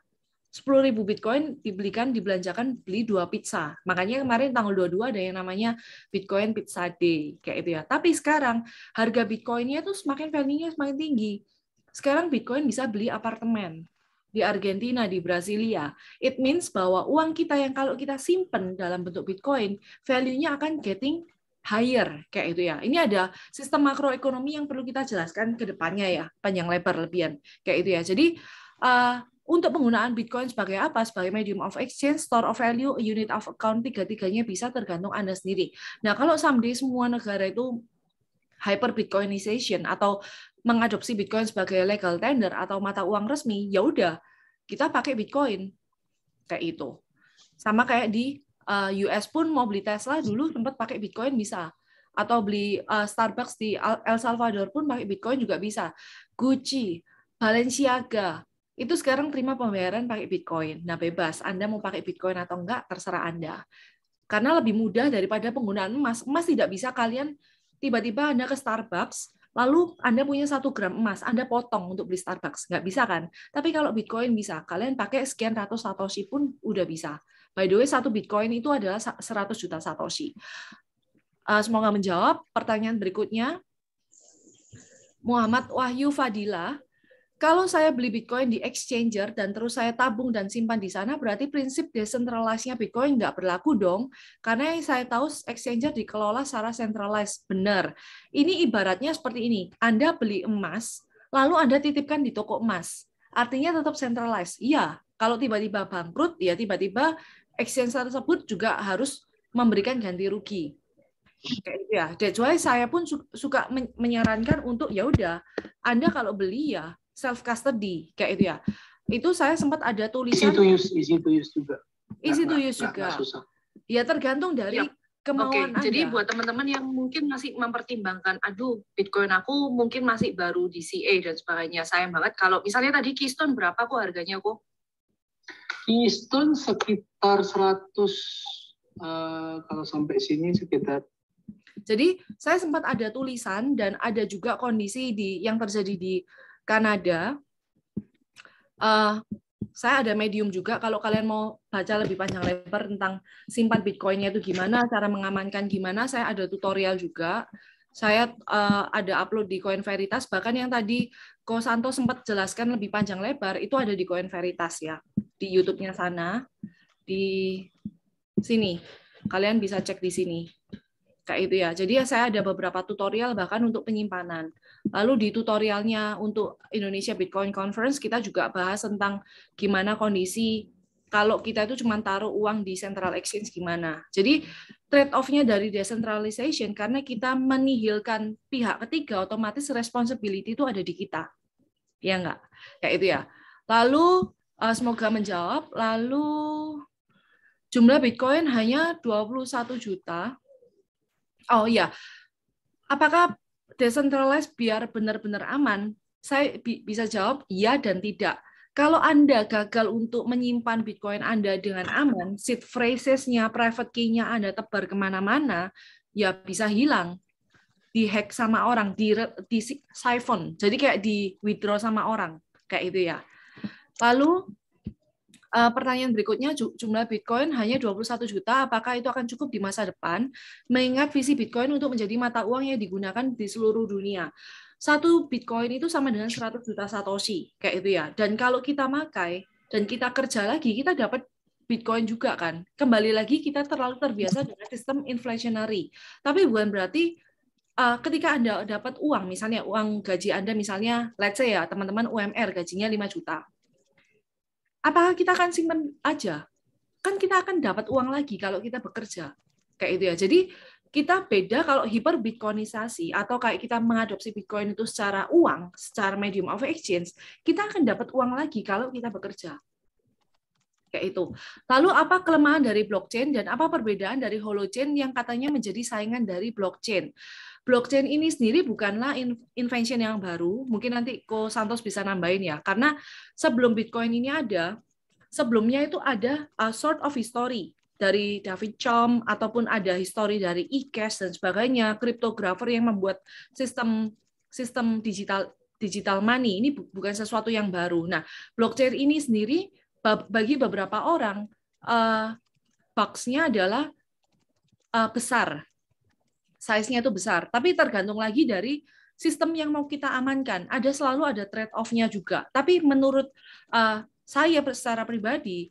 ribu Bitcoin dibelikan, dibelanjakan beli dua pizza. Makanya kemarin tanggal 22 ada yang namanya Bitcoin Pizza Day, kayak itu ya. Tapi sekarang harga Bitcoinnya tuh semakin value-nya semakin tinggi. Sekarang Bitcoin bisa beli apartemen di Argentina, di Brasilia. It means bahwa uang kita yang kalau kita simpen dalam bentuk Bitcoin, value-nya akan getting higher kayak itu ya. Ini ada sistem makroekonomi yang perlu kita jelaskan ke depannya ya, panjang lebar lebihan kayak itu ya. Jadi uh, untuk penggunaan Bitcoin sebagai apa? Sebagai medium of exchange, store of value, unit of account, tiga-tiganya bisa tergantung Anda sendiri. Nah, kalau someday semua negara itu hyper Bitcoinization atau mengadopsi Bitcoin sebagai legal tender atau mata uang resmi, ya udah kita pakai Bitcoin kayak itu. Sama kayak di eh, US pun mau beli Tesla dulu tempat pakai Bitcoin bisa atau beli eh, Starbucks di El Salvador pun pakai Bitcoin juga bisa. Gucci, Balenciaga, itu sekarang terima pembayaran pakai Bitcoin. Nah, bebas. Anda mau pakai Bitcoin atau enggak, terserah Anda. Karena lebih mudah daripada penggunaan emas. Emas tidak bisa kalian tiba-tiba Anda ke Starbucks, lalu Anda punya satu gram emas, Anda potong untuk beli Starbucks. Nggak bisa kan? Tapi kalau Bitcoin bisa. Kalian pakai sekian ratus satoshi pun udah bisa. By the way, satu Bitcoin itu adalah 100 juta satoshi. Eh, semoga menjawab pertanyaan berikutnya. Muhammad Wahyu Fadila, kalau saya beli Bitcoin di exchanger dan terus saya tabung dan simpan di sana, berarti prinsip desentralisasinya Bitcoin nggak berlaku dong, karena yang saya tahu exchanger dikelola secara centralized. Benar. Ini ibaratnya seperti ini. Anda beli emas, lalu Anda titipkan di toko emas. Artinya tetap centralized. Iya, kalau tiba-tiba bangkrut, ya tiba-tiba exchanger tersebut juga harus memberikan ganti rugi. Gitu ya. That's saya pun suka menyarankan untuk ya udah, Anda kalau beli ya self custody kayak itu ya. Itu saya sempat ada tulisan easy to use, easy to use juga. Easy to use juga. Nah, susah. Ya tergantung dari yep. Iya. kemauan okay. Anda. Jadi buat teman-teman yang mungkin masih mempertimbangkan, aduh Bitcoin aku mungkin masih baru di CA dan sebagainya, sayang banget kalau misalnya tadi Keystone berapa kok harganya kok? Keystone sekitar 100 uh, eh, kalau sampai sini sekitar jadi saya sempat ada tulisan dan ada juga kondisi di yang terjadi di Kanada. Uh, saya ada medium juga kalau kalian mau baca lebih panjang lebar tentang simpan bitcoinnya itu gimana, cara mengamankan gimana, saya ada tutorial juga. Saya uh, ada upload di Coin Veritas, bahkan yang tadi Ko Santo sempat jelaskan lebih panjang lebar, itu ada di Coin Veritas ya, di YouTube-nya sana, di sini. Kalian bisa cek di sini kayak itu ya. Jadi ya saya ada beberapa tutorial bahkan untuk penyimpanan. Lalu di tutorialnya untuk Indonesia Bitcoin Conference kita juga bahas tentang gimana kondisi kalau kita itu cuma taruh uang di central exchange gimana. Jadi trade off-nya dari decentralization karena kita menihilkan pihak ketiga otomatis responsibility itu ada di kita. Ya enggak? Kayak itu ya. Lalu eh, semoga menjawab. Lalu jumlah Bitcoin hanya 21 juta. Oh iya. Apakah decentralized biar benar-benar aman? Saya bi bisa jawab iya dan tidak. Kalau Anda gagal untuk menyimpan Bitcoin Anda dengan aman, seed phrasesnya, private key-nya Anda tebar kemana-mana, ya bisa hilang. Dihack sama orang, di, di siphon. Jadi kayak di withdraw sama orang. Kayak itu ya. Lalu Eh, pertanyaan berikutnya, jumlah Bitcoin hanya 21 juta, apakah itu akan cukup di masa depan? Mengingat visi Bitcoin untuk menjadi mata uang yang digunakan di seluruh dunia satu Bitcoin itu sama dengan 100 juta Satoshi, kayak itu ya. Dan kalau kita makai dan kita kerja lagi, kita dapat Bitcoin juga kan. Kembali lagi kita terlalu terbiasa dengan sistem inflationary. Tapi bukan berarti uh, ketika Anda dapat uang, misalnya uang gaji Anda misalnya let's say ya, teman-teman UMR gajinya 5 juta apakah kita akan simpan aja? Kan kita akan dapat uang lagi kalau kita bekerja. Kayak itu ya. Jadi kita beda kalau hiperbitcoinisasi atau kayak kita mengadopsi bitcoin itu secara uang, secara medium of exchange, kita akan dapat uang lagi kalau kita bekerja. Kayak itu. Lalu apa kelemahan dari blockchain dan apa perbedaan dari holochain yang katanya menjadi saingan dari blockchain? blockchain ini sendiri bukanlah invention yang baru. Mungkin nanti Ko Santos bisa nambahin ya. Karena sebelum Bitcoin ini ada, sebelumnya itu ada a sort of history dari David Chom ataupun ada history dari eCash dan sebagainya, kriptografer yang membuat sistem sistem digital digital money ini bukan sesuatu yang baru. Nah, blockchain ini sendiri bagi beberapa orang uh, box-nya adalah uh, besar size-nya itu besar. Tapi tergantung lagi dari sistem yang mau kita amankan. Ada selalu ada trade-off-nya juga. Tapi menurut uh, saya secara pribadi,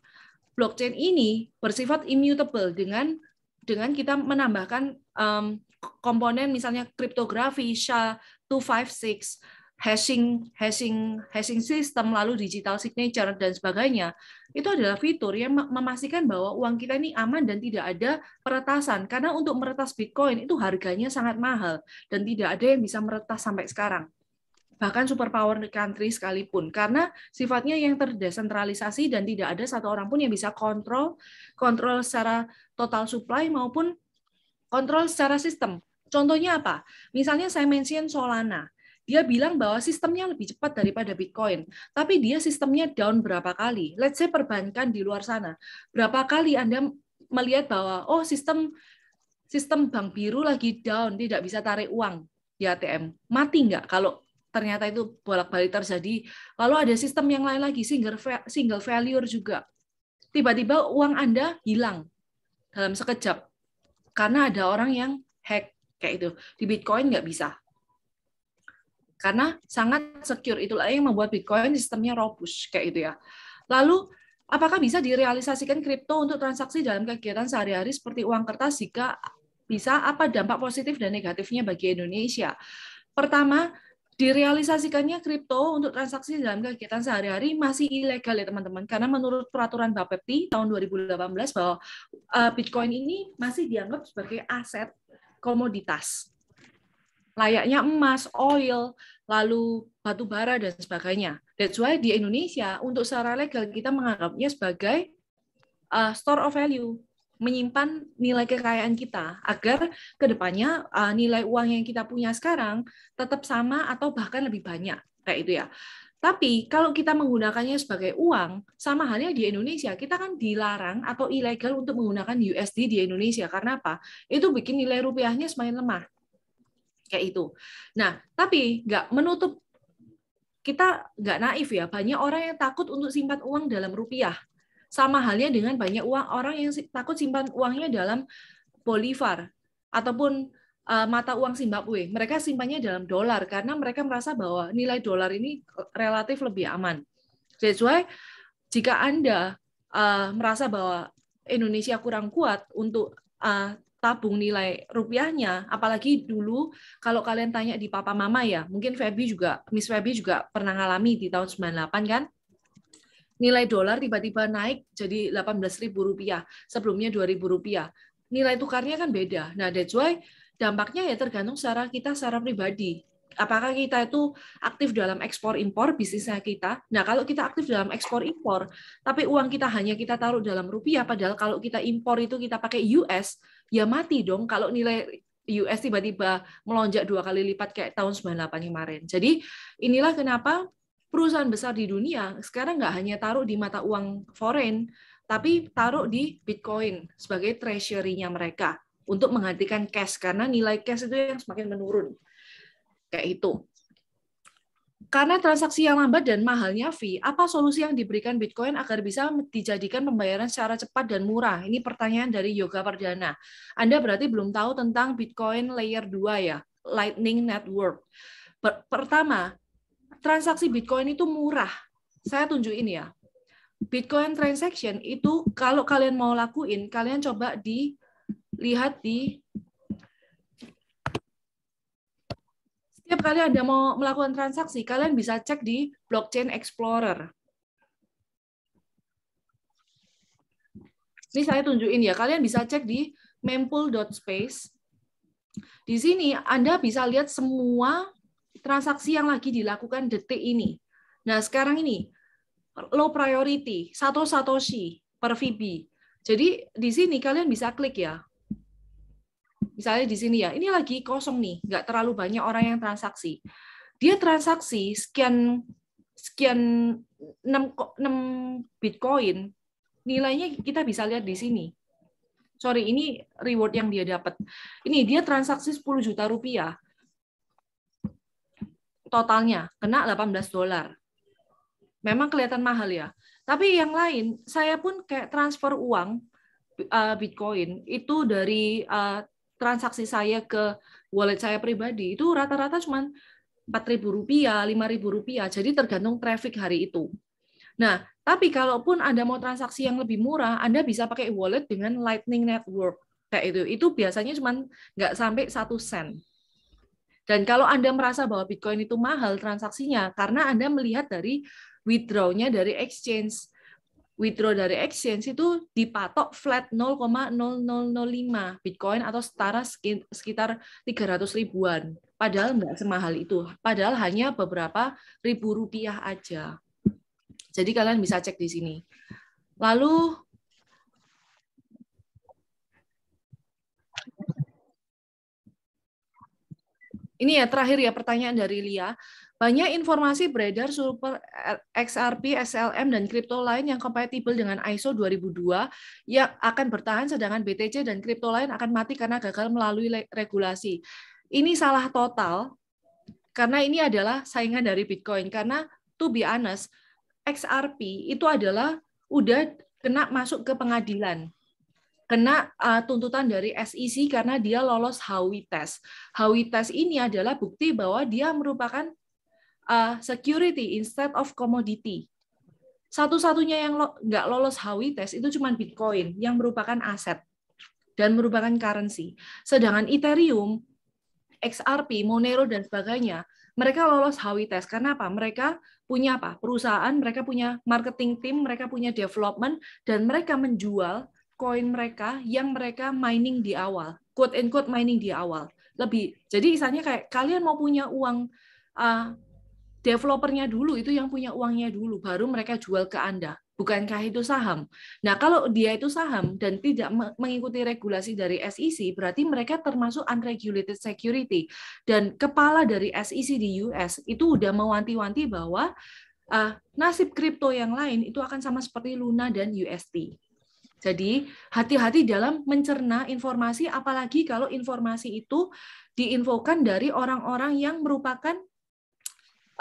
blockchain ini bersifat immutable dengan dengan kita menambahkan um, komponen misalnya kriptografi SHA-256 hashing hashing hashing system lalu digital signature dan sebagainya itu adalah fitur yang memastikan bahwa uang kita ini aman dan tidak ada peretasan karena untuk meretas Bitcoin itu harganya sangat mahal dan tidak ada yang bisa meretas sampai sekarang bahkan superpower country sekalipun karena sifatnya yang terdesentralisasi dan tidak ada satu orang pun yang bisa kontrol kontrol secara total supply maupun kontrol secara sistem Contohnya apa? Misalnya saya mention Solana dia bilang bahwa sistemnya lebih cepat daripada Bitcoin, tapi dia sistemnya down berapa kali. Let's say perbankan di luar sana, berapa kali Anda melihat bahwa oh sistem sistem bank biru lagi down, tidak bisa tarik uang di ATM. Mati nggak kalau ternyata itu bolak-balik terjadi. Lalu ada sistem yang lain lagi, single single failure juga. Tiba-tiba uang Anda hilang dalam sekejap karena ada orang yang hack kayak itu. Di Bitcoin nggak bisa karena sangat secure itulah yang membuat Bitcoin sistemnya robust kayak itu ya. Lalu apakah bisa direalisasikan kripto untuk transaksi dalam kegiatan sehari-hari seperti uang kertas jika bisa apa dampak positif dan negatifnya bagi Indonesia? Pertama, direalisasikannya kripto untuk transaksi dalam kegiatan sehari-hari masih ilegal ya teman-teman karena menurut peraturan Bapepti tahun 2018 bahwa eh, Bitcoin ini masih dianggap sebagai aset komoditas layaknya emas, oil, lalu batu bara dan sebagainya. That's why di Indonesia untuk secara legal kita menganggapnya sebagai uh, store of value, menyimpan nilai kekayaan kita agar kedepannya uh, nilai uang yang kita punya sekarang tetap sama atau bahkan lebih banyak kayak itu ya. Tapi kalau kita menggunakannya sebagai uang, sama halnya di Indonesia, kita kan dilarang atau ilegal untuk menggunakan USD di Indonesia. Karena apa? Itu bikin nilai rupiahnya semakin lemah kayak itu. Nah, tapi nggak menutup kita nggak naif ya. Banyak orang yang takut untuk simpan uang dalam rupiah. Sama halnya dengan banyak uang orang yang takut simpan uangnya dalam bolivar ataupun uh, mata uang Zimbabwe. Mereka simpannya dalam dolar karena mereka merasa bahwa nilai dolar ini eh, relatif lebih aman. That's why jika Anda uh, merasa bahwa Indonesia kurang kuat untuk uh, tabung nilai rupiahnya. Apalagi dulu kalau kalian tanya di papa mama ya, mungkin Feby juga, Miss Feby juga pernah ngalami di tahun 98 kan? Nilai dolar tiba-tiba naik jadi 18.000 rupiah, sebelumnya 2.000 rupiah. Nilai tukarnya kan beda. Nah, that's why dampaknya ya tergantung secara kita secara pribadi apakah kita itu aktif dalam ekspor impor bisnisnya kita. Nah, kalau kita aktif dalam ekspor impor, tapi uang kita hanya kita taruh dalam rupiah, padahal kalau kita impor itu kita pakai US, ya mati dong kalau nilai US tiba-tiba melonjak dua kali lipat kayak tahun 98 kemarin. Jadi inilah kenapa perusahaan besar di dunia sekarang nggak hanya taruh di mata uang foreign, tapi taruh di Bitcoin sebagai treasury-nya mereka untuk menggantikan cash karena nilai cash itu yang semakin menurun. Kayak itu. Karena transaksi yang lambat dan mahalnya fee, apa solusi yang diberikan Bitcoin agar bisa dijadikan pembayaran secara cepat dan murah? Ini pertanyaan dari Yoga Perdana. Anda berarti belum tahu tentang Bitcoin Layer 2 ya, Lightning Network. Pertama, transaksi Bitcoin itu murah. Saya tunjukin ya. Bitcoin transaction itu kalau kalian mau lakuin, kalian coba dilihat di Setiap kali Anda mau melakukan transaksi, kalian bisa cek di Blockchain Explorer. Ini saya tunjukin ya, kalian bisa cek di mempool.space. Di sini Anda bisa lihat semua transaksi yang lagi dilakukan detik ini. Nah, sekarang ini low priority, satu satoshi per VB. Jadi di sini kalian bisa klik ya, misalnya di sini ya, ini lagi kosong nih, nggak terlalu banyak orang yang transaksi. Dia transaksi sekian sekian 6, 6 Bitcoin, nilainya kita bisa lihat di sini. Sorry, ini reward yang dia dapat. Ini dia transaksi 10 juta rupiah. Totalnya kena 18 dolar. Memang kelihatan mahal ya. Tapi yang lain, saya pun kayak transfer uang eh, Bitcoin itu dari eh, transaksi saya ke wallet saya pribadi itu rata-rata cuma empat ribu rupiah lima ribu rupiah Jadi tergantung traffic hari itu. Nah, tapi kalaupun Anda mau transaksi yang lebih murah, Anda bisa pakai wallet dengan Lightning Network. Kayak itu. Itu biasanya cuma nggak sampai satu sen. Dan kalau Anda merasa bahwa Bitcoin itu mahal transaksinya, karena Anda melihat dari withdraw-nya dari exchange withdraw dari exchange itu dipatok flat 0,0005 Bitcoin atau setara sekitar 300 ribuan. Padahal nggak semahal itu. Padahal hanya beberapa ribu rupiah aja. Jadi kalian bisa cek di sini. Lalu ini ya terakhir ya pertanyaan dari Lia. Banyak informasi beredar super eh, XRP, SLM, dan kripto lain yang kompatibel dengan ISO 2002 yang akan bertahan sedangkan BTC dan kripto lain akan mati karena gagal melalui regulasi. Ini salah total karena ini adalah saingan dari Bitcoin. Karena to be honest, XRP itu adalah udah kena masuk ke pengadilan kena uh, tuntutan dari SEC karena dia lolos Howey test. Howey test ini adalah bukti bahwa dia merupakan uh, security instead of commodity. Satu-satunya yang lo, nggak lolos Hawi test itu cuma Bitcoin yang merupakan aset dan merupakan currency. Sedangkan Ethereum, XRP, Monero dan sebagainya, mereka lolos Hawi test karena apa? Mereka punya apa? Perusahaan, mereka punya marketing team, mereka punya development dan mereka menjual koin mereka yang mereka mining di awal. Quote and quote mining di awal. Lebih. Jadi misalnya kayak kalian mau punya uang uh, developernya dulu itu yang punya uangnya dulu baru mereka jual ke Anda bukankah itu saham nah kalau dia itu saham dan tidak mengikuti regulasi dari SEC berarti mereka termasuk unregulated security dan kepala dari SEC di US itu udah mewanti-wanti bahwa uh, nasib kripto yang lain itu akan sama seperti Luna dan UST jadi hati-hati dalam mencerna informasi apalagi kalau informasi itu diinfokan dari orang-orang yang merupakan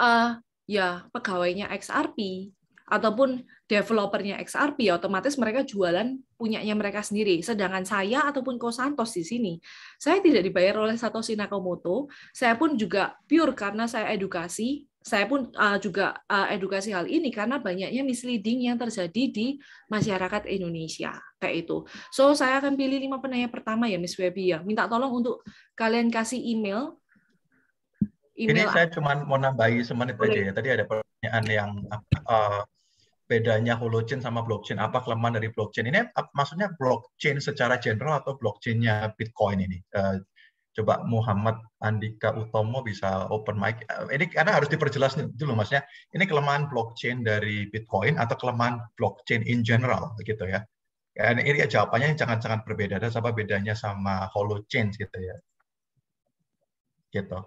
uh, ya pegawainya XRP ataupun developernya XRP ya otomatis mereka jualan punyanya mereka sendiri. Sedangkan saya ataupun Kosantos di sini, saya tidak dibayar oleh Satoshi Nakamoto. Saya pun juga pure karena saya edukasi, saya pun uh, juga uh, edukasi hal ini karena banyaknya misleading yang terjadi di masyarakat Indonesia kayak itu. So saya akan pilih lima penanya pertama ya Miss Webby ya. Minta tolong untuk kalian kasih email email. Ini saya cuma mau nambahi semenit aja ya. Tadi ada pertanyaan yang uh, bedanya holochain sama blockchain. Apa kelemahan dari blockchain? Ini uh, maksudnya blockchain secara general atau blockchainnya Bitcoin ini? Uh, coba Muhammad Andika Utomo bisa open mic. Eh, ini karena harus diperjelas dulu maksudnya. Ini kelemahan blockchain dari Bitcoin atau kelemahan blockchain in general gitu ya. Dan ini ya jawabannya yang sangat-sangat berbeda. Ada apa bedanya sama holochain gitu ya. Gitu.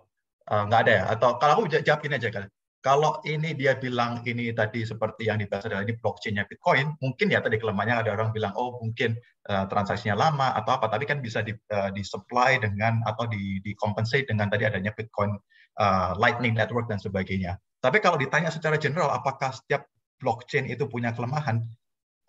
Eh, nggak uh, ada ya? Atau kalau aku jawab ini aja kan. Kalau ini dia bilang ini tadi seperti yang dibahas adalah ini blockchainnya Bitcoin, mungkin ya tadi kelemahannya ada orang bilang oh mungkin uh, transaksinya lama atau apa, tapi kan bisa di, uh, disupply dengan atau di, di compensate dengan tadi adanya Bitcoin uh, Lightning Network dan sebagainya. Tapi kalau ditanya secara general apakah setiap blockchain itu punya kelemahan,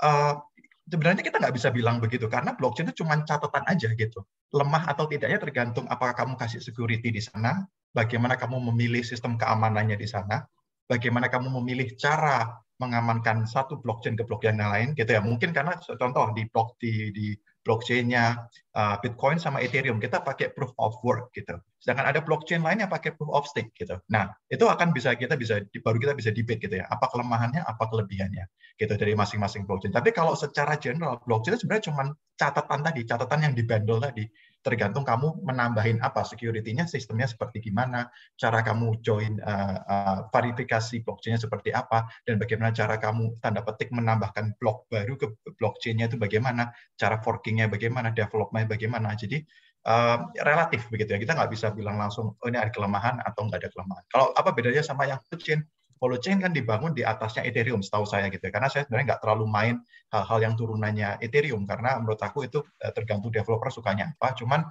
uh, sebenarnya kita nggak bisa bilang begitu karena blockchain itu cuma catatan aja gitu. Lemah atau tidaknya tergantung apakah kamu kasih security di sana, bagaimana kamu memilih sistem keamanannya di sana, bagaimana kamu memilih cara mengamankan satu blockchain ke blockchain yang lain gitu ya. Mungkin karena contoh di block di di blockchainnya uh, Bitcoin sama Ethereum kita pakai proof of work gitu. Sedangkan ada blockchain lain yang pakai proof of stake gitu. Nah itu akan bisa kita bisa baru kita bisa debate gitu ya. Apa kelemahannya, apa kelebihannya gitu dari masing-masing blockchain. Tapi kalau secara general blockchain itu sebenarnya cuma catatan tadi, catatan yang dibandel tadi tergantung kamu menambahin apa security-nya, sistemnya seperti gimana, cara kamu join uh, uh, verifikasi blockchain-nya seperti apa, dan bagaimana cara kamu tanda petik menambahkan blok baru ke blockchain-nya itu bagaimana, cara forking-nya bagaimana, development-nya bagaimana. Jadi uh, relatif begitu ya, kita nggak bisa bilang langsung oh, ini ada kelemahan atau nggak ada kelemahan. Kalau apa bedanya sama yang blockchain? Polo Chain kan dibangun di atasnya Ethereum setahu saya gitu ya. karena saya sebenarnya nggak terlalu main hal-hal yang turunannya Ethereum karena menurut aku itu eh, tergantung developer sukanya apa cuman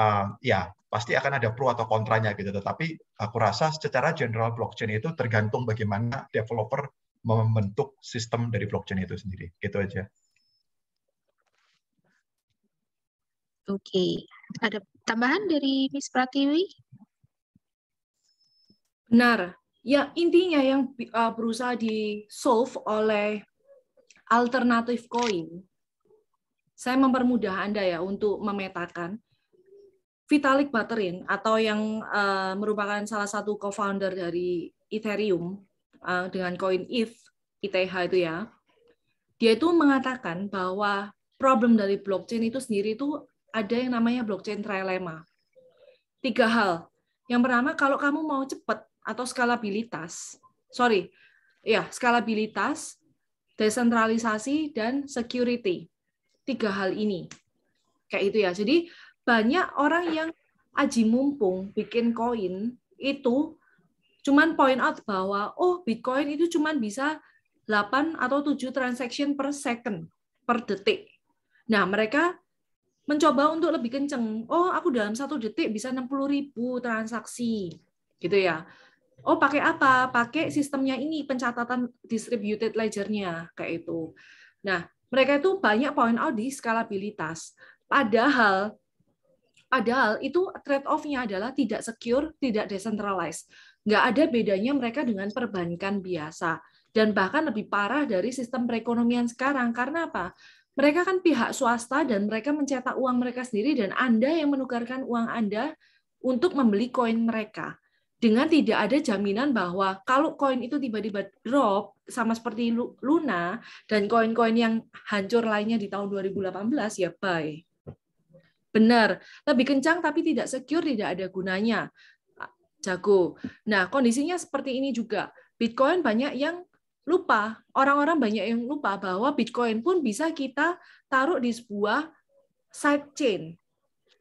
uh, ya pasti akan ada pro atau kontranya gitu tetapi aku rasa secara general blockchain itu tergantung bagaimana developer membentuk sistem dari blockchain itu sendiri gitu aja Oke, okay. ada tambahan dari Miss Pratiwi? Benar, ya intinya yang uh, berusaha di solve oleh alternatif koin saya mempermudah Anda ya untuk memetakan Vitalik Buterin atau yang uh, merupakan salah satu co-founder dari Ethereum uh, dengan koin ETH, ETH itu ya. Dia itu mengatakan bahwa problem dari blockchain itu sendiri itu ada yang namanya blockchain trilema. Tiga hal. Yang pertama, kalau kamu mau cepat, atau skalabilitas. Sorry, ya skalabilitas, desentralisasi dan security. Tiga hal ini. Kayak itu ya. Jadi banyak orang yang aji mumpung bikin koin itu cuman point out bahwa oh Bitcoin itu cuman bisa 8 atau 7 transaction per second per detik. Nah, mereka mencoba untuk lebih kenceng. Oh, aku dalam satu detik bisa puluh ribu transaksi. Gitu ya. Oh, pakai apa? Pakai sistemnya ini, pencatatan distributed ledger-nya, kayak itu. Nah, mereka itu banyak point out di skalabilitas. Padahal padahal itu trade off-nya adalah tidak secure, tidak decentralized. Nggak ada bedanya mereka dengan perbankan biasa. Dan bahkan lebih parah dari sistem perekonomian sekarang. Karena apa? Mereka kan pihak swasta dan mereka mencetak uang mereka sendiri dan Anda yang menukarkan uang Anda untuk membeli koin mereka dengan tidak ada jaminan bahwa kalau koin itu tiba-tiba drop sama seperti Luna dan koin-koin yang hancur lainnya di tahun 2018 ya bye. Benar, lebih kencang tapi tidak secure, tidak ada gunanya. Ah, jago. Nah, kondisinya seperti ini juga. Bitcoin banyak yang lupa, orang-orang banyak yang lupa bahwa Bitcoin pun bisa kita taruh di sebuah sidechain.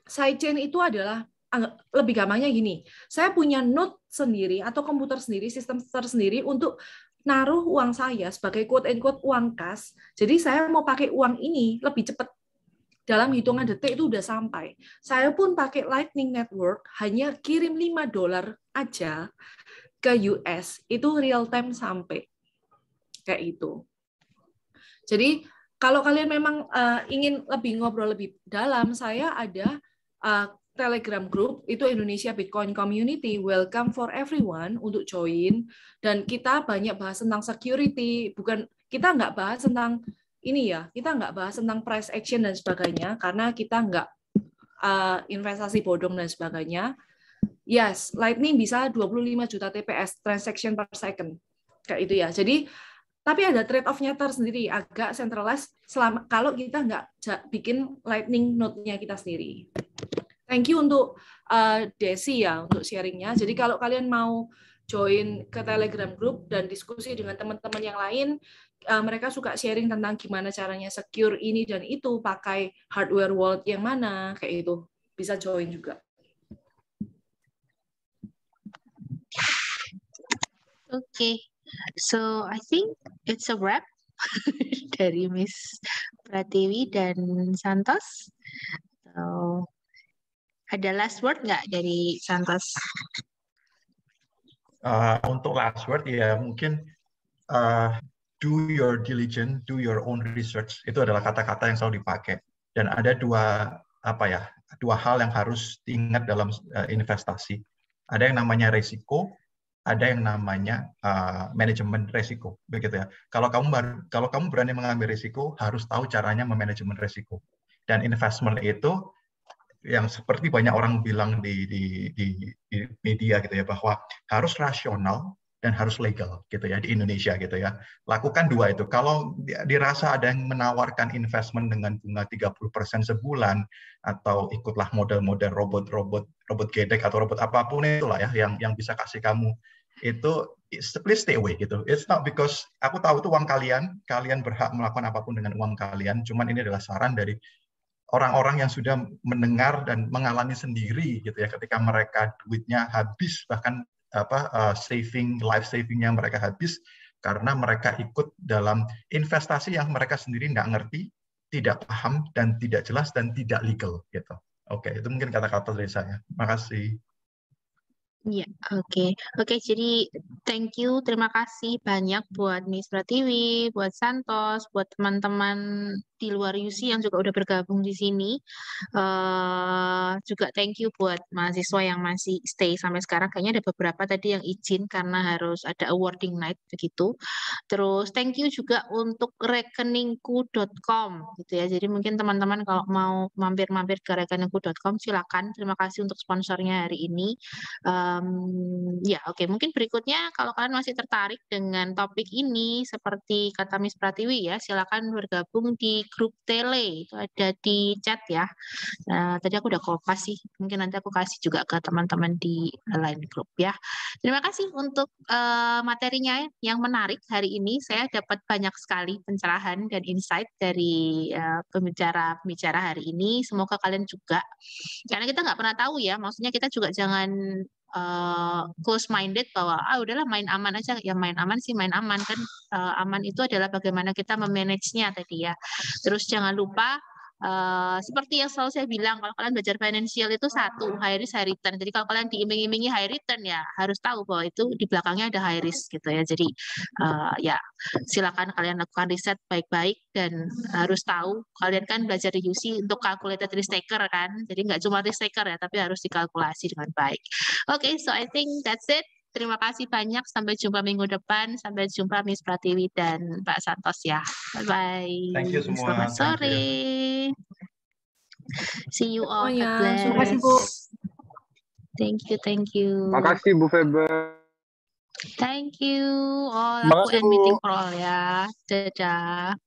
Sidechain itu adalah lebih gampangnya gini, saya punya note sendiri atau komputer sendiri, sistem tersendiri untuk naruh uang saya sebagai quote and quote uang kas. Jadi saya mau pakai uang ini lebih cepat dalam hitungan detik itu udah sampai. Saya pun pakai Lightning Network hanya kirim 5 dolar aja ke US itu real time sampai kayak itu. Jadi kalau kalian memang uh, ingin lebih ngobrol lebih dalam, saya ada uh, Telegram group itu Indonesia Bitcoin Community welcome for everyone untuk join dan kita banyak bahas tentang security bukan kita nggak bahas tentang ini ya kita nggak bahas tentang price action dan sebagainya karena kita nggak uh, investasi bodong dan sebagainya yes Lightning bisa 25 juta TPS transaction per second kayak itu ya jadi tapi ada trade off-nya tersendiri agak centralized selama kalau kita nggak bikin lightning node-nya kita sendiri. Thank you untuk uh, Desi ya untuk sharingnya. Jadi kalau kalian mau join ke Telegram group dan diskusi dengan teman-teman yang lain, uh, mereka suka sharing tentang gimana caranya secure ini dan itu, pakai hardware wallet yang mana, kayak itu. Bisa join juga. Okay, so I think it's a wrap dari Miss Pratiwi dan Santos. So, ada last word nggak dari Santos? Uh, untuk last word ya mungkin uh, do your diligence, do your own research itu adalah kata-kata yang selalu dipakai. Dan ada dua apa ya dua hal yang harus diingat dalam uh, investasi. Ada yang namanya resiko, ada yang namanya uh, manajemen resiko, begitu ya. Kalau kamu baru, kalau kamu berani mengambil resiko, harus tahu caranya memanajemen resiko. Dan investment itu yang seperti banyak orang bilang di, di, di, di media gitu ya bahwa harus rasional dan harus legal gitu ya di Indonesia gitu ya. Lakukan dua itu. Kalau dirasa ada yang menawarkan investment dengan bunga 30% sebulan atau ikutlah model-model robot-robot robot gedek atau robot apapun itulah ya yang yang bisa kasih kamu itu please stay away gitu. It's not because aku tahu itu uang kalian, kalian berhak melakukan apapun dengan uang kalian, cuman ini adalah saran dari orang-orang yang sudah mendengar dan mengalami sendiri gitu ya ketika mereka duitnya habis bahkan apa uh, saving life savingnya mereka habis karena mereka ikut dalam investasi yang mereka sendiri nggak ngerti, tidak paham dan tidak jelas dan tidak legal gitu. Oke, itu mungkin kata-kata dari saya. Makasih. Ya, oke. Okay. Oke, okay, jadi thank you, terima kasih banyak buat Miss Pratiwi, buat Santos, buat teman-teman di luar UC yang juga udah bergabung di sini. Uh, juga thank you buat mahasiswa yang masih stay sampai sekarang. Kayaknya ada beberapa tadi yang izin karena harus ada awarding night begitu. Terus thank you juga untuk rekeningku.com gitu ya. Jadi mungkin teman-teman kalau mau mampir-mampir ke rekeningku.com silakan. Terima kasih untuk sponsornya hari ini. Um, ya oke okay. mungkin berikutnya kalau kalian masih tertarik dengan topik ini seperti kata Miss Pratiwi ya silakan bergabung di grup tele itu ada di chat ya. Nah, tadi aku udah sih. mungkin nanti aku kasih juga ke teman-teman di lain grup ya. Terima kasih untuk uh, materinya yang menarik hari ini. Saya dapat banyak sekali pencerahan dan insight dari eh, pembicara-pembicara uh, hari ini. Semoga kalian juga, karena kita nggak pernah tahu ya, maksudnya kita juga jangan uh, eh, close minded bahwa ah udahlah main aman aja ya main aman sih main aman kan uh, aman itu adalah bagaimana kita memanage nya tadi ya terus jangan lupa Uh, seperti yang selalu saya bilang, kalau kalian belajar financial itu satu, high risk, high return. Jadi kalau kalian diiming-imingi high return ya harus tahu bahwa itu di belakangnya ada high risk gitu ya. Jadi uh, ya silakan kalian lakukan riset baik-baik dan harus tahu kalian kan belajar di UC untuk calculated risk taker kan. Jadi nggak cuma risk taker ya, tapi harus dikalkulasi dengan baik. Oke, okay, so I think that's it. Terima kasih banyak. Sampai jumpa minggu depan. Sampai jumpa Miss Pratiwi dan Pak Santos ya. Bye-bye. Thank you semua. Selamat sore. See you all. Oh, ya. Terima kasih, Bu. Thank you, thank you. Makasih, Bu Feber. Thank you all. Aku end meeting call ya. Dadah.